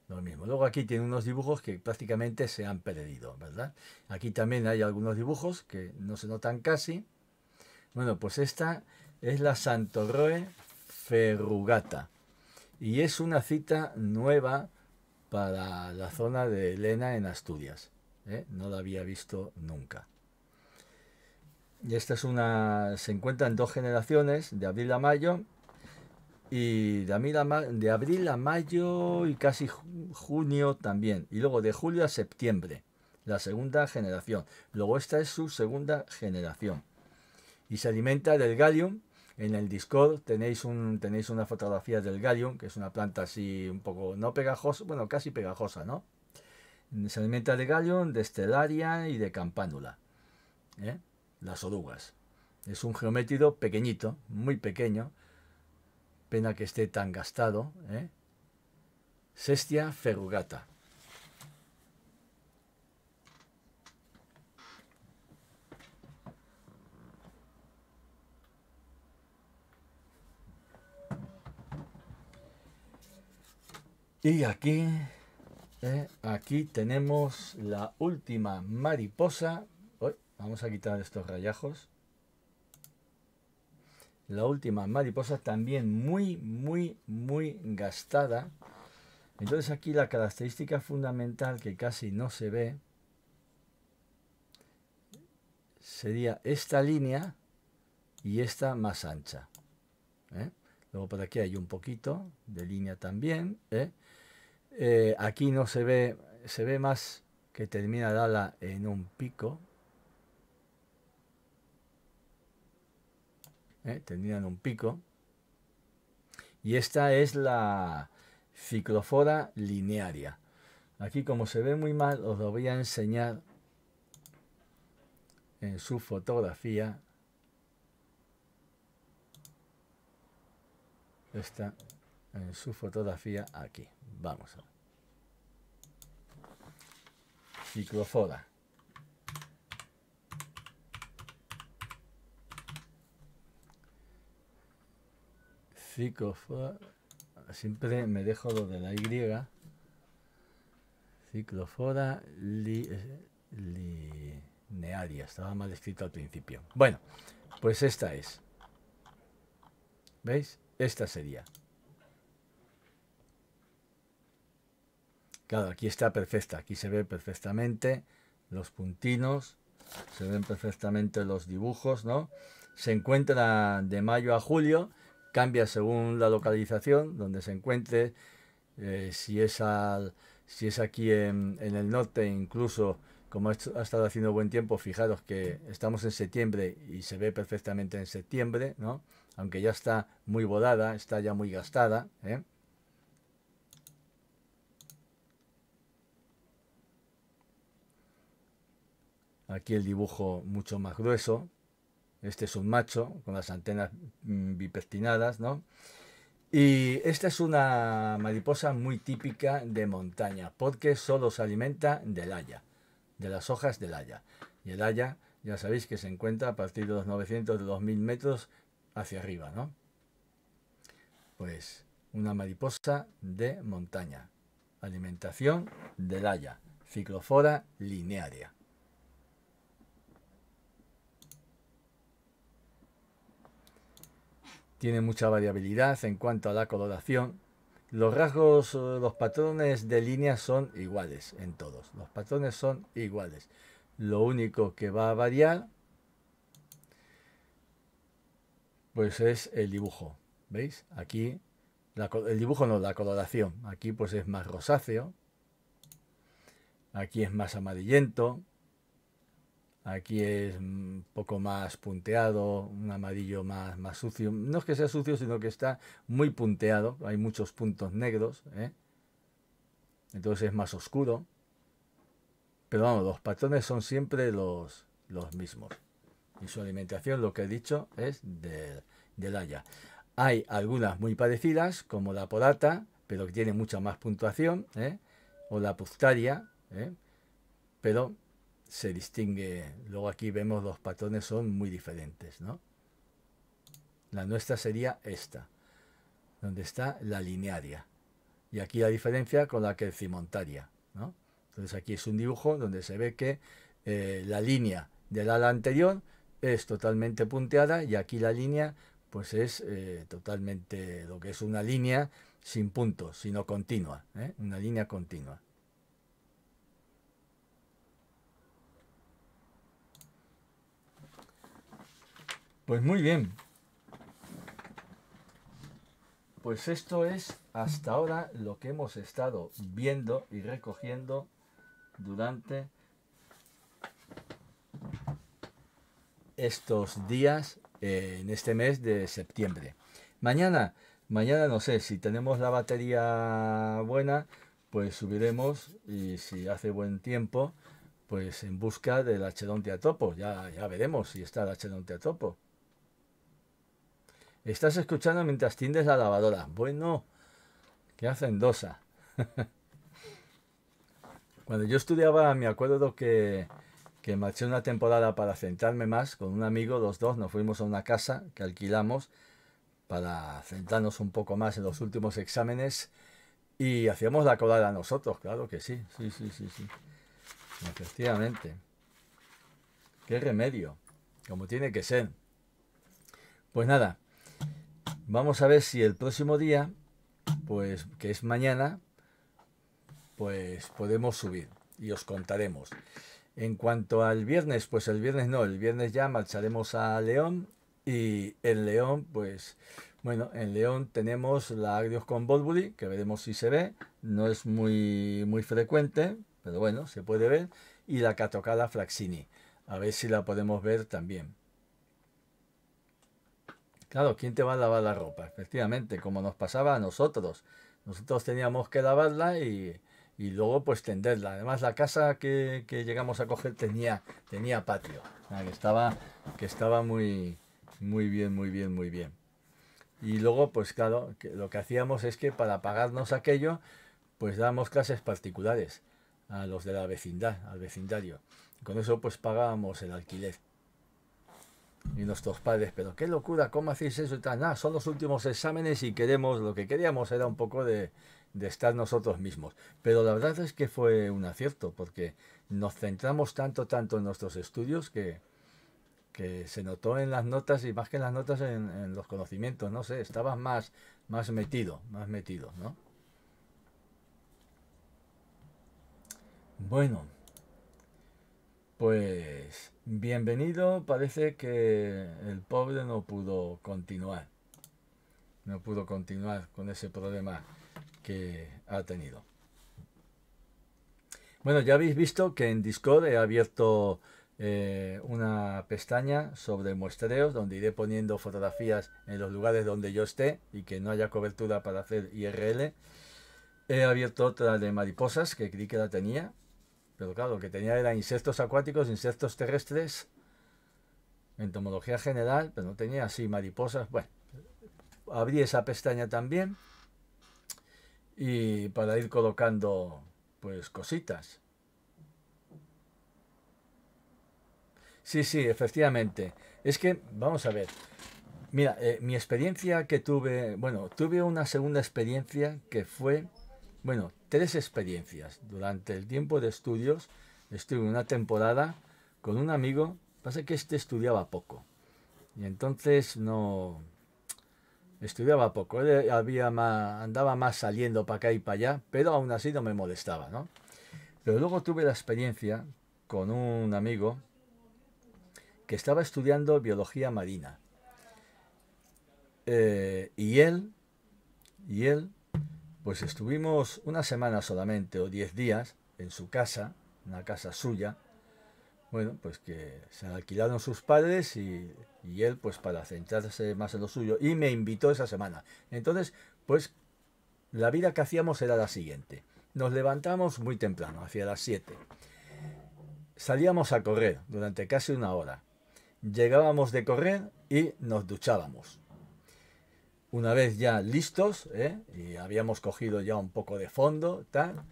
lo mismo. Luego aquí tiene unos dibujos que prácticamente se han perdido, ¿verdad? Aquí también hay algunos dibujos que no se notan casi. Bueno, pues esta es la Santorroe Ferrugata. Y es una cita nueva para la zona de Elena en Asturias. ¿eh? No la había visto nunca. Y esta es una. Se encuentra en dos generaciones, de abril a mayo. Y de abril a, de abril a mayo y casi junio también. Y luego de julio a septiembre, la segunda generación. Luego esta es su segunda generación. Y se alimenta del gallium, en el Discord tenéis, un, tenéis una fotografía del gallion que es una planta así un poco no pegajosa, bueno, casi pegajosa, ¿no? Se alimenta de Gallium, de estelaria y de Campánula. ¿eh? Las orugas. Es un geométrido pequeñito, muy pequeño. Pena que esté tan gastado. ¿eh? Sestia ferrugata. Y aquí, eh, aquí tenemos la última mariposa. vamos a quitar estos rayajos. La última mariposa también muy, muy, muy gastada. Entonces aquí la característica fundamental que casi no se ve sería esta línea y esta más ancha. ¿eh? Luego por aquí hay un poquito de línea también. ¿eh? Eh, aquí no se ve, se ve más que termina la en un pico. Eh, termina en un pico. Y esta es la ciclofora linearia. Aquí como se ve muy mal, os lo voy a enseñar en su fotografía. Esta en su fotografía aquí. Vamos a ver. Ciclofoda. Siempre me dejo lo de la Y. Ciclofoda linearia. Estaba mal escrito al principio. Bueno, pues esta es. ¿Veis? Esta sería. Claro, aquí está perfecta, aquí se ve perfectamente los puntinos, se ven perfectamente los dibujos, ¿no? Se encuentra de mayo a julio, cambia según la localización donde se encuentre, eh, si, es al, si es aquí en, el norte, incluso como ha estado haciendo buen tiempo, fijaros que estamos en septiembre y se ve perfectamente en septiembre, ¿no? Aunque ya está muy volada, está ya muy gastada, ¿eh? Aquí el dibujo mucho más grueso. Este es un macho con las antenas mm, bipestinadas. ¿no? Y esta es una mariposa muy típica de montaña, porque solo se alimenta del haya, de las hojas del haya. Y el haya, ya sabéis que se encuentra a partir de los 900, de los metros hacia arriba, ¿no? Pues una mariposa de montaña. Alimentación del haya, ciclofora linearia. Tiene mucha variabilidad en cuanto a la coloración. Los rasgos, eh, los patrones de líneas son iguales en todos. Los patrones son iguales. Lo único que va a variar pues es el dibujo. ¿Veis? Aquí el dibujo no, la coloración. Aquí pues es más rosáceo. Aquí es más amarillento. Aquí es un poco más punteado, un amarillo más, más sucio. No es que sea sucio, sino que está muy punteado. Hay muchos puntos negros. ¿eh? Entonces es más oscuro. Pero vamos, los patrones son siempre los, los mismos. Y su alimentación, lo que he dicho, es del, haya. Hay algunas muy parecidas, como la polata, pero que tiene mucha más puntuación, ¿eh? o la puftaria, ¿eh? pero se distingue. Luego aquí vemos los patrones son muy diferentes, ¿no? La nuestra sería esta, donde está la linearia. Y aquí la diferencia con la que crecimontaria, ¿no? Entonces aquí es un dibujo donde se ve que eh, la línea del ala anterior es totalmente punteada y aquí la línea pues es eh, totalmente lo que es una línea sin puntos, sino continua, ¿eh? una línea continua. Pues muy bien. Pues esto es hasta ahora lo que hemos estado viendo y recogiendo durante estos días eh, en este mes de septiembre. Mañana, mañana no sé, si tenemos la batería buena, pues subiremos y si hace buen tiempo, pues en busca del Achedonte a topo. Ya, ya veremos si está el Achedonte a topo. Estás escuchando mientras tiendes la lavadora. Bueno, qué Endosa? Cuando yo estudiaba, me acuerdo que, que marché una temporada para centrarme más con un amigo, los dos nos fuimos a una casa que alquilamos para centrarnos un poco más en los últimos exámenes y hacíamos la colada nosotros, claro que sí, sí, sí, sí, sí. Efectivamente. Qué remedio, como tiene que ser. Pues nada, Vamos a ver si el próximo día, pues que es mañana, pues podemos subir y os contaremos. En cuanto al viernes, pues el viernes no, el viernes ya marcharemos a León y en León, pues bueno, en León tenemos la Agrios con Volbuli, que veremos si se ve, no es muy, muy frecuente, pero bueno, se puede ver, y la Catocala Flaxini, a ver si la podemos ver también. Claro, ¿quién te va a lavar la ropa? Efectivamente, como nos pasaba a nosotros. Nosotros teníamos que lavarla y, luego pues tenderla. Además la casa que, llegamos a coger tenía, tenía patio, que estaba, que estaba muy, muy bien, muy bien, muy bien. Y luego pues claro, lo que hacíamos es que para pagarnos aquello pues dábamos clases particulares a los de la vecindad, al vecindario. Con eso pues pagábamos el alquiler. Y nuestros padres, pero qué locura, ¿cómo hacéis eso y Nada, son los últimos exámenes y queremos, lo que queríamos era un poco de, estar nosotros mismos. Pero la verdad es que fue un acierto, porque nos centramos tanto, tanto en nuestros estudios que, se notó en las notas y más que en las notas en, los conocimientos, no sé, estabas más, más metido, más metido, ¿no? Bueno, pues Bienvenido, parece que el pobre no pudo continuar. No pudo continuar con ese problema que ha tenido. Bueno, ya habéis visto que en Discord he abierto eh, una pestaña sobre muestreos donde iré poniendo fotografías en los lugares donde yo esté y que no haya cobertura para hacer IRL. He abierto otra de mariposas que creí que la tenía, pero claro, lo que tenía era insectos acuáticos, insectos terrestres, entomología general, pero no tenía así mariposas. Bueno, abrí esa pestaña también y para ir colocando pues cositas. Sí, sí, efectivamente. Es que, vamos a ver, mira, eh, mi experiencia que tuve, bueno, tuve una segunda experiencia que fue bueno, tres experiencias. Durante el tiempo de estudios estuve una temporada con un amigo, pasa que este estudiaba poco. Y entonces no estudiaba poco, había más, andaba más saliendo para acá y para allá, pero aún así no me molestaba, ¿no? Pero luego tuve la experiencia con un amigo que estaba estudiando biología marina. Eh, y él, y él pues estuvimos una semana solamente o diez días en su casa, una casa suya, bueno, pues que se alquilaron sus padres y, él, pues para centrarse más en lo suyo, y me invitó esa semana. Entonces, pues la vida que hacíamos era la siguiente. Nos levantamos muy temprano, hacia las 7. Salíamos a correr durante casi una hora. Llegábamos de correr y nos duchábamos una vez ya listos ¿eh? y habíamos cogido ya un poco de fondo, tal,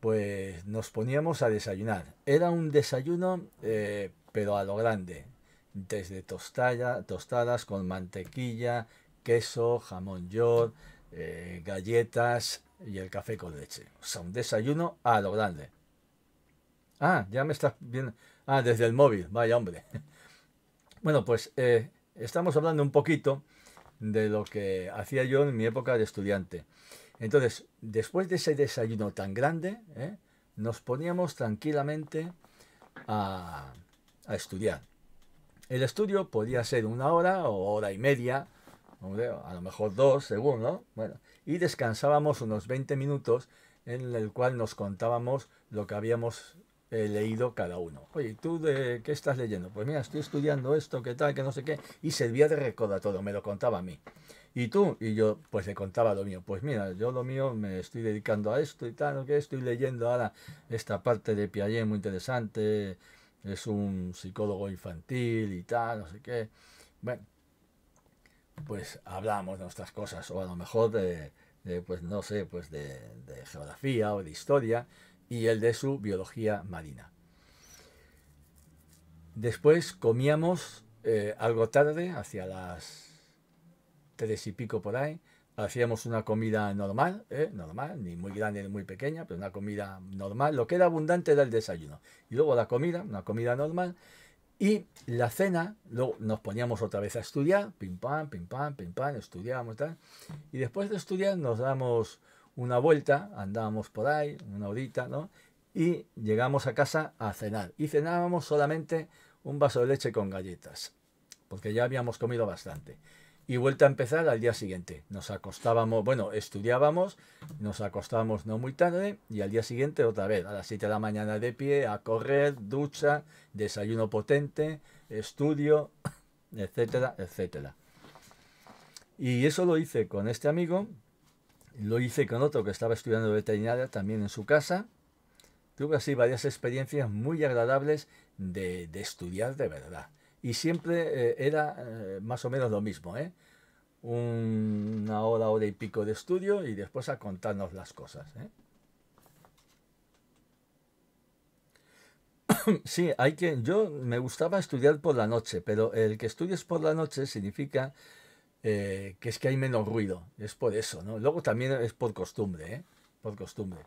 pues nos poníamos a desayunar. Era un desayuno, eh, pero a lo grande, desde tostadas con mantequilla, queso, jamón york, eh, galletas y el café con leche. O sea, un desayuno a lo grande. Ah, ya me estás viendo. Ah, desde el móvil, vaya hombre. Bueno, pues estamos hablando un poquito de lo que hacía yo en mi época de estudiante. Entonces, después de ese desayuno tan grande, ¿eh? nos poníamos tranquilamente a, estudiar. El estudio podía ser una hora o hora y media, a lo mejor dos, según, ¿no? Bueno, y descansábamos unos 20 minutos en el cual nos contábamos lo que habíamos he leído cada uno. Oye, ¿tú de qué estás leyendo? Pues mira, estoy estudiando esto, qué tal, que no sé qué. Y servía de todo, me lo contaba a mí. ¿Y tú? Y yo, pues le contaba lo mío. Pues mira, yo lo mío me estoy dedicando a esto y tal, ¿no? que estoy leyendo ahora esta parte de Piaget muy interesante. Es un psicólogo infantil y tal, no sé qué. Bueno, pues hablamos de nuestras cosas, o a lo mejor de, pues no sé, pues de, de geografía o de historia y el de su biología marina. Después comíamos eh, algo tarde, hacia las tres y pico por ahí, hacíamos una comida normal, eh, normal, ni muy grande ni muy pequeña, pero una comida normal. Lo que era abundante era el desayuno. Y luego la comida, una comida normal. Y la cena, luego nos poníamos otra vez a estudiar, pim pam, pim pam, pim pam, estudiábamos tal. Y después de estudiar nos damos una vuelta, andábamos por ahí, una horita, ¿no? Y llegamos a casa a cenar. Y cenábamos solamente un vaso de leche con galletas, porque ya habíamos comido bastante. Y vuelta a empezar al día siguiente. Nos acostábamos, bueno, estudiábamos, nos acostábamos no muy tarde y al día siguiente otra vez, a las 7 de la mañana de pie, a correr, ducha, desayuno potente, estudio, etcétera, etcétera. Y eso lo hice con este amigo lo hice con otro que estaba estudiando veterinaria también en su casa. Tuve así varias experiencias muy agradables de, estudiar de verdad. Y siempre eh, era eh, más o menos lo mismo, ¿eh? Una hora, hora y pico de estudio y después a contarnos las cosas. sí, hay que. Yo me gustaba estudiar por la noche, pero el que estudies por la noche significa eh, que es que hay menos ruido. Es por eso, ¿no? Luego también es por costumbre, ¿eh? Por costumbre.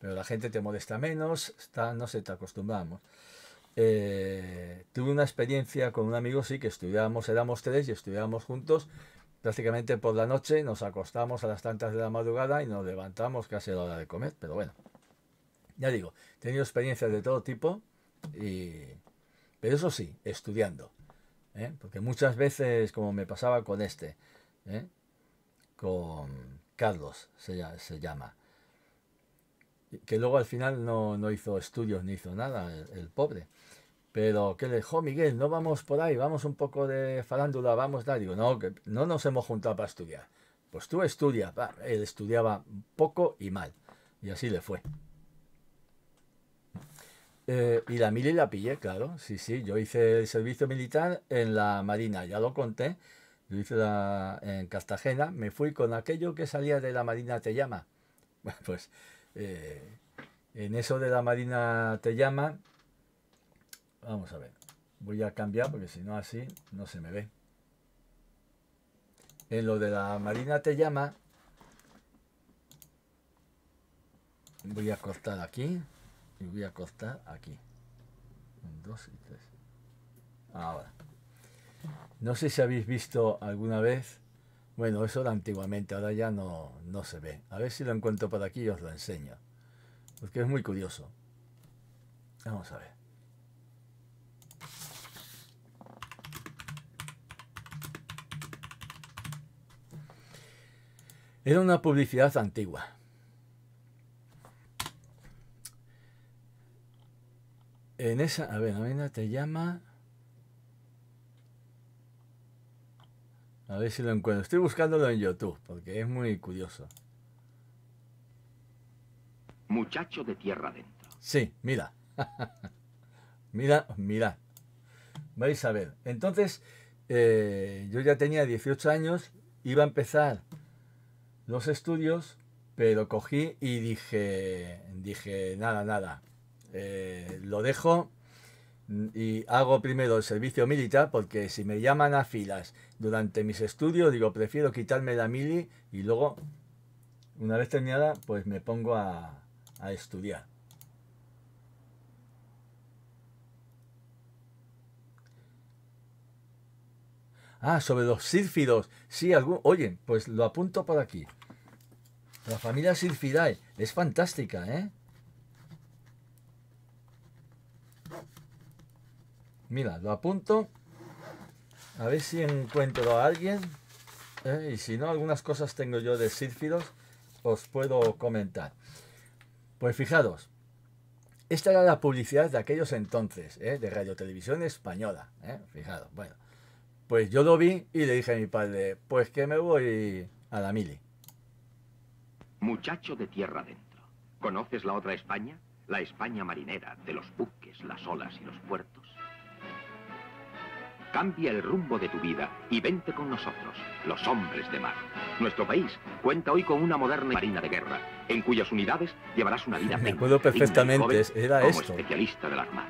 Pero la gente te molesta menos, está, no sé, te acostumbramos. Eh, tuve una experiencia con un amigo, sí, que estudiábamos, éramos tres y estudiábamos juntos. Prácticamente por la noche nos acostamos a las tantas de la madrugada y nos levantamos casi a la hora de comer, pero bueno. Ya digo, he tenido experiencias de todo tipo, pero eso sí, estudiando. ¿eh? porque muchas veces, como me pasaba con este, ¿eh? con Carlos se, llama, que luego al final no, hizo estudios ni hizo nada, el, pobre. Pero que le dijo, Miguel, no vamos por ahí, vamos un poco de farándula, vamos Digo, no, que no nos hemos juntado para estudiar. Pues tú estudia. Él estudiaba poco y mal. Y así le fue. Eh, y la mili la pillé, claro. Sí, sí, yo hice el servicio militar en la Marina, ya lo conté. Yo hice en Cartagena, me fui con aquello que salía de la Marina Te Llama. Bueno, pues eh, en eso de la Marina Te Llama, vamos a ver, voy a cambiar porque si no así no se me ve. En lo de la Marina Te Llama, voy a cortar aquí y voy a acostar aquí. dos y tres. Ahora. No sé si habéis visto alguna vez. Bueno, eso era antiguamente, ahora ya no, no se ve. A ver si lo encuentro por aquí y os lo enseño. Porque es muy curioso. Vamos a ver. Era una publicidad antigua. En esa, a ver, ver te llama. A ver si lo encuentro. Estoy buscándolo en YouTube porque es muy curioso. Muchacho de tierra adentro. Sí, mira. mira, mira. Vais a ver. Entonces, eh, yo ya tenía 18 años, iba a empezar los estudios, pero cogí y dije, dije, nada, nada. Eh, lo dejo y hago primero el servicio militar porque si me llaman a filas durante mis estudios, digo, prefiero quitarme la mili y luego, una vez terminada, pues me pongo a, estudiar. Ah, sobre los sírfidos. Sí, algún... Oye, pues lo apunto por aquí. La familia Sirfidae es fantástica, ¿eh? Mira, lo apunto. A ver si encuentro a alguien. Eh, y si no, algunas cosas tengo yo de sírfidos. Os puedo comentar. Pues fijados. Esta era la publicidad de aquellos entonces, eh, de Radio Televisión Española. Eh, fijados, bueno. Pues yo lo vi y le dije a mi padre, pues que me voy a la mili. Muchacho de tierra adentro, ¿conoces la otra España? La España marinera, de los buques, las olas y los puertos. Cambia el rumbo de tu vida y vente con nosotros, los hombres de mar. Nuestro país cuenta hoy con una moderna marina de guerra, en cuyas unidades llevarás una vida Me acuerdo perfectamente, era como especialista de la Armada.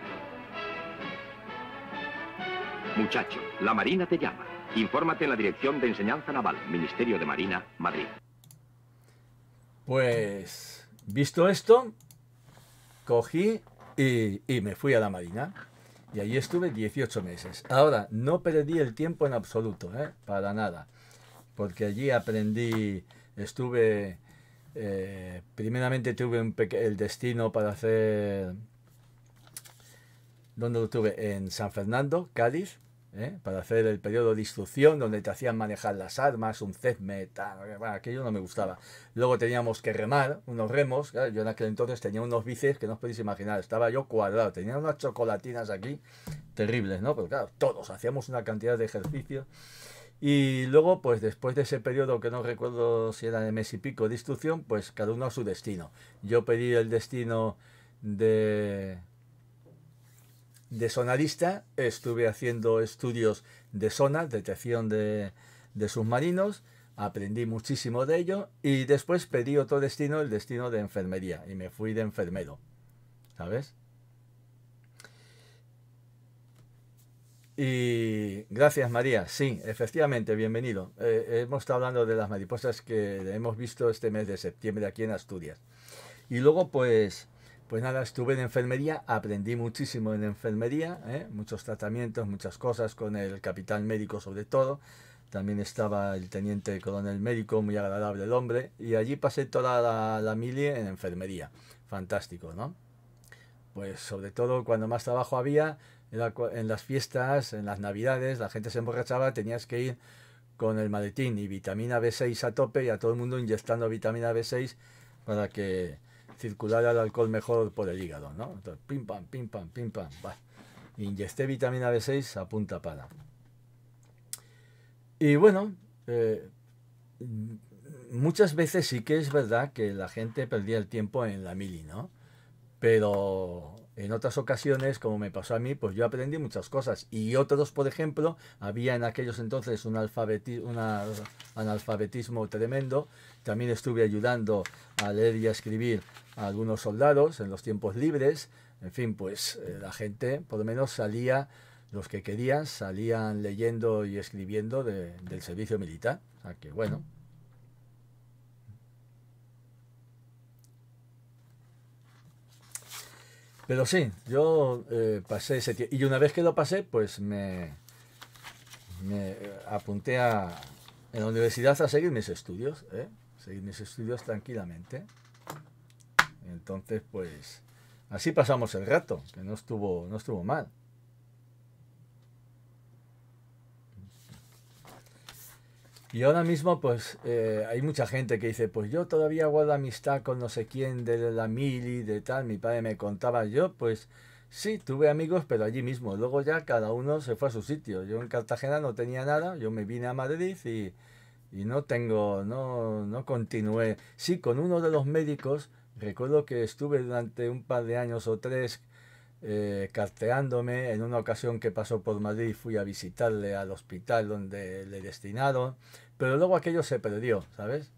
Muchacho, la Marina te llama. Infórmate en la Dirección de Enseñanza Naval, Ministerio de Marina, Madrid. Pues, visto esto, cogí y me fui a la Marina. Y allí estuve 18 meses. Ahora, no perdí el tiempo en absoluto, ¿eh? para nada. Porque allí aprendí, estuve, eh, primeramente tuve un el destino para hacer, ¿dónde lo tuve? En San Fernando, Cádiz. ¿eh? para hacer el periodo de instrucción donde te hacían manejar las armas, un cedme, aquello no me gustaba. Luego teníamos que remar unos remos, yo en aquel entonces tenía unos bíceps que no os podéis imaginar, estaba yo cuadrado, tenía unas chocolatinas aquí terribles, ¿no? Pero claro, todos hacíamos una cantidad de ejercicio. Y luego, pues después de ese periodo que no recuerdo si era de mes y pico de instrucción, pues cada uno a su destino. Yo pedí el destino de de sonarista, estuve haciendo estudios de zona detección de, submarinos, aprendí muchísimo de ello y después pedí otro destino, el destino de enfermería, y me fui de enfermero, ¿sabes? Y gracias María, sí, efectivamente, bienvenido. Eh, hemos estado hablando de las mariposas que hemos visto este mes de septiembre aquí en Asturias. Y luego pues pues nada, estuve en enfermería, aprendí muchísimo en enfermería, ¿eh? muchos tratamientos, muchas cosas, con el capitán médico sobre todo. También estaba el teniente coronel médico, muy agradable el hombre, y allí pasé toda la, la en enfermería. Fantástico, ¿no? Pues sobre todo cuando más trabajo había, en las fiestas, en las navidades, la gente se emborrachaba, tenías que ir con el maletín y vitamina B6 a tope y a todo el mundo inyectando vitamina B6 para que circular al alcohol mejor por el hígado, ¿no? Entonces, pim, pam, pim, pam, pim, pam. va. vitamina B6 a punta para. Y bueno, eh, muchas veces sí que es verdad que la gente perdía el tiempo en la mili, ¿no? Pero en otras ocasiones, como me pasó a mí, pues yo aprendí muchas cosas. Y otros, por ejemplo, había en aquellos entonces un, alfabetismo analfabetismo tremendo. También estuve ayudando a leer y a escribir algunos soldados en los tiempos libres. En fin, pues eh, la gente por lo menos salía, los que querían, salían leyendo y escribiendo del servicio militar. O sea que bueno. Pero sí, yo eh, pasé ese tiempo. Y una vez que lo pasé, pues me, eh, apunté a, en la universidad a seguir mis estudios, seguir mis estudios tranquilamente. Entonces, pues, así pasamos el rato, que no estuvo, no estuvo mal. Y ahora mismo, pues, eh, hay mucha gente que dice, pues yo todavía guardo amistad con no sé quién de la mili, de tal, mi padre me contaba yo, pues sí, tuve amigos, pero allí mismo. Luego ya cada uno se fue a su sitio. Yo en Cartagena no tenía nada, yo me vine a Madrid y, y no tengo, no, no continué. Sí, con uno de los médicos Recuerdo que estuve durante un par de años o tres eh, carteándome. En una ocasión que pasó por Madrid fui a visitarle al hospital donde le destinaron, pero luego aquello se perdió, ¿sabes?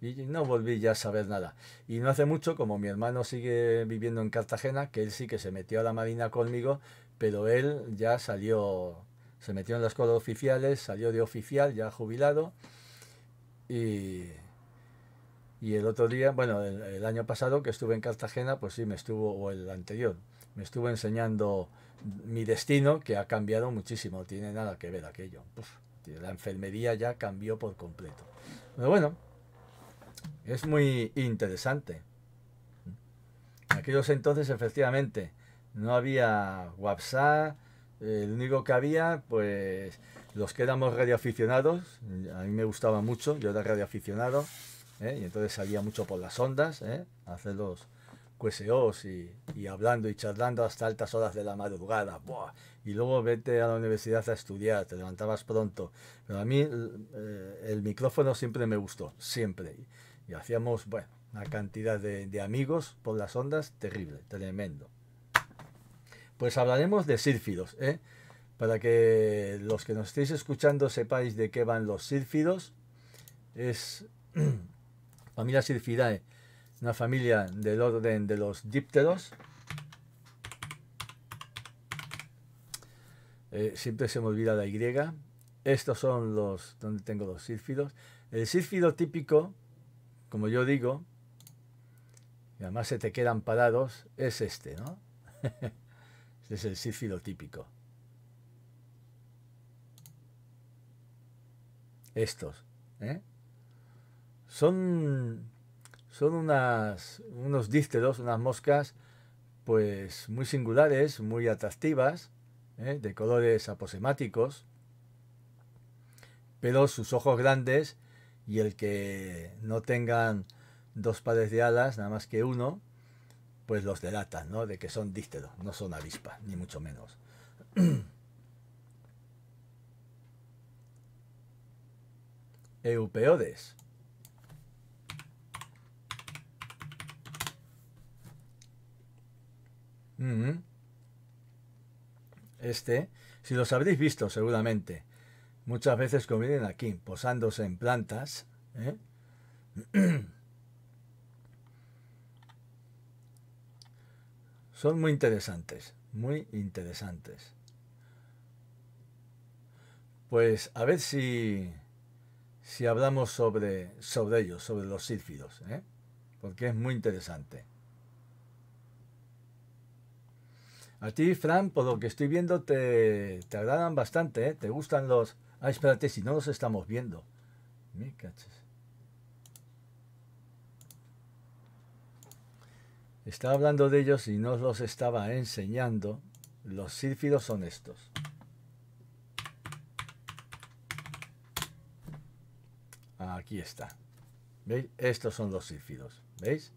Y no volví ya a saber nada. Y no hace mucho, como mi hermano sigue viviendo en Cartagena, que él sí que se metió a la marina conmigo, pero él ya salió, se metió en las cosas oficiales, salió de oficial, ya jubilado, y y el otro día, bueno, el, año pasado que estuve en Cartagena, pues sí, me estuvo, o el anterior, me estuvo enseñando mi destino, que ha cambiado muchísimo, no tiene nada que ver aquello. la enfermería ya cambió por completo. Pero bueno, es muy interesante. aquellos entonces, efectivamente, no había WhatsApp, el único que había, pues los que éramos radioaficionados, a mí me gustaba mucho, yo era radioaficionado ¿eh? y entonces salía mucho por las ondas ¿eh? hacer los QSOs y, y, hablando y charlando hasta altas horas de la madrugada. Y luego vete a la universidad a estudiar, te levantabas pronto. Pero a mí eh, el micrófono siempre me gustó, siempre. Y, hacíamos, bueno, una cantidad de, amigos por las ondas terrible, tremendo. Pues hablaremos de sírfidos, Para que los que nos estéis escuchando sepáis de qué van los sírfidos. Es familia Sirfidae, una familia del orden de los dípteros. Eh, siempre se me olvida la Y. Estos son los donde tengo los sírfidos. El sírfido típico, como yo digo, y además se te quedan parados, es este, ¿no? este es el sírfido típico. Estos, ¿eh? son, unos dísteros, unas moscas, pues muy singulares, muy atractivas, ¿eh? de colores aposemáticos, pero sus ojos grandes y el que no tengan dos pares de alas, nada más que uno, pues los delatan, ¿no? De que son dísteros, no son avispas, ni mucho menos. Eupeodes. Este, si los habréis visto seguramente, muchas veces convienen aquí, posándose en plantas. ¿eh? Son muy interesantes, muy interesantes. Pues a ver si, si hablamos sobre, sobre ellos, sobre los sírfidos ¿eh? porque es muy interesante. A ti, Fran, por lo que estoy viendo, te, te agradan bastante, ¿eh? Te gustan los... Ah, espérate, si no los estamos viendo. Me caches. Estaba hablando de ellos y no los estaba enseñando. Los sílfidos son estos. Aquí está. ¿Veis? Estos son los sílfidos. ¿Veis?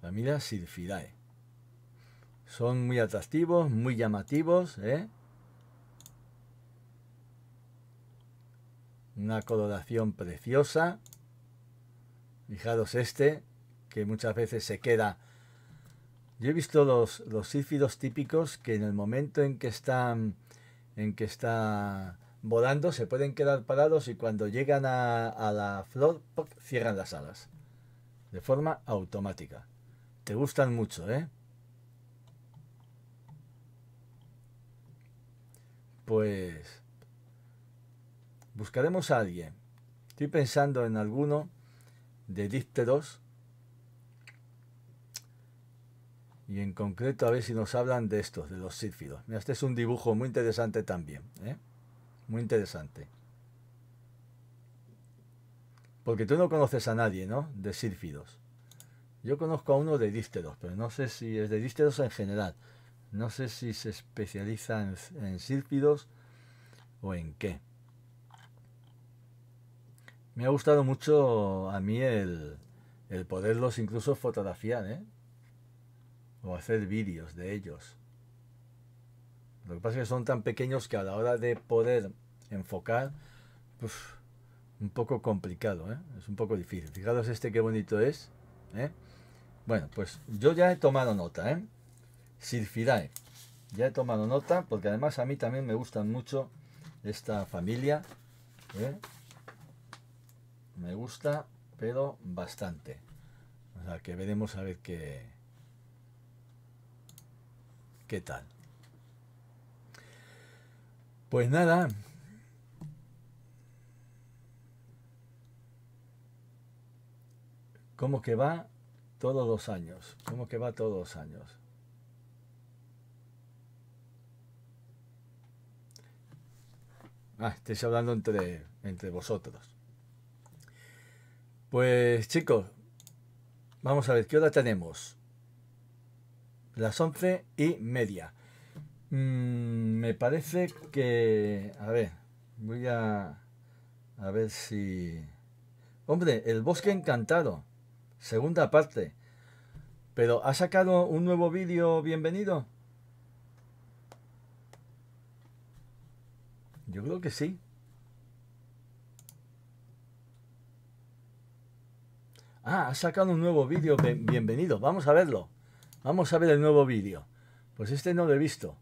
Familia Silfidae. Son muy atractivos, muy llamativos, ¿eh? Una coloración preciosa. Fijaros este, que muchas veces se queda... Yo he visto los, los sífidos típicos que en el momento en que están en que está volando se pueden quedar parados y cuando llegan a, la flor cierran las alas de forma automática. Te gustan mucho, ¿eh? pues buscaremos a alguien. Estoy pensando en alguno de dípteros y en concreto a ver si nos hablan de estos, de los sírfidos. Mira, este es un dibujo muy interesante también, ¿eh? muy interesante. Porque tú no conoces a nadie, ¿no? De sírfidos. Yo conozco a uno de dípteros, pero no sé si es de Dísteros en general. No sé si se especializan en, en o en qué. Me ha gustado mucho a mí el, poderlos incluso fotografiar, ¿eh? O hacer vídeos de ellos. Lo que pasa es que son tan pequeños que a la hora de poder enfocar, pues un poco complicado, ¿eh? es un poco difícil. Fijaros este qué bonito es. ¿eh? Bueno, pues yo ya he tomado nota. ¿eh? Sirfidae. Ya he tomado nota porque además a mí también me gustan mucho esta familia. ¿eh? Me gusta, pero bastante. O sea, que veremos a ver qué, qué tal. Pues nada. ¿Cómo que va todos los años? ¿Cómo que va todos los años? Ah, estáis hablando entre, entre vosotros. Pues chicos, vamos a ver qué hora tenemos. Las once y media. Mm, me parece que... A ver, voy a... A ver si... Hombre, El Bosque Encantado. Segunda parte. Pero ha sacado un nuevo vídeo, bienvenido. Yo creo que sí. Ah, ha sacado un nuevo vídeo. Bienvenido. Vamos a verlo. Vamos a ver el nuevo vídeo. Pues este no lo he visto.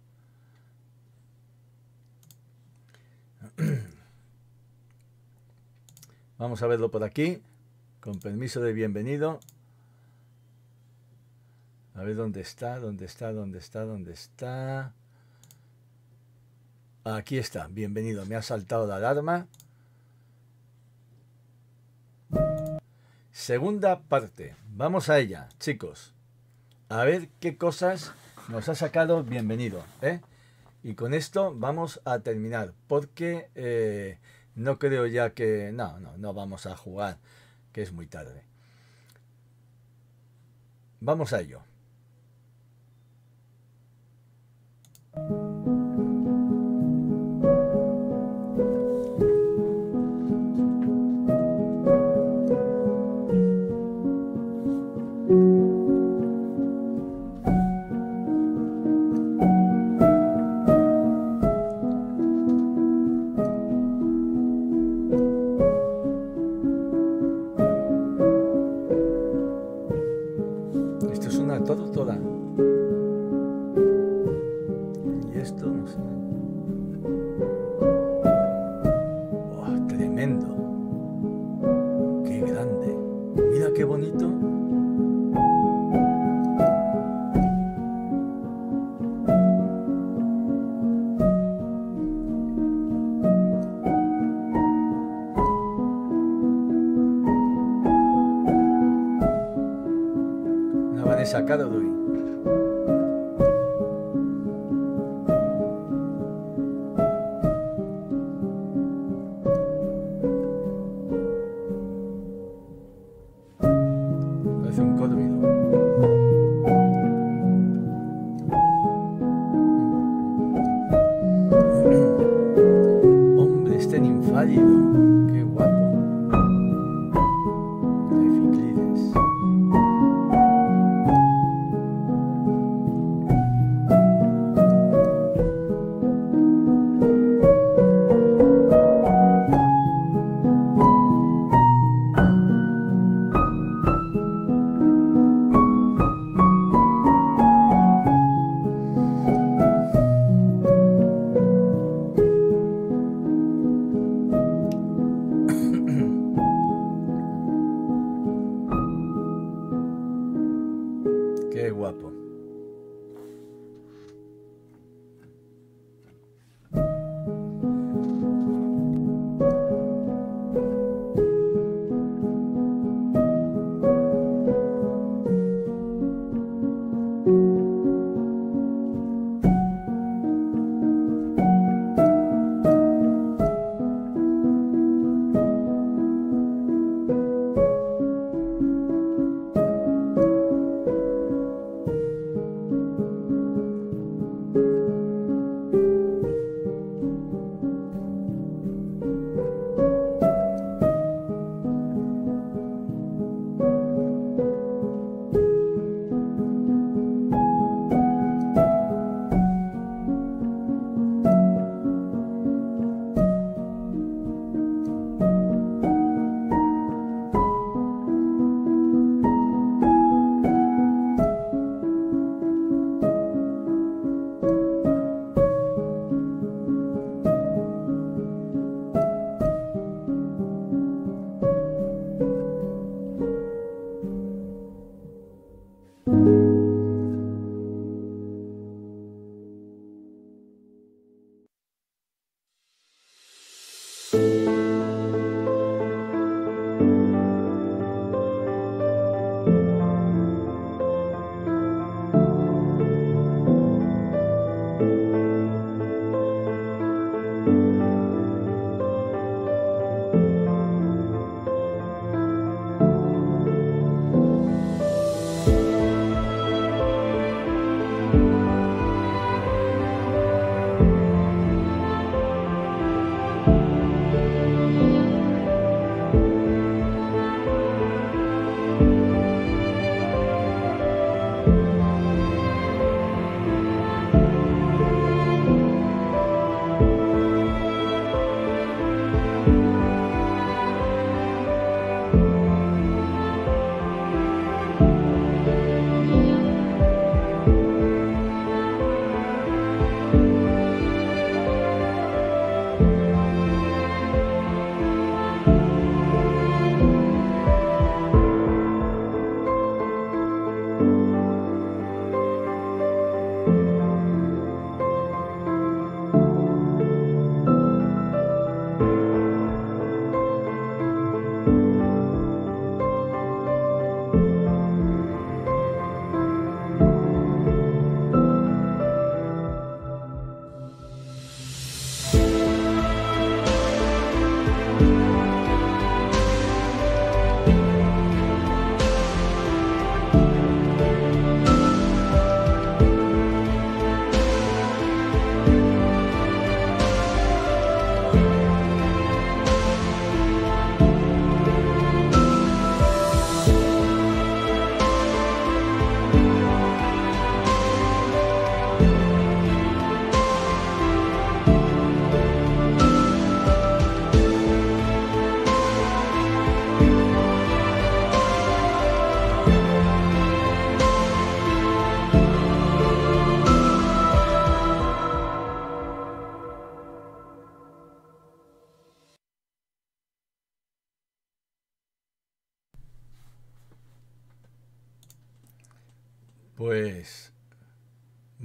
Vamos a verlo por aquí. Con permiso de bienvenido. A ver dónde está, dónde está, dónde está, dónde está. Aquí está, bienvenido. Me ha saltado la alarma. Segunda parte. Vamos a ella, chicos. A ver qué cosas nos ha sacado bienvenido. ¿eh? Y con esto vamos a terminar. Porque eh, no creo ya que... No, no, no vamos a jugar. Que es muy tarde. Vamos a ello. lo han sacado de hoy.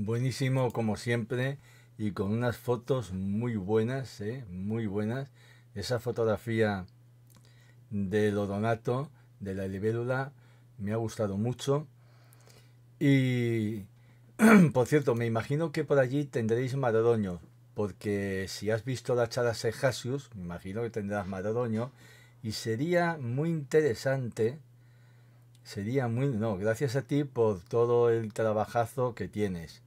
buenísimo como siempre y con unas fotos muy buenas, ¿eh? muy buenas. Esa fotografía del odonato, de la libélula, me ha gustado mucho. Y, por cierto, me imagino que por allí tendréis maradoño, porque si has visto la charla Sejasius, me imagino que tendrás maradoño y sería muy interesante, sería muy... No, gracias a ti por todo el trabajazo que tienes.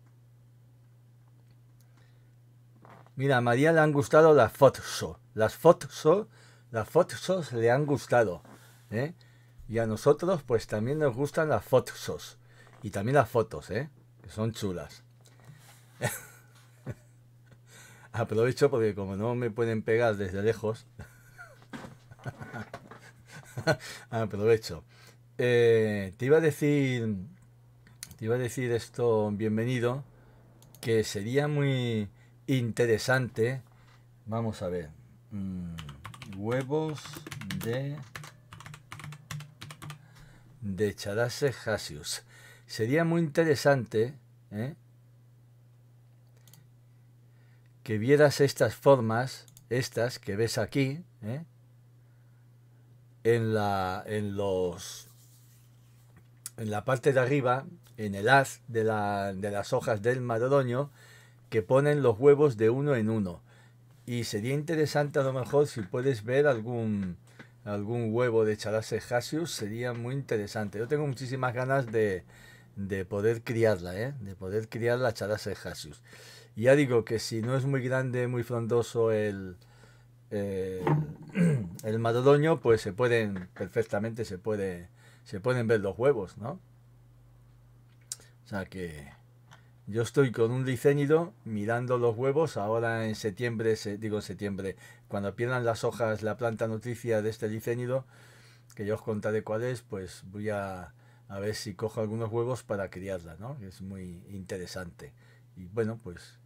Mira, a María le han gustado las fotos. Las fotos, las fotos le han gustado. ¿eh? Y a nosotros, pues también nos gustan las fotos. Y también las fotos, ¿eh? Que son chulas. Aprovecho porque como no me pueden pegar desde lejos. Aprovecho. Eh, te iba a decir. Te iba a decir esto, bienvenido. Que sería muy interesante. Vamos a ver. Mm, huevos de de Chadas Sería muy interesante ¿eh? que vieras estas formas, estas que ves aquí, ¿eh? en la en los en la parte de arriba, en el haz de, la, de las hojas del madroño, que ponen los huevos de uno en uno. Y sería interesante a lo mejor si puedes ver algún, algún huevo de Charase Hasius, sería muy interesante. Yo tengo muchísimas ganas de, poder criarla, ¿eh? de poder criar la charase Hasius. ya digo que si no es muy grande, muy frondoso el, el, eh, el madroño, pues se pueden, perfectamente se, puede, se pueden ver los huevos, ¿no? O sea que... Yo estoy con un licénido mirando los huevos. Ahora en septiembre, digo en septiembre, cuando pierdan las hojas la planta noticia de este licénido, que yo os contaré cuál es, pues voy a, ver si cojo algunos huevos para criarla, ¿no? Es muy interesante. Y bueno, pues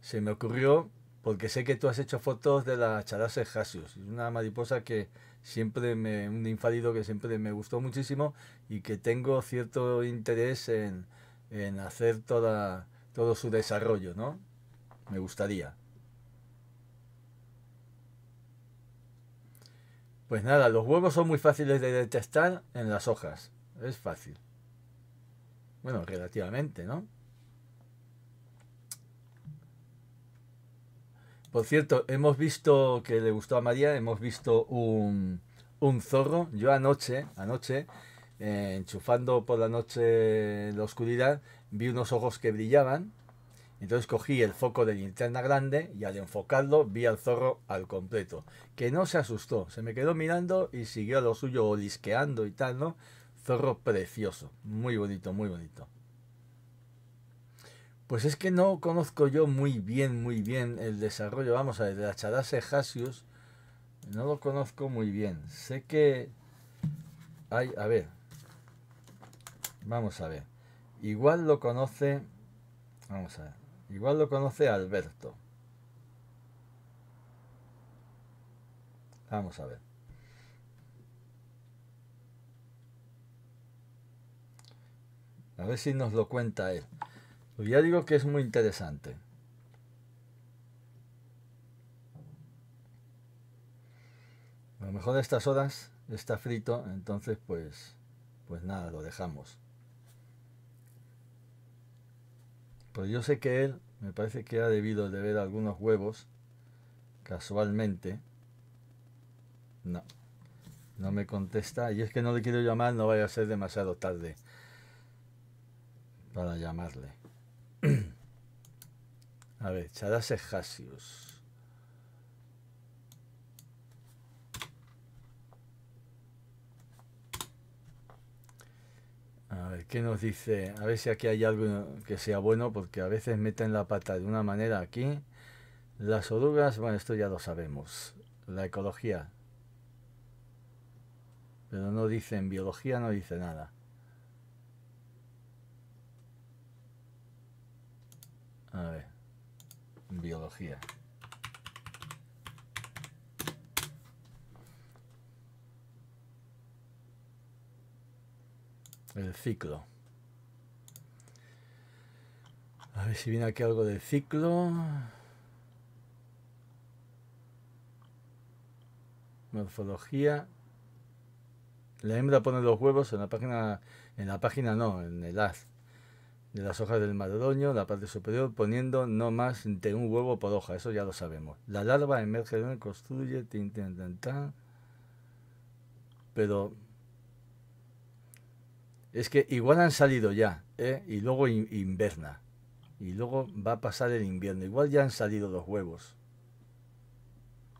se me ocurrió, porque sé que tú has hecho fotos de la Charase jasius, una mariposa que siempre me, un infalido que siempre me gustó muchísimo y que tengo cierto interés en en hacer toda, todo su desarrollo, ¿no? Me gustaría. Pues nada, los huevos son muy fáciles de detectar en las hojas. Es fácil. Bueno, relativamente, ¿no? Por cierto, hemos visto que le gustó a María, hemos visto un, un zorro. Yo anoche, anoche eh, enchufando por la noche en la oscuridad, vi unos ojos que brillaban. Entonces cogí el foco de linterna grande y al enfocarlo vi al zorro al completo, que no se asustó, se me quedó mirando y siguió a lo suyo olisqueando y tal, ¿no? Zorro precioso, muy bonito, muy bonito. Pues es que no conozco yo muy bien, muy bien el desarrollo, vamos a ver, de la Charase no lo conozco muy bien. Sé que hay, a ver, Vamos a ver. Igual lo conoce. Vamos a ver. Igual lo conoce Alberto. Vamos a ver. A ver si nos lo cuenta él. ya digo que es muy interesante. A lo mejor a estas horas está frito, entonces pues pues nada, lo dejamos. Pues yo sé que él, me parece que ha debido de ver algunos huevos, casualmente. No, no me contesta. Y es que no le quiero llamar, no vaya a ser demasiado tarde para llamarle. a ver, Charase A ver, ¿qué nos dice? A ver si aquí hay algo que sea bueno, porque a veces meten la pata de una manera aquí. Las orugas, bueno, esto ya lo sabemos. La ecología. Pero no dicen biología no dice nada. A ver, biología. el ciclo. A ver si viene aquí algo de ciclo. Morfología. La hembra pone los huevos en la página, en la página no, en el haz de las hojas del madroño, la parte superior, poniendo no más de un huevo por hoja, eso ya lo sabemos. La larva emerge, construye, tin, tin, pero es que igual han salido ya, ¿eh? y luego inverna. Y luego va a pasar el invierno. Igual ya han salido los huevos.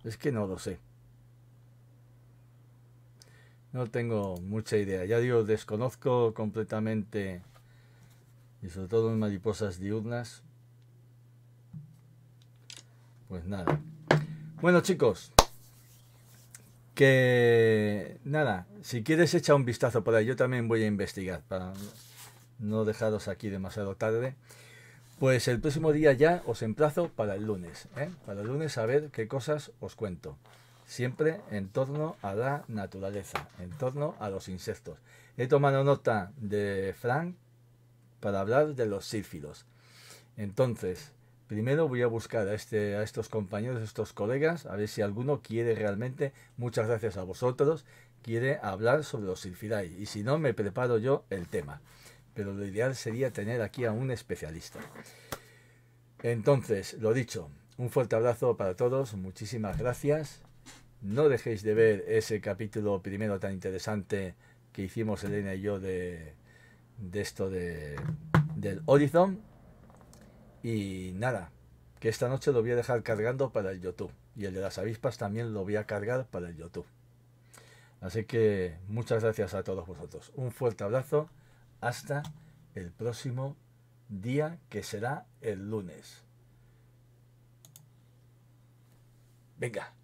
Es que no lo sé. No tengo mucha idea. Ya digo, desconozco completamente, y sobre todo en mariposas diurnas. Pues nada. Bueno chicos, que nada, si quieres echa un vistazo por ahí, yo también voy a investigar para no dejaros aquí demasiado tarde. Pues el próximo día ya os emplazo para el lunes, ¿eh? para el lunes a ver qué cosas os cuento. Siempre en torno a la naturaleza, en torno a los insectos. He tomado nota de Frank para hablar de los sífilos. Entonces, Primero voy a buscar este, a, estos compañeros, a estos colegas, a ver si alguno quiere realmente, muchas gracias a vosotros, quiere hablar sobre los silfidae. Y si no, me preparo yo el tema. Pero lo ideal sería tener aquí a un especialista. Entonces, lo dicho, un fuerte abrazo para todos, muchísimas gracias. No dejéis de ver ese capítulo primero tan interesante que hicimos Elena y yo de, esto de, del Horizon y nada, que esta noche lo voy a dejar cargando para el YouTube. Y el de las avispas también lo voy a cargar para el YouTube. Así que muchas gracias a todos vosotros. Un fuerte abrazo. Hasta el próximo día que será el lunes. Venga.